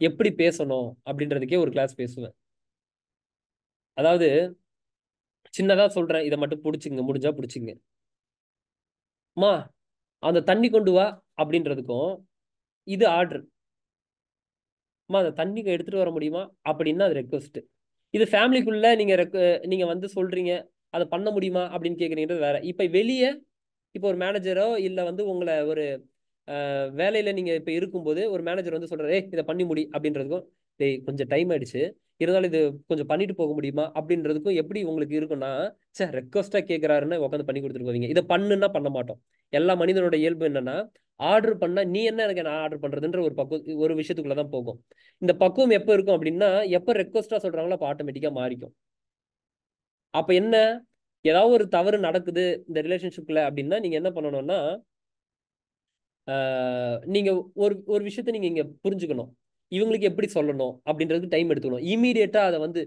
எப்படி பேசணும் அப்படின்றதுக்கே ஒரு கிளாஸ் பேசுவேன் அதாவது சின்னதா சொல்றேன் இதை மட்டும் பிடிச்சிங்க முடிஞ்சா பிடிச்சிங்க மா அந்த தண்ணி கொண்டு வா அப்படின்றதுக்கும் இது ஆர்டர் மா அந்த தண்ணி எடுத்துட்டு வர முடியுமா அப்படின்னு அது ரெக்வஸ்ட் இது ஃபேமிலிக்குள்ள நீங்க நீங்க வந்து சொல்றீங்க அதை பண்ண முடியுமா அப்படின்னு கேட்குறீங்கிறது வேற இப்போ வெளியே இப்போ ஒரு மேனேஜரோ இல்லை வந்து உங்களை ஒரு வேலையில் நீங்கள் இப்போ இருக்கும்போது ஒரு மேனேஜர் வந்து சொல்கிறாரு இதை பண்ணி முடி அப்படின்றதுக்கும் டேய் கொஞ்சம் டைம் ஆயிடுச்சு இருந்தாலும் இது கொஞ்சம் பண்ணிட்டு போக முடியுமா அப்படின்றதுக்கும் எப்படி உங்களுக்கு இருக்குன்னா சார் ரெக்வஸ்ட்டாக கேட்குறாருன்னு உட்காந்து பண்ணி கொடுத்துருக்கோங்க இதை பண்ணுன்னா பண்ண மாட்டோம் எல்லா மனிதனோட இயல்பு என்னன்னா ஆர்டர் பண்ணால் நீ என்ன எனக்கு நான் ஆர்டர் பண்ணுறதுன்ற ஒரு பக்குவம் ஒரு விஷயத்துக்குள்ளே தான் போகும் இந்த பக்குவம் எப்போ இருக்கும் அப்படின்னா எப்போ ரெக்வஸ்ட்டாக சொல்கிறாங்களோ அப்போ ஆட்டோமேட்டிக்காக மாறிக்கும் அப்ப என்ன ஏதாவது ஒரு தவறு நடக்குது இந்த ரிலேஷன்ஷிப்ல அப்படின்னா நீங்க என்ன பண்ணணும்னா நீங்க ஒரு ஒரு விஷயத்த நீங்க இங்க புரிஞ்சுக்கணும் இவங்களுக்கு எப்படி சொல்லணும் அப்படின்றதுக்கு டைம் எடுத்துக்கணும் இமீடியட்டா அதை வந்து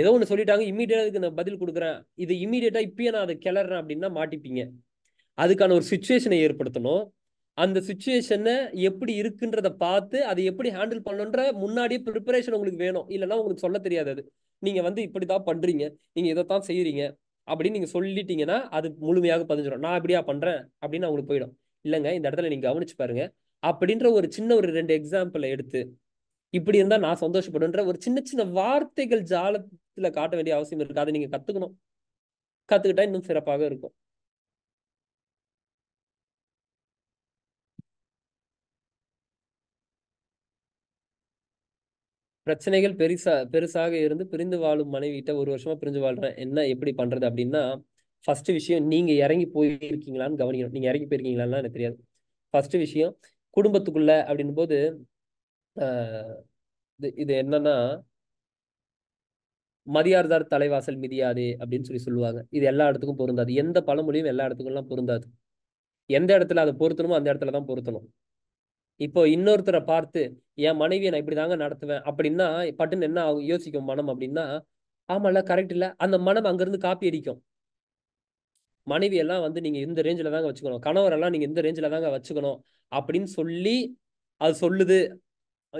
ஏதோ ஒன்று சொல்லிட்டாங்க இமீடியட்டா இதுக்கு நான் பதில் கொடுக்குறேன் இது இமீடியட்டா இப்பயே நான் அதை கிளறேன் அப்படின்னா மாட்டிப்பீங்க அதுக்கான ஒரு சுச்சுவேஷனை ஏற்படுத்தணும் அந்த சுச்சுவேஷனை எப்படி இருக்குன்றதை பார்த்து அதை எப்படி ஹேண்டில் பண்ணணுன்ற முன்னாடியே ப்ரிப்பரேஷன் உங்களுக்கு வேணும் இல்லைன்னா உங்களுக்கு சொல்ல தெரியாது அது நீங்கள் வந்து இப்படி தான் பண்ணுறீங்க நீங்கள் இதை தான் செய்கிறீங்க அப்படின்னு நீங்கள் சொல்லிட்டீங்கன்னா அது முழுமையாக பதிஞ்சிடும் நான் இப்படியா பண்ணுறேன் அப்படின்னு அவங்களுக்கு போயிடும் இல்லைங்க இந்த இடத்துல நீங்கள் கவனிச்சு பாருங்க அப்படின்ற ஒரு சின்ன ஒரு ரெண்டு எக்ஸாம்பிளை எடுத்து இப்படி இருந்தால் நான் சந்தோஷப்படுன்ற ஒரு சின்ன சின்ன வார்த்தைகள் ஜாலத்தில் காட்ட வேண்டிய அவசியம் இருக்காது அதை நீங்கள் கற்றுக்கணும் கற்றுக்கிட்டா இன்னும் சிறப்பாக இருக்கும் பிரச்சனைகள் பெருசா பெருசாக இருந்து பிரிந்து வாழும் மனைவிட்ட ஒரு வருஷமா பிரிஞ்சு வாழ்றேன் என்ன எப்படி பண்றது அப்படின்னா ஃபர்ஸ்ட் விஷயம் நீங்க இறங்கி போயிருக்கீங்களான்னு கவனிக்கணும் நீங்க இறங்கி போயிருக்கீங்களான்னு எனக்கு தெரியாது ஃபர்ஸ்ட் விஷயம் குடும்பத்துக்குள்ள அப்படின் போது இது இது என்னன்னா மதியார்தார் தலைவாசல் மிதியாதே அப்படின்னு சொல்லி சொல்லுவாங்க இது எல்லா இடத்துக்கும் பொருந்தாது எந்த பழமொழியும் எல்லா இடத்துக்கும் எல்லாம் பொருந்தாது எந்த இடத்துல அதை பொருத்தணுமோ அந்த இடத்துல தான் பொருத்தணும் இப்போ இன்னொருத்தரை பார்த்து என் மனைவியை நான் இப்படி தாங்க நடத்துவேன் அப்படின்னா பட்டுன்னு என்ன ஆகும் யோசிக்கும் மனம் அப்படின்னா ஆமால கரெக்ட் இல்லை அந்த மனம் அங்கேருந்து காப்பி அடிக்கும் மனைவி எல்லாம் வந்து நீங்கள் இந்த ரேஞ்சில் தாங்க வச்சுக்கணும் கணவரெல்லாம் நீங்கள் இந்த ரேஞ்சில் தாங்க வச்சுக்கணும் அப்படின்னு சொல்லி அது சொல்லுது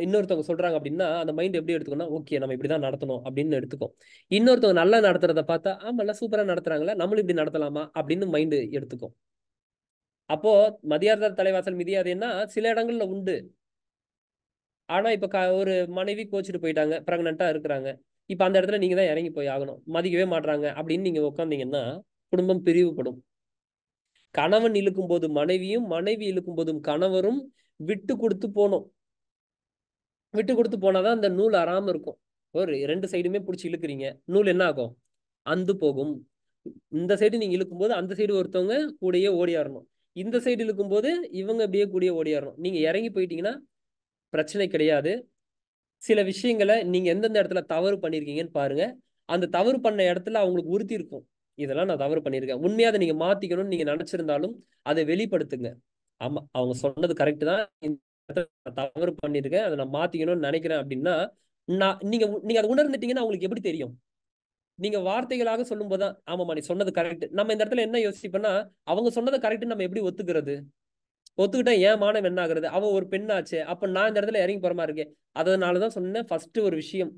இன்னொருத்தவங்க சொல்றாங்க அப்படின்னா அந்த மைண்ட் எப்படி எடுத்துக்கணும் ஓகே நம்ம இப்படிதான் நடத்தணும் அப்படின்னு எடுத்துக்கோம் இன்னொருத்தவங்க நல்லா நடத்துறத பார்த்தா ஆமால சூப்பரா நடத்துறாங்களா நம்மளும் இப்படி நடத்தலாமா அப்படின்னு மைண்டு எடுத்துக்கும் அப்போது மதியார்தார் தலைவாசல் மிதியாதேன்னா சில இடங்களில் உண்டு ஆனால் இப்போ க ஒரு மனைவி கோச்சிட்டு போயிட்டாங்க ப்ரெக்னெண்ட்டாக இருக்கிறாங்க இப்போ அந்த இடத்துல நீங்கள் தான் இறங்கி போய் ஆகணும் மதிக்கவே மாட்டுறாங்க அப்படின்னு நீங்கள் உட்காந்தீங்கன்னா குடும்பம் பிரிவுபடும் கணவன் இழுக்கும் போது மனைவியும் மனைவி இழுக்கும் போதும் கணவரும் விட்டு கொடுத்து போனோம் விட்டு கொடுத்து போனாதான் அந்த நூல் அறாம இருக்கும் ஒரு ரெண்டு சைடுமே பிடிச்சி இழுக்கிறீங்க நூல் என்ன ஆகும் அந்து போகும் இந்த சைடு நீங்க இழுக்கும் போது அந்த சைடு ஒருத்தவங்க கூடயே ஓடியாரணும் இந்த சைடு இருக்கும்போது இவங்க அப்படியே கூடிய ஓடியாடணும் நீங்கள் இறங்கி போயிட்டீங்கன்னா பிரச்சனை கிடையாது சில விஷயங்களை நீங்கள் எந்தெந்த இடத்துல தவறு பண்ணியிருக்கீங்கன்னு பாருங்கள் அந்த தவறு பண்ண இடத்துல அவங்களுக்கு உறுதி இருக்கும் இதெல்லாம் நான் தவறு பண்ணியிருக்கேன் உண்மையாக அதை நீங்கள் மாற்றிக்கணும்னு நீங்கள் நினச்சிருந்தாலும் அதை வெளிப்படுத்துங்க ஆமாம் அவங்க சொன்னது கரெக்டு தான் இந்த தவறு பண்ணியிருக்கேன் அதை நான் மாற்றிக்கணும்னு நினைக்கிறேன் அப்படின்னா நான் நீங்கள் நீங்கள் அதை உணர்ந்துட்டீங்கன்னா அவங்களுக்கு எப்படி தெரியும் நீங்க வார்த்தைகளாக சொல்லும் போதுதான் ஆமாமா நீ சொன்னது கரெக்ட் நம்ம இந்த இடத்துல என்ன யோசிப்போம்னா அவங்க சொன்னதை கரெக்ட் நம்ம எப்படி ஒத்துக்கிறது ஒத்துக்கிட்டா ஏன் மானம் என்ன ஆகுறது அவன் ஒரு பெண்ணாச்சு அப்ப நான் இந்த இடத்துல இறங்கி போற மாதிரி இருக்கேன் அதனாலதான் சொன்னேன் ஃபர்ஸ்ட் ஒரு விஷயம்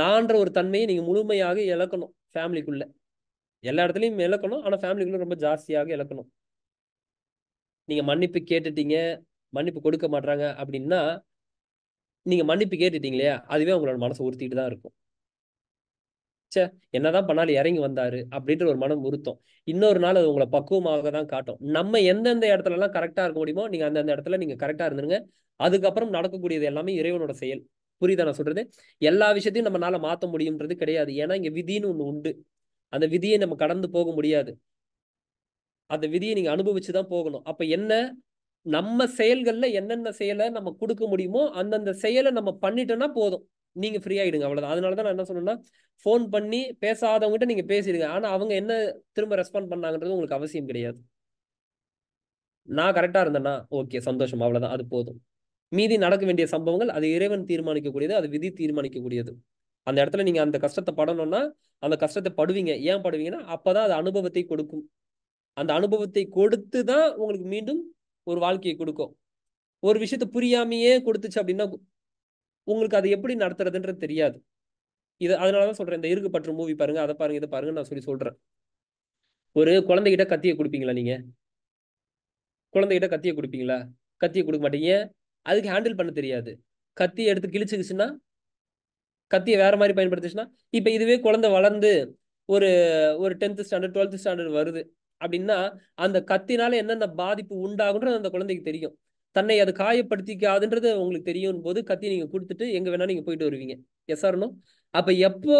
நான்ற ஒரு தன்மையை நீங்க முழுமையாக இழக்கணும் ஃபேமிலிக்குள்ள எல்லா இடத்துலையும் இழக்கணும் ஆனா ஃபேமிலிக்குள்ள ரொம்ப ஜாஸ்தியாக இழக்கணும் நீங்க மன்னிப்பு கேட்டுட்டீங்க மன்னிப்பு கொடுக்க மாட்டாங்க அப்படின்னா நீங்க மன்னிப்பு கேட்டுட்டீங்க இல்லையா அதுவே உங்களோட மனசை உறுத்திட்டு தான் இருக்கும் சே என்னதான் பண்ணாலும் இறங்கி வந்தாரு அப்படின்ற ஒரு மனம் உறுத்தம் இன்னொரு நாள் அது உங்களை பக்குவமாக தான் காட்டும் நம்ம எந்தெந்த இடத்துல எல்லாம் கரெக்டா இருக்க முடியுமோ நீங்க அந்தந்த இடத்துல நீங்க கரெக்டா இருந்துருங்க அதுக்கப்புறம் நடக்கக்கூடியது எல்லாமே இறைவனோட செயல் புரியுதா நான் சொல்றது எல்லா விஷயத்தையும் நம்மளால மாத்த முடியும்ன்றது கிடையாது ஏன்னா இங்க விதின்னு ஒண்ணு உண்டு அந்த விதியை நம்ம கடந்து போக முடியாது அந்த விதியை நீங்க அனுபவிச்சுதான் போகணும் அப்ப என்ன நம்ம செயல்கள்ல என்னென்ன செயலை நம்ம கொடுக்க முடியுமோ அந்தந்த செயலை நம்ம பண்ணிட்டோம்னா போதும் நீங்கள் ஃப்ரீ ஆயிடுங்க அவ்வளோதான் அதனால தான் நான் என்ன சொன்னேன்னா ஃபோன் பண்ணி பேசாதவங்ககிட்ட நீங்கள் பேசிடுங்க ஆனால் அவங்க என்ன திரும்ப ரெஸ்பாண்ட் பண்ணாங்கன்றது உங்களுக்கு அவசியம் கிடையாது நான் கரெக்டாக இருந்தேன்னா ஓகே சந்தோஷம் அவ்வளவுதான் அது போதும் மீதி நடக்க வேண்டிய சம்பவங்கள் அது இறைவன் தீர்மானிக்கக்கூடியது அது விதி தீர்மானிக்கக்கூடியது அந்த இடத்துல நீங்கள் அந்த கஷ்டத்தை படணும்னா அந்த கஷ்டத்தை படுவீங்க ஏன் படுவீங்கன்னா அப்போ தான் அது அனுபவத்தை கொடுக்கும் அந்த அனுபவத்தை கொடுத்து தான் உங்களுக்கு மீண்டும் ஒரு வாழ்க்கையை கொடுக்கும் ஒரு விஷயத்த புரியாமையே கொடுத்துச்சு அப்படின்னா உங்களுக்கு அதை எப்படி நடத்துறதுன்றது தெரியாது இது அதனால தான் சொல்கிறேன் இந்த இருக்கு பற்று மூவி பாருங்க அதை பாருங்க இதை பாருங்கன்னு நான் சொல்லி சொல்கிறேன் ஒரு குழந்தைகிட்ட கத்தியை கொடுப்பீங்களா நீங்கள் குழந்தைகிட்ட கத்தியை கொடுப்பீங்களா கத்தியை கொடுக்க மாட்டீங்க அதுக்கு ஹேண்டில் பண்ண தெரியாது கத்தி எடுத்து கிழிச்சுக்குச்சுன்னா கத்தியை வேற மாதிரி பயன்படுத்துச்சுன்னா இப்போ இதுவே குழந்தை வளர்ந்து ஒரு ஒரு டென்த்து ஸ்டாண்டர்ட் டுவெல்த்து ஸ்டாண்டர்ட் வருது அப்படின்னா அந்த கத்தினால என்னென்ன பாதிப்பு உண்டாகுன்றது அந்த குழந்தைக்கு தெரியும் தன்னை அது காயப்படுத்திக்காதுன்றது உங்களுக்கு தெரியும் போது கத்தி நீங்க கொடுத்துட்டு எங்க வேணா நீங்க போயிட்டு வருவீங்க எஸ் ஆர்னோ அப்ப எப்போ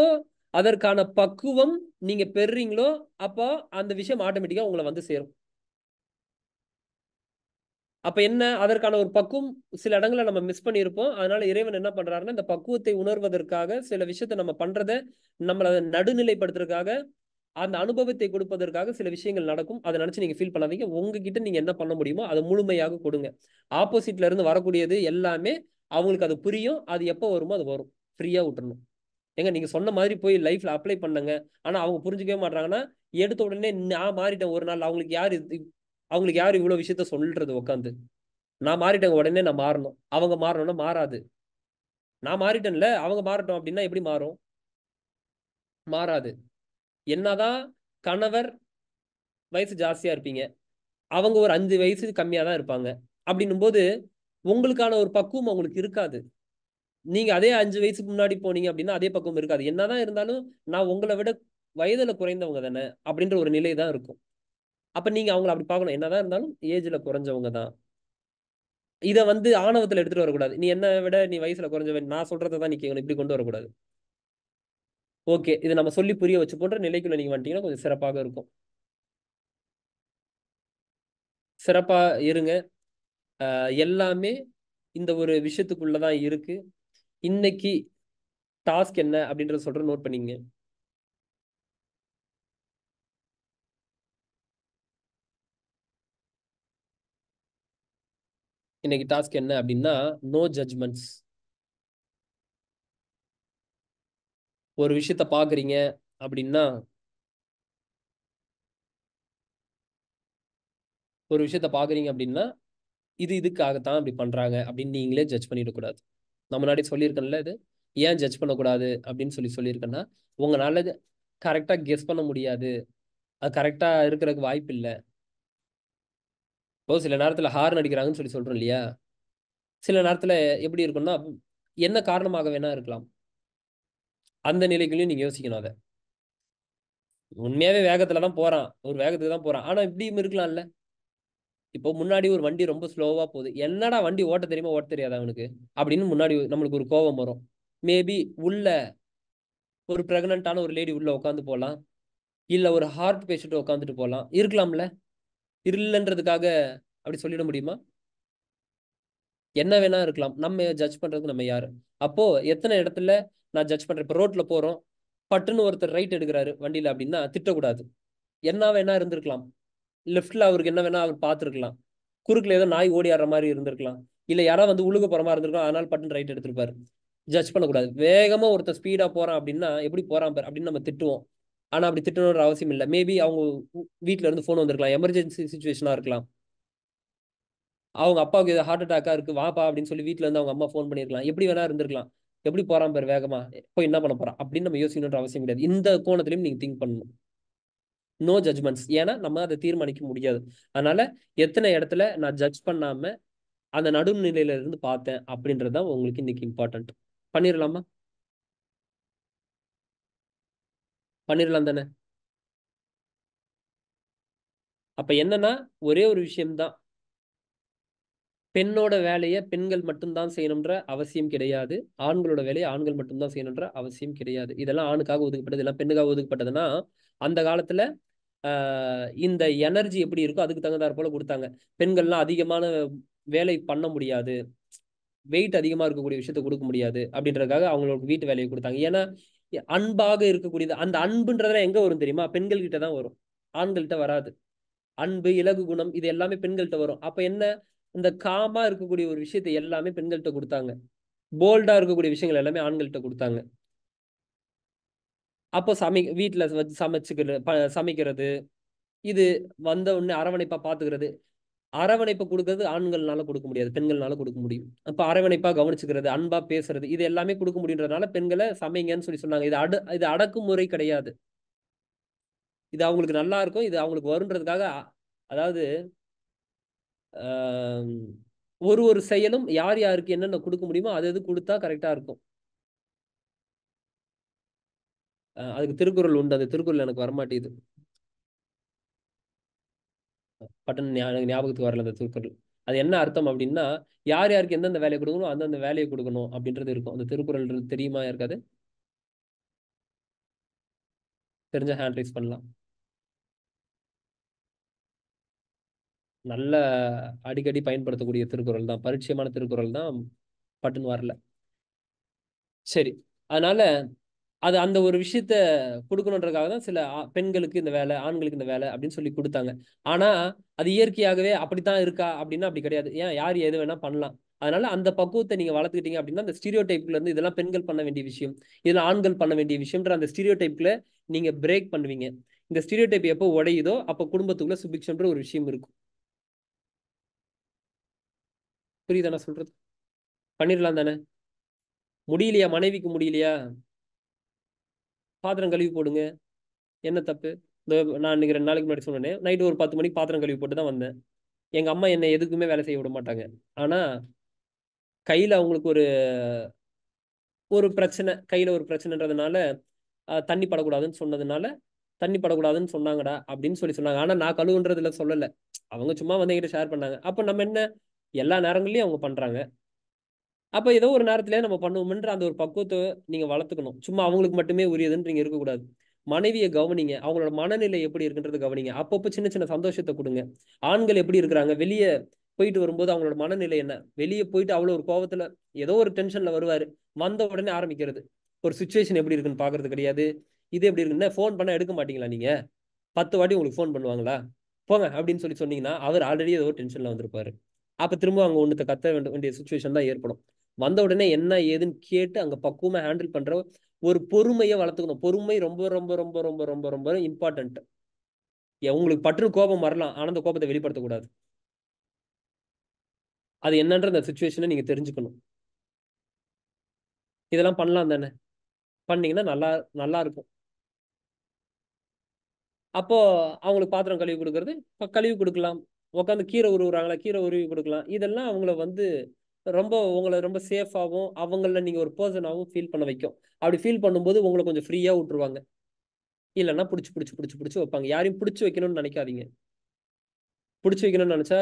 அதற்கான பக்குவம் நீங்க பெறீங்களோ அப்போ அந்த விஷயம் ஆட்டோமேட்டிக்கா உங்களை வந்து சேரும் அப்ப என்ன அதற்கான ஒரு பக்குவம் சில இடங்களை நம்ம மிஸ் பண்ணியிருப்போம் அதனால இறைவன் என்ன பண்றாருன்னா இந்த பக்குவத்தை உணர்வதற்காக சில விஷயத்த நம்ம பண்றத நம்மளை நடுநிலைப்படுத்துறதுக்காக அந்த அனுபவத்தை கொடுப்பதற்காக சில விஷயங்கள் நடக்கும் அதை நினச்சி நீங்கள் ஃபீல் பண்ணாதீங்க உங்ககிட்ட நீங்கள் என்ன பண்ண முடியுமோ அதை முழுமையாக கொடுங்க ஆப்போசிட்ல இருந்து வரக்கூடியது எல்லாமே அவங்களுக்கு அது புரியும் அது எப்போ வருமோ அது வரும் ஃப்ரீயாக விட்டுறணும் ஏங்க நீங்கள் சொன்ன மாதிரி போய் லைஃப்பில் அப்ளை பண்ணுங்க ஆனால் அவங்க புரிஞ்சுக்கவே மாட்டாங்கன்னா எடுத்த உடனே நான் மாறிட்டேன் ஒரு நாள் அவங்களுக்கு யார் இது அவங்களுக்கு யார் இவ்வளோ விஷயத்த சொல்றது உட்காந்து நான் மாறிட்டேங்க உடனே நான் மாறணும் அவங்க மாறணும்னா மாறாது நான் மாறிட்டேன்ல அவங்க மாறட்டும் அப்படின்னா எப்படி மாறும் மாறாது என்னதான் கணவர் வயசு ஜாஸ்தியா இருப்பீங்க அவங்க ஒரு அஞ்சு வயசு கம்மியா தான் இருப்பாங்க அப்படின்னும் போது உங்களுக்கான ஒரு பக்குவம் அவங்களுக்கு இருக்காது நீங்க அதே அஞ்சு வயசுக்கு முன்னாடி போனீங்க அப்படின்னா அதே பக்குவம் இருக்காது என்னதான் இருந்தாலும் நான் உங்களை விட வயதுல குறைந்தவங்க தானே அப்படின்ற ஒரு நிலை தான் இருக்கும் அப்ப நீங்க அவங்கள அப்படி பார்க்கணும் என்னதான் இருந்தாலும் ஏஜ்ல குறைஞ்சவங்க தான் இதை வந்து ஆணவத்துல எடுத்துட்டு வரக்கூடாது நீ என்ன விட நீ வயசுல குறைஞ்சவன் நான் சொல்றதை தான் நீ கேட்கணும் இப்படி கொண்டு வரக்கூடாது ஓகே இது நம்ம சொல்லி புரிய வச்சு போன்ற நிலைக்குள்ள நீங்க வந்துட்டீங்கன்னா கொஞ்சம் சிறப்பாக இருக்கும் சிறப்பா இருங்க எல்லாமே இந்த ஒரு விஷயத்துக்குள்ளதான் இருக்கு இன்னைக்கு டாஸ்க் என்ன அப்படின்றத சொல்ற நோட் பண்ணிங்க இன்னைக்கு டாஸ்க் என்ன அப்படின்னா நோ ஜட்ஜ்மெண்ட்ஸ் ஒரு விஷயத்த பார்க்குறீங்க அப்படின்னா ஒரு விஷயத்த பார்க்குறீங்க அப்படின்னா இது இதுக்காகத்தான் அப்படி பண்ணுறாங்க அப்படின்னு நீங்களே ஜட்ஜ் பண்ணிடக்கூடாது நம்ம முன்னாடி சொல்லியிருக்கேன்ல இது ஏன் ஜட்ஜ் பண்ணக்கூடாது அப்படின்னு சொல்லி சொல்லியிருக்கேன்னா உங்களால் கரெக்டாக கெஸ் பண்ண முடியாது அது கரெக்டாக இருக்கிறதுக்கு வாய்ப்பு இல்லை இப்போ சில நேரத்தில் ஹார்ன் அடிக்கிறாங்கன்னு சொல்லி சொல்கிறோம் இல்லையா சில நேரத்தில் எப்படி இருக்கும்னா என்ன காரணமாக வேணா இருக்கலாம் அந்த நிலைகளையும் நீங்கள் யோசிக்கணும் அதை உண்மையாகவே வேகத்துலதான் போறான் போகிறான் ஒரு வேகத்துக்கு தான் போகிறான் ஆனால் இப்படியும் இருக்கலாம்ல இப்போ முன்னாடி ஒரு வண்டி ரொம்ப ஸ்லோவாக போகுது என்னடா வண்டி ஓட்ட தெரியுமா ஓட்ட தெரியாதா அவனுக்கு அப்படின்னு முன்னாடி நம்மளுக்கு ஒரு கோபம் வரும் மேபி உள்ள ஒரு ப்ரெக்னென்ட்டான ஒரு லேடி உள்ள உட்காந்து போகலாம் இல்லை ஒரு ஹார்ட் பேஷண்ட் உட்காந்துட்டு போகலாம் இருக்கலாம்ல இல்லைன்றதுக்காக அப்படி சொல்லிட முடியுமா என்ன வேணா இருக்கலாம் நம்ம ஜட்ஜ் பண்றதுக்கு நம்ம யாரு அப்போ எத்தனை இடத்துல நான் ஜட்ஜ் பண்றேன் இப்போ ரோட்ல போறோம் பட்டுன்னு ஒருத்தர் ரைட் எடுக்கிறாரு வண்டியில அப்படின்னா திட்டக்கூடாது என்ன வேணா இருந்திருக்கலாம் லெஃப்ட்ல அவருக்கு என்ன வேணா அவர் பார்த்துருக்கலாம் குறுக்குல ஏதோ நாய் ஓடி ஆடுற மாதிரி இருந்திருக்கலாம் இல்ல யாராவது வந்து உழுக போற மாதிரி இருந்திருக்கலாம் அதனால பட்டுன்னு ரைட் எடுத்திருப்பாரு ஜட்ஜ் பண்ணக்கூடாது வேகமா ஒருத்தர் ஸ்பீடா போறான் அப்படின்னா எப்படி போறான் பாரு அப்படின்னு நம்ம திட்டுவோம் ஆனா அப்படி திட்டணுன்ற அவசியம் இல்லை மேபி அவங்க வீட்டுல இருந்து போன் வந்திருக்கலாம் எமர்ஜென்சி சுச்சுவேஷனா இருக்கலாம் அவங்க அப்பாவுக்கு ஏதாவது ஹார்ட் அட்டாக்கா இருக்கு வாப்பா அப்படின்னு சொல்லி வீட்டுல இருந்து அவங்க அம்மா ஃபோன் பண்ணிருக்கலாம் எப்படி வேணா இருந்திருக்கலாம் எப்படி போறான் பேர் வேகமா போய் என்ன பண்ண போறான் அப்படின்னு நம்ம யோசிக்கணுன்ற அவசியம் கிடையாது இந்த கோணத்திலையும் நீங்க திங்க் பண்ணணும் நோ ஜட்மெண்ட்ஸ் ஏன்னா நம்ம அதை தீர்மானிக்க முடியாது அதனால எத்தனை இடத்துல நான் ஜட்ஜ் பண்ணாம அந்த நடுநிலையில இருந்து பார்த்தேன் அப்படின்றதுதான் உங்களுக்கு இன்னைக்கு இம்பார்ட்டன்ட் பண்ணிடலாமா பண்ணிடலாம் தானே அப்ப என்னன்னா ஒரே ஒரு விஷயம்தான் பெண்ணோட வேலையை பெண்கள் மட்டும்தான் செய்யணுன்ற அவசியம் கிடையாது ஆண்களோட வேலையை ஆண்கள் மட்டும்தான் செய்யணுன்ற அவசியம் கிடையாது இதெல்லாம் ஆணுக்காக ஒதுக்கப்பட்டது இதெல்லாம் பெண்ணுக்காக ஒதுக்கப்பட்டதுன்னா அந்த காலத்துல இந்த எனர்ஜி எப்படி இருக்கோ அதுக்கு தகுந்தாற் போல கொடுத்தாங்க பெண்கள்லாம் அதிகமான வேலை பண்ண முடியாது வெயிட் அதிகமாக இருக்கக்கூடிய விஷயத்த கொடுக்க முடியாது அப்படின்றதுக்காக அவங்களுக்கு வீட்டு வேலையை கொடுத்தாங்க ஏன்னா அன்பாக இருக்கக்கூடியது அந்த அன்புன்றதெல்லாம் எங்கே வரும் தெரியுமா பெண்கள்கிட்ட தான் வரும் ஆண்கள்கிட்ட வராது அன்பு இலகு குணம் இது எல்லாமே பெண்கள்கிட்ட வரும் அப்போ என்ன இந்த காமா இருக்கக்கூடிய ஒரு விஷயத்தை எல்லாமே பெண்கள்கிட்ட கொடுத்தாங்க போல்டா இருக்கக்கூடிய விஷயங்கள் எல்லாமே ஆண்கள்கிட்ட கொடுத்தாங்க அப்போ சமை வீட்டில் வச்சு சமைச்சுக்கிற சமைக்கிறது இது வந்த உடனே அரவணைப்பா பாத்துக்கிறது அரவணைப்பு கொடுக்கறது ஆண்கள்னால கொடுக்க முடியாது பெண்கள்னால கொடுக்க முடியும் அப்ப அரவணைப்பா கவனிச்சுக்கிறது அன்பா பேசுறது இது எல்லாமே கொடுக்க முடியுன்றதுனால பெண்களை சமைங்கன்னு சொல்லி சொன்னாங்க இது அடு இது அடக்குமுறை கிடையாது இது அவங்களுக்கு நல்லா இருக்கும் இது அவங்களுக்கு வருன்றதுக்காக அதாவது ஒரு ஒரு செயலும் யார் யாருக்கு என்னென்ன கொடுக்க முடியுமோ அது எது கொடுத்தா கரெக்டாக இருக்கும் அதுக்கு திருக்குறள் உண்டு அந்த திருக்குறள் எனக்கு வரமாட்டேது பட்டன் ஞாபகத்துக்கு வரல அந்த திருக்குறள் அது என்ன அர்த்தம் அப்படின்னா யார் யாருக்கு எந்தெந்த வேலையை கொடுக்கணும் அந்தந்த வேலையை கொடுக்கணும் அப்படின்றது இருக்கும் அந்த திருக்குறள் தெரியுமா இருக்காது தெரிஞ்ச ஹேண்ட் ரைஸ் பண்ணலாம் நல்ல அடிக்கடி பயன்படுத்தக்கூடிய திருக்குறள் தான் பரிச்சயமான திருக்குறள் தான் பட்டுன்னு வரல சரி அதனால அது அந்த ஒரு விஷயத்த கொடுக்கணுன்றதுக்காக தான் சில பெண்களுக்கு இந்த வேலை ஆண்களுக்கு இந்த வேலை அப்படின்னு சொல்லி கொடுத்தாங்க ஆனா அது இயற்கையாகவே அப்படித்தான் இருக்கா அப்படின்னா அப்படி கிடையாது ஏன் யார் எது வேணா பண்ணலாம் அதனால அந்த பக்குவத்தை நீங்க வளர்த்துக்கிட்டீங்க அப்படின்னா அந்த ஸ்டீரியோ டைப்ல இருந்து இதெல்லாம் பெண்கள் பண்ண வேண்டிய விஷயம் இதெல்லாம் ஆண்கள் பண்ண வேண்டிய விஷயம்ன்ற அந்த ஸ்டீரியோ டைப்ல நீங்க பிரேக் பண்ணுவீங்க இந்த ஸ்டீரியோ டைப் எப்போ உடையுதோ அப்போ குடும்பத்துக்குள்ள சுபிக்ஷன்ற ஒரு விஷயம் இருக்கும் புரியுதா நான் சொல்றது பண்ணிடலாம் தானே முடியலையா மனைவிக்கு முடியலையா பாத்திரம் கழுவி போடுங்க என்ன தப்பு இந்த நான் இன்னைக்கு ரெண்டு நாளைக்கு முன்னாடி சொன்னேன் நைட்டு ஒரு பத்து மணிக்கு பாத்திரம் கழுவி போட்டு தான் வந்தேன் எங்கள் அம்மா என்னை எதுக்குமே வேலை செய்ய விட மாட்டாங்க ஆனால் கையில் அவங்களுக்கு ஒரு ஒரு பிரச்சனை கையில் ஒரு பிரச்சனைன்றதுனால தண்ணி படக்கூடாதுன்னு சொன்னதுனால தண்ணி படக்கூடாதுன்னு சொன்னாங்கடா அப்படின்னு சொல்லி சொன்னாங்க ஆனால் நான் கழுவுன்றதுல சொல்லலை அவங்க சும்மா வந்து என்கிட்ட ஷேர் பண்ணாங்க அப்போ நம்ம என்ன எல்லா நேரங்களையும் அவங்க பண்ணுறாங்க அப்போ ஏதோ ஒரு நேரத்திலே நம்ம பண்ணுவோம்ன்ற அந்த ஒரு பக்குவத்தை நீங்கள் வளர்த்துக்கணும் சும்மா அவங்களுக்கு மட்டுமே உரியதுன்னு நீங்கள் இருக்கக்கூடாது மனைவியை கவனிங்க அவங்களோட மனநிலை எப்படி இருக்குன்றது கவனிங்க அப்பப்போ சின்ன சின்ன சந்தோஷத்தை கொடுங்க ஆண்கள் எப்படி இருக்கிறாங்க வெளியே போயிட்டு வரும்போது அவங்களோட மனநிலை என்ன வெளியே போயிட்டு அவ்வளோ ஒரு கோபத்தில் ஏதோ ஒரு டென்ஷனில் வருவார் வந்த உடனே ஆரம்பிக்கிறது ஒரு சுச்சுவேஷன் எப்படி இருக்குன்னு பார்க்கறது கிடையாது இது எப்படி இருக்குன்னா ஃபோன் பண்ணால் எடுக்க மாட்டீங்களா நீங்கள் பத்து வாட்டி உங்களுக்கு ஃபோன் பண்ணுவாங்களா போங்க அப்படின்னு சொல்லி சொன்னீங்கன்னா அவர் ஆல்ரெடி ஏதோ டென்ஷனில் வந்திருப்பாரு அப்போ திரும்ப அங்கே ஒன்றுத்த கத்த வேண்டிய சுச்சுவேஷன் தான் ஏற்படும் வந்த உடனே என்ன ஏதுன்னு கேட்டு அங்கே பக்குவமாக ஹேண்டில் பண்ணுற ஒரு பொறுமையை வளர்த்துக்கணும் பொறுமை ரொம்ப ரொம்ப ரொம்ப ரொம்ப ரொம்ப ரொம்ப இம்பார்ட்டன்ட் உங்களுக்கு பற்று கோபம் வரலாம் ஆனால் அந்த கோபத்தை வெளிப்படுத்தக்கூடாது அது என்னன்ற அந்த சுச்சுவேஷனை நீங்கள் தெரிஞ்சுக்கணும் இதெல்லாம் பண்ணலாம் தானே பண்ணீங்கன்னா நல்லா நல்லா இருக்கும் அப்போ அவங்களுக்கு பாத்திரம் கழுவி கொடுக்கறது கழுவி கொடுக்கலாம் உட்காந்து கீரை உருவுறாங்களா கீரை உருவி கொடுக்கலாம் இதெல்லாம் அவங்கள வந்து ரொம்ப உங்களை ரொம்ப சேஃபாகவும் அவங்கள நீங்கள் ஒரு பர்சனாகவும் ஃபீல் பண்ண வைக்கும் அப்படி ஃபீல் பண்ணும்போது உங்களை கொஞ்சம் ஃப்ரீயாக விட்டுருவாங்க இல்லைன்னா பிடிச்சி பிடிச்சி பிடிச்சி பிடிச்சி வைப்பாங்க யாரையும் பிடிச்சி வைக்கணும்னு நினைக்காதீங்க பிடிச்சி வைக்கணும்னு நினச்சா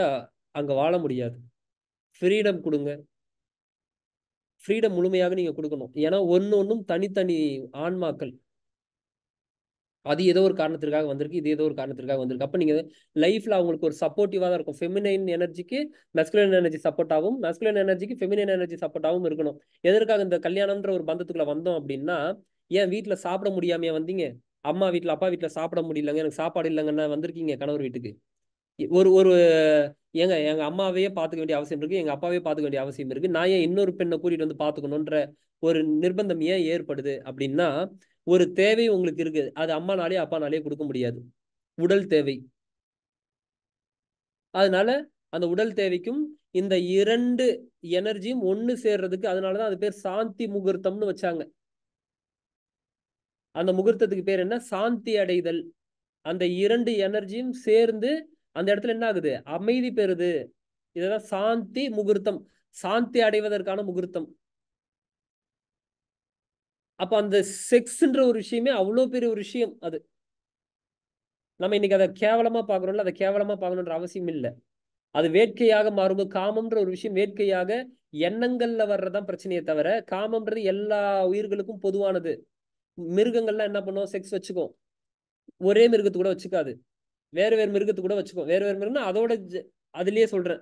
அங்கே வாழ முடியாது ஃப்ரீடம் கொடுங்க ஃப்ரீடம் முழுமையாக நீங்கள் கொடுக்கணும் ஏன்னா ஒன்று ஒன்றும் தனித்தனி ஆன்மாக்கள் அது ஏதோ ஒரு காரணத்திற்காக வந்திருக்கு இது ஏதோ ஒரு காரணத்திற்காக வந்திருக்கு அப்போ நீங்கள் லைஃப்பில் அவங்களுக்கு ஒரு சப்போர்ட்டிவாக தான் இருக்கும் ஃபெமினைன் எனர்ஜிக்கு மெஸ்குலன் எனர்ஜி சப்போர்ட் ஆகும் மெஸ்குலன் எனர்ஜிக்கு ஃபெமினைன் எனர்ஜி சப்போர்ட் ஆகும் இருக்கணும் எதற்காக இந்த கல்யாணம்ன்ற ஒரு பந்தத்துக்குள்ளே வந்தோம் அப்படின்னா ஏன் வீட்டில் சாப்பிட முடியாமையே வந்தீங்க அம்மா வீட்டில் அப்பா வீட்டில் சாப்பிட முடியலங்க எனக்கு சாப்பாடு இல்லைங்கன்னு வந்திருக்கீங்க கணவர் வீட்டுக்கு ஒரு ஒரு ஏங்க எங்க அம்மாவையே பார்த்துக்க வேண்டிய அவசியம் இருக்கு எங்க அப்பாவே பார்த்துக்க வேண்டிய அவசியம் இருக்கு நான் ஏன் இன்னொரு பெண்ணை கூட்டிட்டு வந்து பார்த்துக்கணுன்ற ஒரு நிர்பந்தம் ஏன் ஏற்படுது அப்படின்னா ஒரு தேவை உங்களுக்கு இருக்குது அது அம்மானாலே அப்பானாலே கொடுக்க முடியாது உடல் தேவை அதனால அந்த உடல் தேவைக்கும் இந்த இரண்டு எனர்ஜியும் ஒண்ணு சேர்றதுக்கு அதனாலதான் அது பேர் சாந்தி முகூர்த்தம்னு வச்சாங்க அந்த முகூர்த்தத்துக்கு பேர் என்ன சாந்தி அடைதல் அந்த இரண்டு எனர்ஜியும் சேர்ந்து அந்த இடத்துல என்ன ஆகுது அமைதி பெறுது இதெல்லாம் சாந்தி முகூர்த்தம் சாந்தி அடைவதற்கான முகூர்த்தம் அப்போ அந்த செக்ஸ்ன்ற ஒரு விஷயமே அவ்வளோ பெரிய ஒரு விஷயம் அது நம்ம இன்னைக்கு அதை கேவலமாக பார்க்குறோம்ல அதை கேவலமாக பார்க்கணுன்ற அவசியம் இல்லை அது வேட்கையாக மாறும்போது காமம்ன்ற ஒரு விஷயம் வேட்கையாக எண்ணங்கள்ல வர்றதான் பிரச்சனையே தவிர காமம்ன்றது எல்லா உயிர்களுக்கும் பொதுவானது மிருகங்கள்லாம் என்ன பண்ணுவோம் செக்ஸ் வச்சுக்கோம் ஒரே மிருகத்து கூட வச்சுக்காது வேறு வேறு மிருகத்து கூட வச்சுக்கோம் வேறு வேறு மிருகம்னா அதோட அதுலயே சொல்றேன்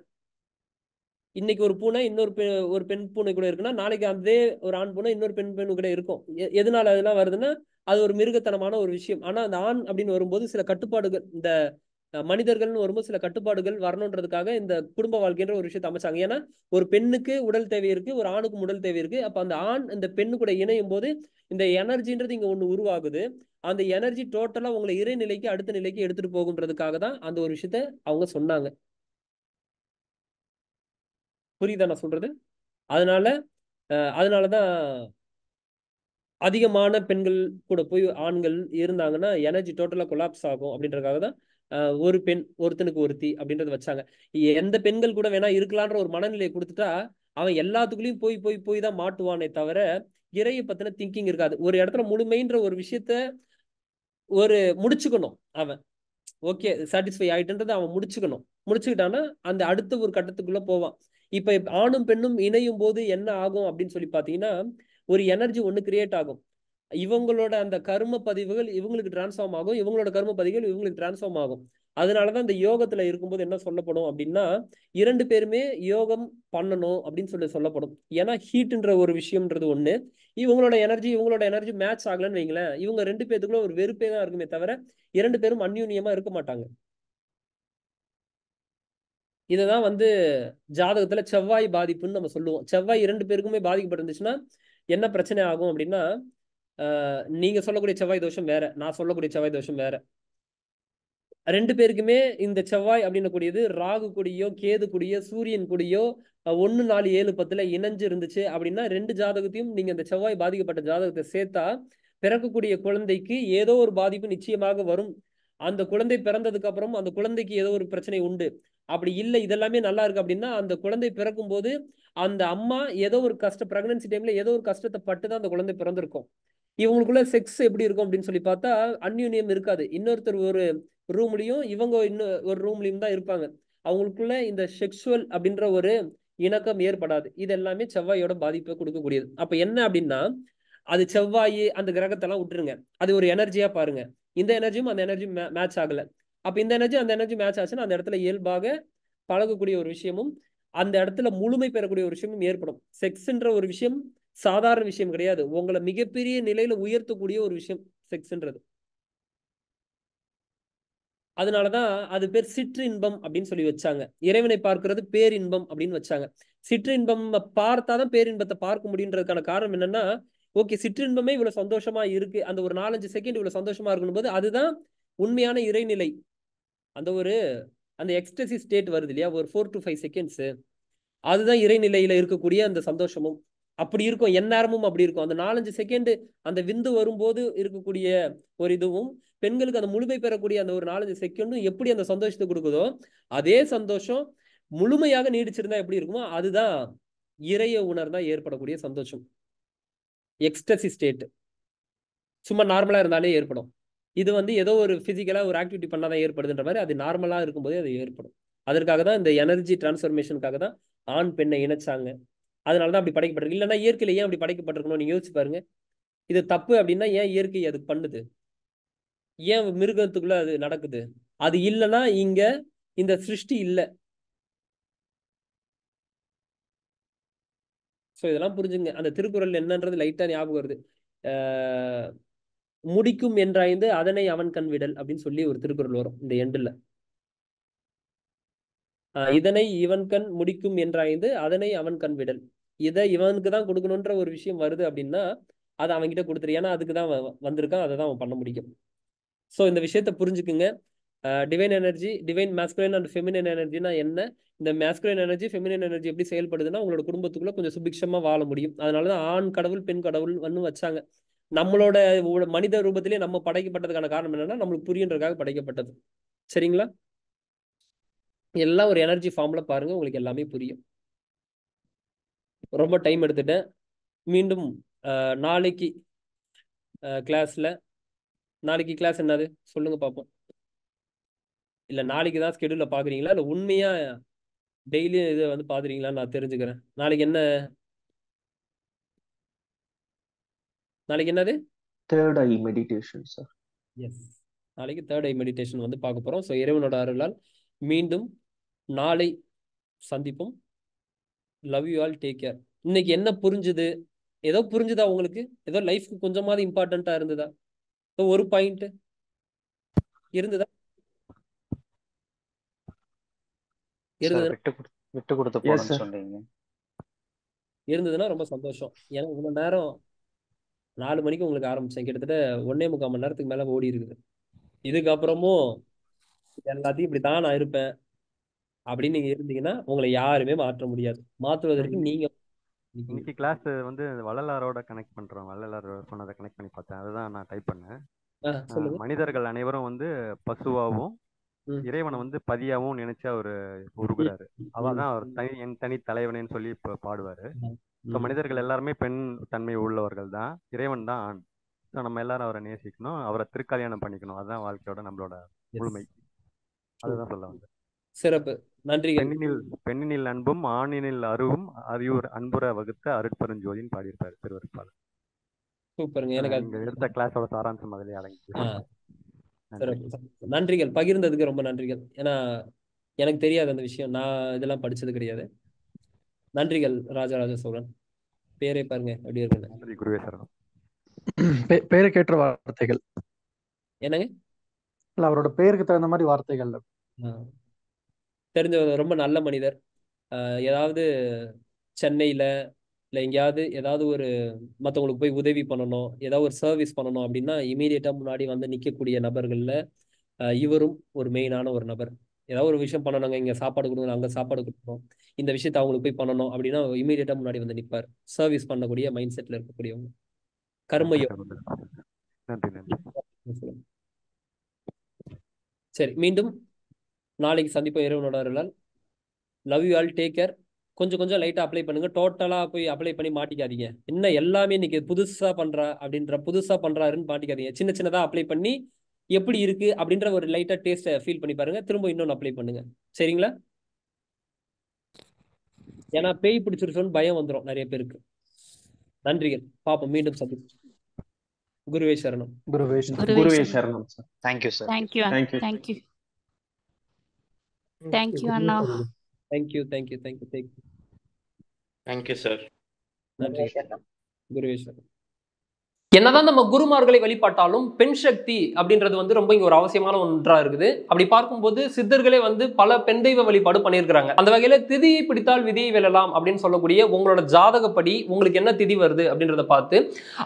இன்னைக்கு ஒரு பூனை இன்னொரு பெ ஒரு பெண் பூனை கூட இருக்குன்னா நாளைக்கு அதே ஒரு ஆண் பூனை இன்னொரு பெண் பெண் கூட இருக்கும் எதனால அதெல்லாம் வருதுன்னா அது ஒரு மிருகத்தனமான ஒரு விஷயம் ஆனா அந்த ஆண் அப்படின்னு வரும்போது சில கட்டுப்பாடுகள் இந்த மனிதர்கள்னு வரும்போது சில கட்டுப்பாடுகள் வரணுன்றதுக்காக இந்த குடும்ப வாழ்க்கைன்ற ஒரு விஷயத்தை அமைச்சாங்க ஏன்னா ஒரு பெண்ணுக்கு உடல் தேவை இருக்கு ஒரு ஆணுக்கு உடல் தேவை இருக்கு அப்ப அந்த ஆண் இந்த பெண்ணு கூட இணையும் போது இந்த எனர்ஜின்றது இங்க ஒண்ணு உருவாகுது அந்த எனர்ஜி டோட்டலா உங்களை இறை நிலைக்கு அடுத்த நிலைக்கு எடுத்துட்டு போகுன்றதுக்காக தான் அந்த ஒரு விஷயத்த அவங்க சொன்னாங்க புரியுதா நான் சொல்றது அதனால அதனால தான் அதிகமான பெண்கள் கூட போய் ஆண்கள் இருந்தாங்கன்னா எனர்ஜி டோட்டலாக கொலாப்ஸ் ஆகும் அப்படின்றதுக்காக தான் ஒரு பெண் ஒருத்தனுக்கு ஒருத்தி அப்படின்றத வச்சாங்க எந்த பெண்கள் கூட வேணா இருக்கலான்ற ஒரு மனநிலையை கொடுத்துட்டா அவன் எல்லாத்துக்குள்ளேயும் போய் போய் போய் தான் மாட்டுவானே தவிர இறைய பத்தின திங்கிங் இருக்காது ஒரு இடத்துல முழுமைன்ற ஒரு விஷயத்த ஒரு முடிச்சுக்கணும் அவன் ஓகே சாட்டிஸ்ஃபை ஆயிட்டுன்றதை அவன் முடிச்சுக்கணும் முடிச்சுக்கிட்டான்னா அந்த அடுத்த ஒரு கட்டத்துக்குள்ள போவான் இப்ப ஆணும் பெண்ணும் இணையும் போது என்ன ஆகும் அப்படின்னு சொல்லி பாத்தீங்கன்னா ஒரு எனர்ஜி ஒண்ணு கிரியேட் ஆகும் இவங்களோட அந்த கரும பதிவுகள் இவங்களுக்கு டிரான்ஸ்ஃபார்ம் ஆகும் இவங்களோட கர்ம பதிவுகள் இவங்களுக்கு டிரான்ஸ்ஃபார்ம் ஆகும் அதனாலதான் இந்த யோகத்துல இருக்கும்போது என்ன சொல்லப்படும் அப்படின்னா இரண்டு பேருமே யோகம் பண்ணணும் அப்படின்னு சொல்லி சொல்லப்படும் ஏன்னா ஹீட்ன்ற ஒரு விஷயம்ன்றது ஒண்ணு இவங்களோட எனர்ஜி இவங்களோட எனர்ஜி மேட்ச் ஆகலன்னு வைங்களேன் இவங்க ரெண்டு பேத்துக்குள்ள ஒரு வெறுப்பே தான் இருக்குமே தவிர இரண்டு பேரும் அந்யூன்யமா இருக்க மாட்டாங்க இதை தான் வந்து ஜாதகத்தில் செவ்வாய் பாதிப்புன்னு நம்ம சொல்லுவோம் செவ்வாய் இரண்டு பேருக்குமே பாதிக்கப்பட்டிருந்துச்சுன்னா என்ன பிரச்சனை ஆகும் அப்படின்னா நீங்க சொல்லக்கூடிய செவ்வாய் தோஷம் வேற நான் சொல்லக்கூடிய செவ்வாய் தோஷம் வேற ரெண்டு பேருக்குமே இந்த செவ்வாய் அப்படின்னக்கூடியது ராகு கூடியோ கேது கூடியோ சூரியன் கூடியோ ஒன்று நாலு ஏழு பத்துல இணைஞ்சு இருந்துச்சு அப்படின்னா ரெண்டு ஜாதகத்தையும் நீங்க இந்த செவ்வாய் பாதிக்கப்பட்ட ஜாதகத்தை சேர்த்தா பிறக்கக்கூடிய குழந்தைக்கு ஏதோ ஒரு பாதிப்பு நிச்சயமாக வரும் அந்த குழந்தை பிறந்ததுக்கு அப்புறம் அந்த குழந்தைக்கு ஏதோ ஒரு பிரச்சனை உண்டு அப்படி இல்லை இதெல்லாமே நல்லா இருக்கு அப்படின்னா அந்த குழந்தை பிறக்கும் போது அந்த அம்மா ஏதோ ஒரு கஷ்ட பிரெக்னன்சி டைம்ல ஏதோ ஒரு கஷ்டத்தை பட்டு தான் அந்த குழந்தை பிறந்திருக்கும் இவங்களுக்குள்ள செக்ஸ் எப்படி இருக்கும் அப்படின்னு சொல்லி பார்த்தா அந்யூன்யம் இருக்காது இன்னொருத்தர் ஒரு ரூம்லயும் இவங்க இன்னும் ஒரு ரூம்லயும் தான் இருப்பாங்க அவங்களுக்குள்ள இந்த செக்ஷுவல் அப்படின்ற ஒரு இணக்கம் ஏற்படாது இது எல்லாமே செவ்வாயோட பாதிப்பை கொடுக்கக்கூடியது அப்ப என்ன அப்படின்னா அது செவ்வாய் அந்த கிரகத்தெல்லாம் விட்டுருங்க அது ஒரு எனர்ஜியா பாருங்க இந்த எனர்ஜியும் அந்த எனர்ஜியும் மேட்ச் ஆகலை அப்போ இந்த எனர்ஜி அந்த எனர்ஜி மேட்ச் ஆச்சுன்னா அந்த இடத்துல இயல்பாக பழகக்கூடிய ஒரு விஷயமும் அந்த இடத்துல முழுமை பெறக்கூடிய ஒரு விஷயமும் ஏற்படும் செக்ஸ்ன்ற ஒரு விஷயம் சாதாரண விஷயம் கிடையாது உங்களை மிகப்பெரிய நிலையில உயர்த்தக்கூடிய ஒரு விஷயம் செக்ஸ்ன்றது அதனாலதான் அது பேர் சிற்றின்பம் அப்படின்னு சொல்லி வச்சாங்க இறைவனை பார்க்கறது பேரின்பம் அப்படின்னு வச்சாங்க சிற்றின்பம் பார்த்தாதான் பேரின்பத்தை பார்க்க முடியுன்றதுக்கான காரணம் என்னன்னா ஓகே சிற்றின்பமே இவ்வளவு சந்தோஷமா இருக்கு அந்த ஒரு நாலஞ்சு செகண்ட் இவ்வளவு சந்தோஷமா இருக்கும் போது அதுதான் உண்மையான இறைநிலை அந்த ஒரு அந்த எக்ஸ்டசி ஸ்டேட் வருது இல்லையா ஒரு ஃபோர் டு ஃபைவ் செகண்ட்ஸு அதுதான் இறைநிலையில் இருக்கக்கூடிய அந்த சந்தோஷமும் அப்படி இருக்கும் எந்நேரமும் அப்படி இருக்கும் அந்த நாலஞ்சு செகண்டு அந்த விந்து வரும்போது இருக்கக்கூடிய ஒரு இதுவும் பெண்களுக்கு அந்த முழுமை பெறக்கூடிய அந்த ஒரு நாலஞ்சு செகண்டும் எப்படி அந்த சந்தோஷத்தை கொடுக்குதோ அதே சந்தோஷம் முழுமையாக நீடிச்சிருந்தா எப்படி இருக்குமோ அதுதான் இறைய உணர்ந்தா ஏற்படக்கூடிய சந்தோஷம் எக்ஸ்டசி ஸ்டேட் சும்மா நார்மலா இருந்தாலே ஏற்படும் இது வந்து ஏதோ ஒரு ஃபிசிக்கலாக ஒரு ஆக்டிவிட்டி தான் ஏற்படுதுன்ற மாதிரி அது நார்மலாக இருக்கும்போதே அது ஏற்படும் அதற்காக தான் இந்த எனர்ஜி டிரான்ஸ்ஃபர்மேஷனுக்காக தான் ஆண் பெண்ணை இணைச்சாங்க அதனால தான் அப்படி படைக்கப்பட்டிருக்கு இல்லைன்னா இயற்கையில் ஏன் அப்படி படைக்கப்பட்டிருக்கணும் நீங்கள் யோசிச்சு பாருங்க இது தப்பு அப்படின்னா ஏன் இயற்கை அது பண்ணுது ஏன் மிருகத்துக்குள்ள அது நடக்குது அது இல்லைன்னா இங்க இந்த சிருஷ்டி இல்லை ஸோ இதெல்லாம் புரிஞ்சுங்க அந்த திருக்குறள் என்னன்றது லைட்டாக ஞாபகம் வருது முடிக்கும் என்றாய்ந்து அதனை அவன் கண் விடல் அப்படின்னு சொல்லி ஒரு திருக்குறள் வரும் இந்த எண்டுல இதனை இவன் கண் முடிக்கும் என்றாய்ந்து அதனை அவன் கண் விடல் இதை இவனுக்கு தான் கொடுக்கணுன்ற ஒரு விஷயம் வருது அப்படின்னா அதை அவன்கிட்ட கொடுத்துரு ஏன்னா அதுக்கு தான் வந்திருக்கான் அதை தான் அவன் பண்ண முடியும் ஸோ இந்த விஷயத்த புரிஞ்சுக்குங்க divine energy divine masculine and feminine எனர்ஜினா என்ன இந்த மேஸ்குலைன் எனர்ஜி ஃபெமினன் எனர்ஜி எப்படி செயல்படுதுன்னா உங்களோட குடும்பத்துக்குள்ள கொஞ்சம் சுபிக்ஷமாக வாழ முடியும் அதனால தான் ஆண் கடவுள் பெண் கடவுள் வந்து வச்சாங்க நம்மளோட மனித ரூபத்திலே நம்ம படைக்கப்பட்டதுக்கான காரணம் என்னன்னா நம்மளுக்கு புரியன்றதுக்காக படைக்கப்பட்டது சரிங்களா எல்லாம் ஒரு எனர்ஜி ஃபார்ம்ல பாருங்க உங்களுக்கு எல்லாமே புரியும் ரொம்ப டைம் எடுத்துட்டேன் மீண்டும் நாளைக்கு கிளாஸ்ல நாளைக்கு கிளாஸ் என்னது சொல்லுங்க பார்ப்போம் இல்லை நாளைக்கு தான் ஸ்கெடியூல பார்க்குறீங்களா இல்லை உண்மையாக டெய்லியும் இதை வந்து பாத்துறீங்களான்னு நான் தெரிஞ்சுக்கிறேன் நாளைக்கு என்ன நாளைக்கு என்னது third eye meditation sir yes நாளைக்கு தேர்ட் ஐ மெடிடேஷன் வந்து பார்க்க போகிறோம் ஸோ இறைவனோட அருளால் மீண்டும் நாளை சந்திப்போம் love you all take care இன்னைக்கு என்ன புரிஞ்சுது ஏதோ புரிஞ்சுதா உங்களுக்கு ஏதோ லைஃப்க்கு கொஞ்சமாவது இம்பார்ட்டண்ட்டாக இருந்ததா ஒரு பாயிண்ட் இருந்ததா இருந்ததுன்னா ரொம்ப சந்தோஷம் ஏன்னா இவ்வளவு நேரம் நாலு மணிக்கு உங்களுக்கு ஆரம்பிச்சேன் கிட்டத்தட்ட ஒன்னே முக்கால் மணி நேரத்துக்கு மேல ஓடி இருக்குது இதுக்கப்புறமும் எல்லாத்தையும் இப்படி தான் நான் இருப்பேன் அப்படின்னு நீங்க இருந்தீங்கன்னா உங்களை யாருமே மாற்ற முடியாது மாற்றுவதற்கு நீங்க இன்னைக்கு கிளாஸ் வந்து வள்ளலாரோட கனெக்ட் பண்றோம் வள்ளலார் சொன்னதை கனெக்ட் பண்ணி பார்த்தேன் அதுதான் நான் டைப் பண்ணேன் மனிதர்கள் அனைவரும் வந்து பசுவாவும் இறைவனை வந்து பதியாவும் நினைச்சு அவரு உருகுறாரு தான் அவர் தனி என் தனி தலைவனேன்னு சொல்லி இப்ப பாடுவாரு ஸோ மனிதர்கள் எல்லாருமே பெண் தன்மை உள்ளவர்கள் தான் இறைவன் தான் ஆண் ஸோ நம்ம எல்லாரும் அவரை நேசிக்கணும் அவரை திருக்கல்யாணம் பண்ணிக்கணும் அதுதான் வாழ்க்கையோட நம்மளோட முழுமை அதுதான் சொல்ல வந்தேன் சிறப்பு நன்றி பெண்ணினில் பெண்ணினில் அன்பும் ஆணினில் அருவும் அறிவுர் அன்புற வகுத்த அருட்பெருஞ்சோதின்னு பாடியிருப்பாரு திருவருப்பாளர் சூப்பருங்க எனக்கு எடுத்த கிளாஸோட சாராம்சம் அதிலே அடங்கி நன்றிகள் பகிர்ந்ததுக்கு ரொம்ப நன்றிகள் ஏன்னா எனக்கு தெரியாது அந்த விஷயம் நான் இதெல்லாம் படிச்சது கிடையாது நன்றிகள் ராஜராஜ சோழன் பேரை பாருங்க எப்படி இருக்கு பேரை கேட்ட வார்த்தைகள் என்னங்க இல்ல அவரோட பேருக்கு தகுந்த மாதிரி வார்த்தைகள் தெரிஞ்ச ரொம்ப நல்ல மனிதர் ஏதாவது சென்னையில இல்ல எங்கேயாவது ஏதாவது ஒரு மத்தவங்களுக்கு போய் உதவி பண்ணணும் ஏதாவது ஒரு சர்வீஸ் பண்ணணும் அப்படின்னா இமீடியட்டா முன்னாடி வந்து நிக்கக்கூடிய நபர்கள்ல இவரும் ஒரு மெயினான ஒரு நபர் ஏதாவது ஒரு விஷயம் பண்ணணும் இங்க சாப்பாடு கொடுக்கணும் அங்கே சாப்பாடு கொடுக்கணும் இந்த விஷயத்த அவங்களுக்கு போய் பண்ணணும் அப்படின்னா இமீடியட்டா முன்னாடி வந்து நிற்பார் சர்வீஸ் பண்ணக்கூடிய மைண்ட் செட்ல இருக்கக்கூடியவங்க கர்மயோகம் சரி மீண்டும் நாளைக்கு சந்திப்போம் இறைவனோட love you all take care கொஞ்சம் கொஞ்சம் லைட்டாக அப்ளை பண்ணுங்க டோட்டலாக போய் அப்ளை பண்ணி மாட்டிக்காதீங்க என்ன எல்லாமே இன்னைக்கு புதுசாக பண்ணுறா அப்படின்ற புதுசாக பண்ணுறாருன்னு மாட்டிக்காதீங்க சின்ன சின்னதாக அப்ளை பண்ணி எப்படி இருக்கு அப்படின்ற ஒரு லைட்டா டேஸ்ட ஃபீல் பண்ணி பாருங்க திரும்ப இன்னொன்னு அப்ளை பண்ணுங்க சரிங்களா ஏன்னா பேய் பிடிச்சிருச்சோன்னு பயம் வந்துடும் நிறைய பேருக்கு நன்றிகள் பாப்போம் மீண்டும் சந்திப்போம் குருவே சரணம் குருவே சரணம் குருவே சரணம் sir thank you sir thank you thank you thank you அண்ணா thank you thank you thank you thank you thank you sir நன்றி குருவே சரணம் என்னதான் நம்ம குருமார்களை வழிபாட்டாலும் பெண் சக்தி அப்படின்றது வந்து ரொம்ப இங்க ஒரு அவசியமான ஒன்றா இருக்குது அப்படி பார்க்கும்போது சித்தர்களே வந்து பல பெண் தெய்வ வழிபாடு பண்ணியிருக்கிறாங்க அந்த வகையில திதியை பிடித்தால் விதியை வெல்லலாம் அப்படின்னு சொல்லக்கூடிய உங்களோட ஜாதகப்படி உங்களுக்கு என்ன திதி வருது அப்படின்றத பார்த்து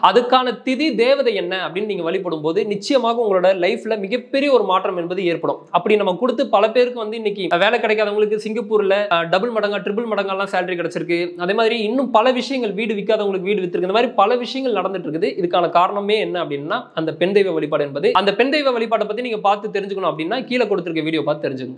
அதுக்கான திதி தேவதை என்ன அப்படின்னு நீங்க வழிபடும் போது நிச்சயமாக உங்களோட லைஃப்ல மிகப்பெரிய ஒரு மாற்றம் என்பது ஏற்படும் அப்படி நம்ம கொடுத்து பல பேருக்கு வந்து இன்னைக்கு வேலை கிடைக்காதவங்களுக்கு சிங்கப்பூர்ல டபுள் மடங்கா ட்ரிபிள் மடங்காலாம் சேலரி கிடைச்சிருக்கு அதே மாதிரி இன்னும் பல விஷயங்கள் வீடு விற்காதவங்களுக்கு வீடு வித்திருக்கு இந்த மாதிரி பல விஷயங்கள் நடந்துட்டு இருக்குது இதுக்கான அதுக்கான காரணமே என்ன அப்படின்னா அந்த பெண் தெய்வ வழிபாடு என்பது அந்த பெண் தெய்வ வழிபாட்டை பற்றி நீங்க பார்த்து தெரிஞ்சுக்கணும் அப்படின்னா கீழே கொடுத்துருக்க வீடியோ பார்த்து தெரிஞ்சுக்கோங்க